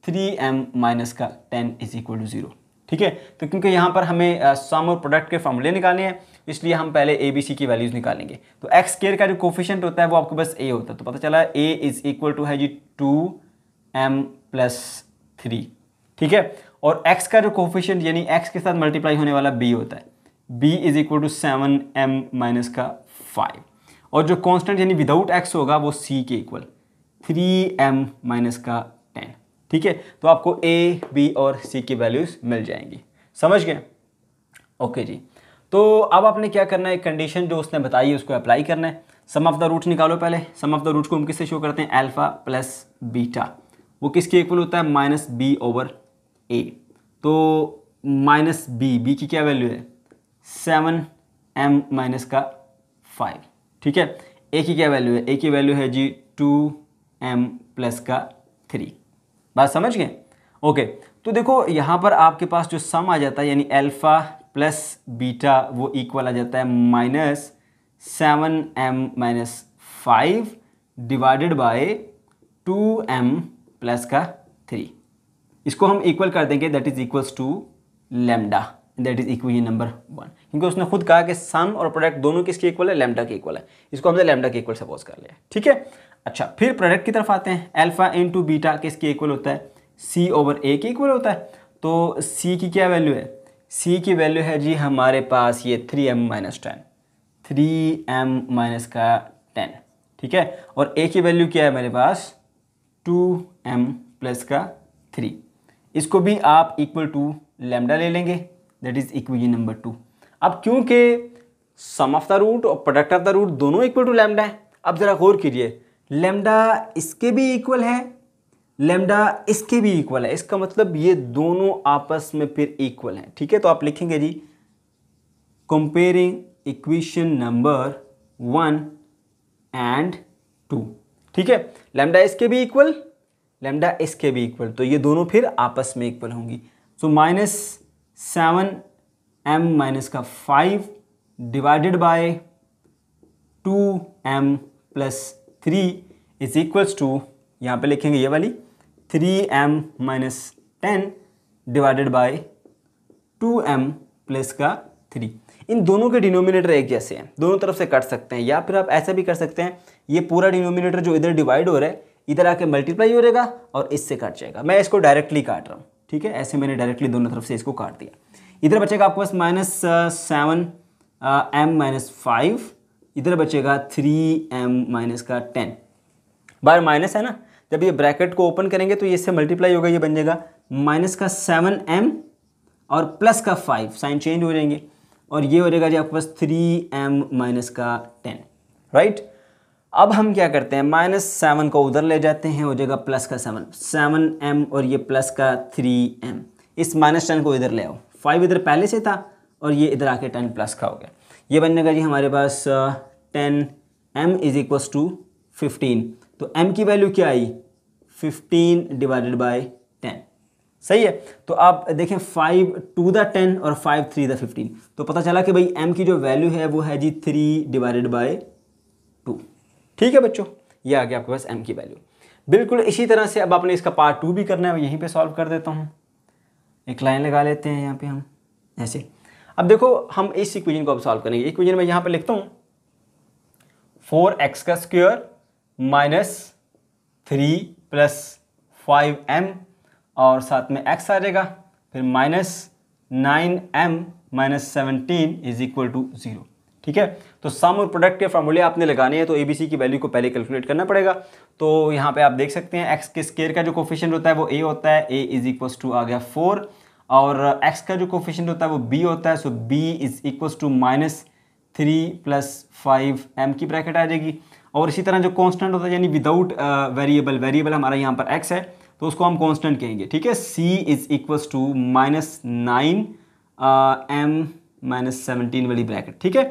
थ्री एम माइनस का ten is equal to zero ठीक है तो क्योंकि यहाँ पर हमें सम और प्रोडक्ट के फॉर्मूले निकालने हैं इसलिए हम पहले ए बी सी की वैल्यूज़ निकालेंगे तो एक्स केयर का जो कोफिशेंट होता है वो आपको बस ए होता है तो पता चला ए इज़ इक्वल टू है जी टू एम प्लस थ्री ठीक है और एक्स का जो कोफिशेंट यानी एक्स के साथ मल्टीप्लाई होने वाला बी होता है B is equal to seven M minus का फाइव और जो कॉन्स्टेंट यानी विदाउट एक्स होगा वो सी के इक्वल थ्री एम माइनस का टेन ठीक है तो आपको ए बी और सी की वैल्यूज़ मिल जाएंगी समझ गए ओके जी तो अब आपने क्या करना है कंडीशन जो उसने बताई है उसको अप्लाई करना है सम ऑफ द रूट निकालो पहले सम ऑफ द रूट को हम किससे शो करते हैं अल्फा प्लस बीटा वो किसके इक्वल होता है माइनस बी ओवर ए तो माइनस बी बी की क्या वैल्यू है सेवन एम माइनस का फाइव ठीक है ए की क्या वैल्यू है ए की वैल्यू है जी टू एम प्लस का थ्री बात समझ गए ओके तो देखो यहाँ पर आपके पास जो सम आ जाता है यानी अल्फ़ा प्लस बीटा वो इक्वल आ जाता है minus seven M minus five divided by two M plus का थ्री इसको हम इक्वल कर देंगे that is equals to lambda that is equation number one क्योंकि उसने खुद कहा कि सम और प्रोडक्ट दोनों किसके इक्वल है लेमडा के इक्वल है इसको हमने लेमडा के इक्वल सपोज कर लिया ठीक है अच्छा फिर प्रोडक्ट की तरफ आते हैं एल्फा इन टू बीटा किसके इक्वल होता है सी ओवर ए के इक्वल होता है तो सी की क्या वैल्यू है सी की वैल्यू है जी हमारे पास ये three M minus ten three M minus का टेन ठीक है और ए की वैल्यू क्या है मेरे पास टू एम प्लस का थ्री इसको भी आप इक्वल टू लेमडा ले लेंगे दैट इज़ इक्वी नंबर टू अब क्योंकि सम ऑफ द रूट और प्रोडक्ट ऑफ द रूट दोनों इक्वल टू लेमडा है अब ज़रा गौर कीजिए लेमडा इसके भी इक्वल है लेमडा इसके भी इक्वल है इसका मतलब ये दोनों आपस में फिर इक्वल हैं ठीक है तो आप लिखेंगे जी comparing equation number one and two ठीक है लेमडा इसके भी इक्वल लेमडा इसके भी इक्वल तो ये दोनों फिर आपस में इक्वल होंगी so minus seven M minus का five divided by two M plus three is equals to यहाँ पे लिखेंगे ये वाली three M minus ten divided by two M plus का थ्री इन दोनों के डिनोमिनेटर एक जैसे हैं दोनों तरफ से कट सकते हैं या फिर आप ऐसा भी कर सकते हैं ये पूरा डिनोमिनेटर जो इधर डिवाइड हो रहा है इधर आके मल्टीप्लाई हो रहेगा और इससे कट जाएगा मैं इसको डायरेक्टली काट रहा हूँ ठीक है ऐसे मैंने डायरेक्टली दोनों तरफ से इसको काट दिया इधर बचेगा आपके पास minus seven M minus five इधर बचेगा थ्री एम माइनस का टेन बार माइनस है ना जब ये ब्रैकेट को ओपन करेंगे तो ये इससे मल्टीप्लाई होगा ये बन जाएगा माइनस का सेवन एम और प्लस का फाइव साइन चेंज हो जाएंगे और ये हो जाएगा जी आपके पास थ्री एम माइनस का टेन राइट अब हम क्या करते हैं माइनस सेवन को उधर ले जाते हैं हो जाएगा प्लस का सेवन सेवन एम और ये प्लस का थ्री एम इस माइनस टेन को इधर ले आओ फाइव इधर पहले से था और ये इधर आके टेन प्लस का हो गया ये बन जाएगा जी हमारे पास ten M is equals to fifteen तो m की वैल्यू क्या आई 15 डिवाइडेड बाय 10 सही है तो आप देखें 5 टू द 10 और 5 थ्री द 15 तो पता चला कि भाई m की जो वैल्यू है वो है जी 3 डिवाइडेड बाय 2 ठीक है बच्चों ये आ गया आपके पास m की वैल्यू बिल्कुल इसी तरह से अब आपने इसका पार्ट टू भी करना है यहीं पर सॉल्व कर देता हूँ एक लाइन लगा लेते हैं यहाँ पर हम ऐसे अब देखो हम इस इक्वेशन को अब सॉल्व करेंगे इक्वेशन में यहाँ पर लिखता हूँ फोर एक्स का square minus three plus five M और साथ में एक्स आ जाएगा फिर minus nine M minus seventeen is equal to zero ठीक है तो सम और प्रोडक्ट के फार्मूले आपने लगाने हैं तो ए बी सी की वैल्यू को पहले कैलकुलेट करना पड़ेगा तो यहाँ पे आप देख सकते हैं एक्स के स्केयर का जो कोफिशेंट होता है वो ए होता है ए इज इक्व टू आ गया फोर और एक्स का जो कोफिशेंट होता है वो बी होता है so B is equal to minus three plus five M की ब्रैकेट आ जाएगी और इसी तरह जो कॉन्स्टेंट होता है यानी विदाउट वेरिएबल वेरिएबल हमारा यहाँ पर एक्स है तो उसको हम कॉन्स्टेंट कहेंगे ठीक है सी is equals to minus nine M minus seventeen वाली ब्रैकेट ठीक है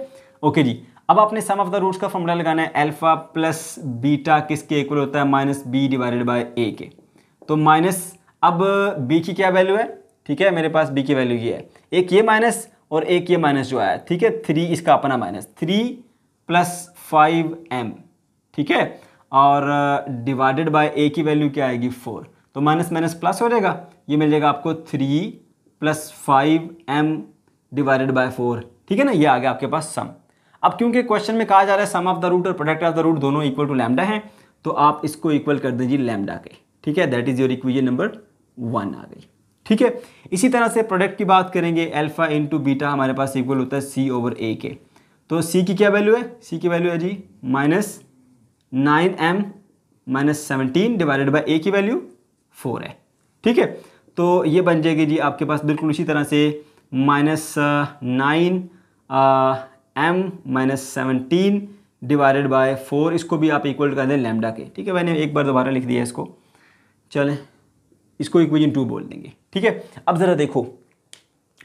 ओके जी अब आपने सम ऑफ द रूट्स का फॉर्मूला लगाना है एल्फा प्लस बीटा किसके इक्वल होता है माइनस बी डिवाइडेड बाई ए के तो माइनस अब बी की क्या वैल्यू है ठीक है मेरे पास बी की वैल्यू ये है एक ये माइनस और एक ये माइनस जो आया ठीक है थ्री इसका अपना minus three plus five M ठीक है और डिवाइडेड बाय ए की वैल्यू क्या आएगी फोर तो माइनस माइनस प्लस हो जाएगा ये मिल जाएगा आपको three plus five M divided by four ठीक है ना ये आ गया आपके पास सम अब क्योंकि क्वेश्चन में कहा जा रहा है सम ऑफ द रूट और प्रोडक्ट ऑफ द रूट दोनों इक्वल टू लैमडा हैं तो आप इसको इक्वल कर दीजिए लैमडा के ठीक है that is your equation number one आ गई ठीक है इसी तरह से प्रोडक्ट की बात करेंगे अल्फा इंटू बीटा हमारे पास इक्वल होता है सी ओवर ए के तो सी की क्या वैल्यू है सी की वैल्यू है जी minus nine M minus seventeen divided by ए की वैल्यू फोर है ठीक है तो ये बन जाएगी जी आपके पास बिल्कुल उसी तरह से minus nine M minus seventeen divided by four इसको भी आप इक्वल कर दें लेमडा के ठीक है मैंने एक बार दोबारा लिख दिया इसको चलें इसको इक्वेजन टू बोल देंगे ठीक है अब ज़रा देखो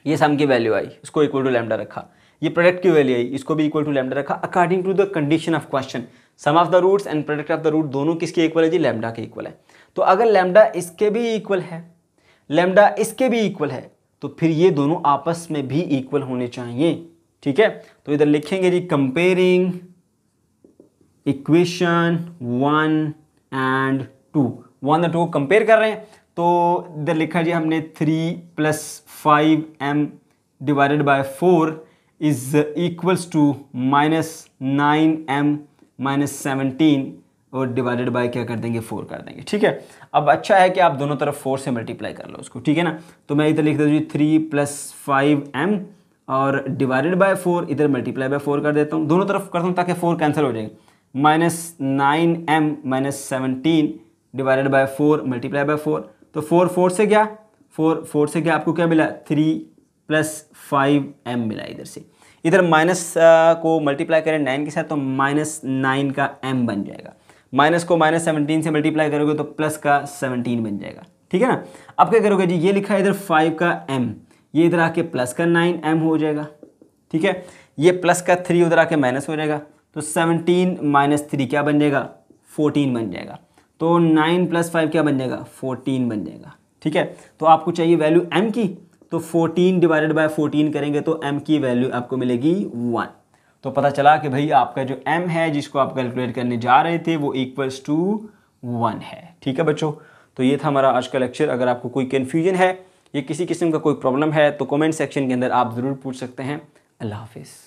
ये सम की वैल्यू आई इसको इक्वल टू लेमडा रखा ये प्रोडक्ट की वैल्यू आई इसको भी इक्वल टू लेमडा रखा according to the condition of question sum of the roots and product of the root दोनों किसके इक्वल है जी लेमडा के इक्वल है तो अगर लेमडा इसके भी इक्वल है लेमडा इसके भी इक्वल है तो फिर ये दोनों आपस में भी इक्वल होने चाहिए ठीक है तो इधर लिखेंगे जी comparing equation one and two one और टू को कंपेयर कर रहे हैं तो इधर लिखा जी हमने three plus five M divided by four is equals to minus nine M minus seventeen और डिवाइडेड बाय क्या कर देंगे फोर कर देंगे ठीक है अब अच्छा है कि आप दोनों तरफ फोर से मल्टीप्लाई कर लो उसको ठीक है ना तो मैं इधर लिख देता हूँ थ्री प्लस फाइव एम और डिवाइडेड बाय फोर इधर मल्टीप्लाई बाय फोर कर देता हूँ दोनों तरफ करता हूँ ताकि फोर कैंसिल हो जाएंगे minus nine M minus seventeen divided by four multiply by four तो फोर फोर से क्या फोर फोर से क्या आपको क्या मिला थ्री प्लस फाइव एम मिला इधर से इधर माइनस को मल्टीप्लाई करें नाइन के साथ तो माइनस नाइन का एम बन जाएगा माइनस को माइनस सेवनटीन से मल्टीप्लाई करोगे तो प्लस का सेवनटीन बन जाएगा ठीक है ना अब क्या करोगे जी ये लिखा है इधर फाइव का एम ये इधर आके प्लस का नाइन एम हो जाएगा ठीक है ये प्लस का थ्री उधर आके माइनस हो जाएगा तो सेवनटीन माइनस थ्री क्या बन जाएगा फोर्टीन बन जाएगा तो नाइन प्लस फाइव क्या बन जाएगा फोर्टीन बन जाएगा ठीक है तो आपको चाहिए वैल्यू एम की तो 14 डिवाइडेड बाय 14 करेंगे तो m की वैल्यू आपको मिलेगी वन तो पता चला कि भाई आपका जो m है जिसको आप कैलकुलेट करने जा रहे थे वो इक्वल्स टू वन है ठीक है बच्चों तो ये था हमारा आज का लेक्चर अगर आपको कोई कन्फ्यूजन है या किसी किस्म का कोई प्रॉब्लम है तो कमेंट सेक्शन के अंदर आप ज़रूर पूछ सकते हैं अल्लाह हाफिज़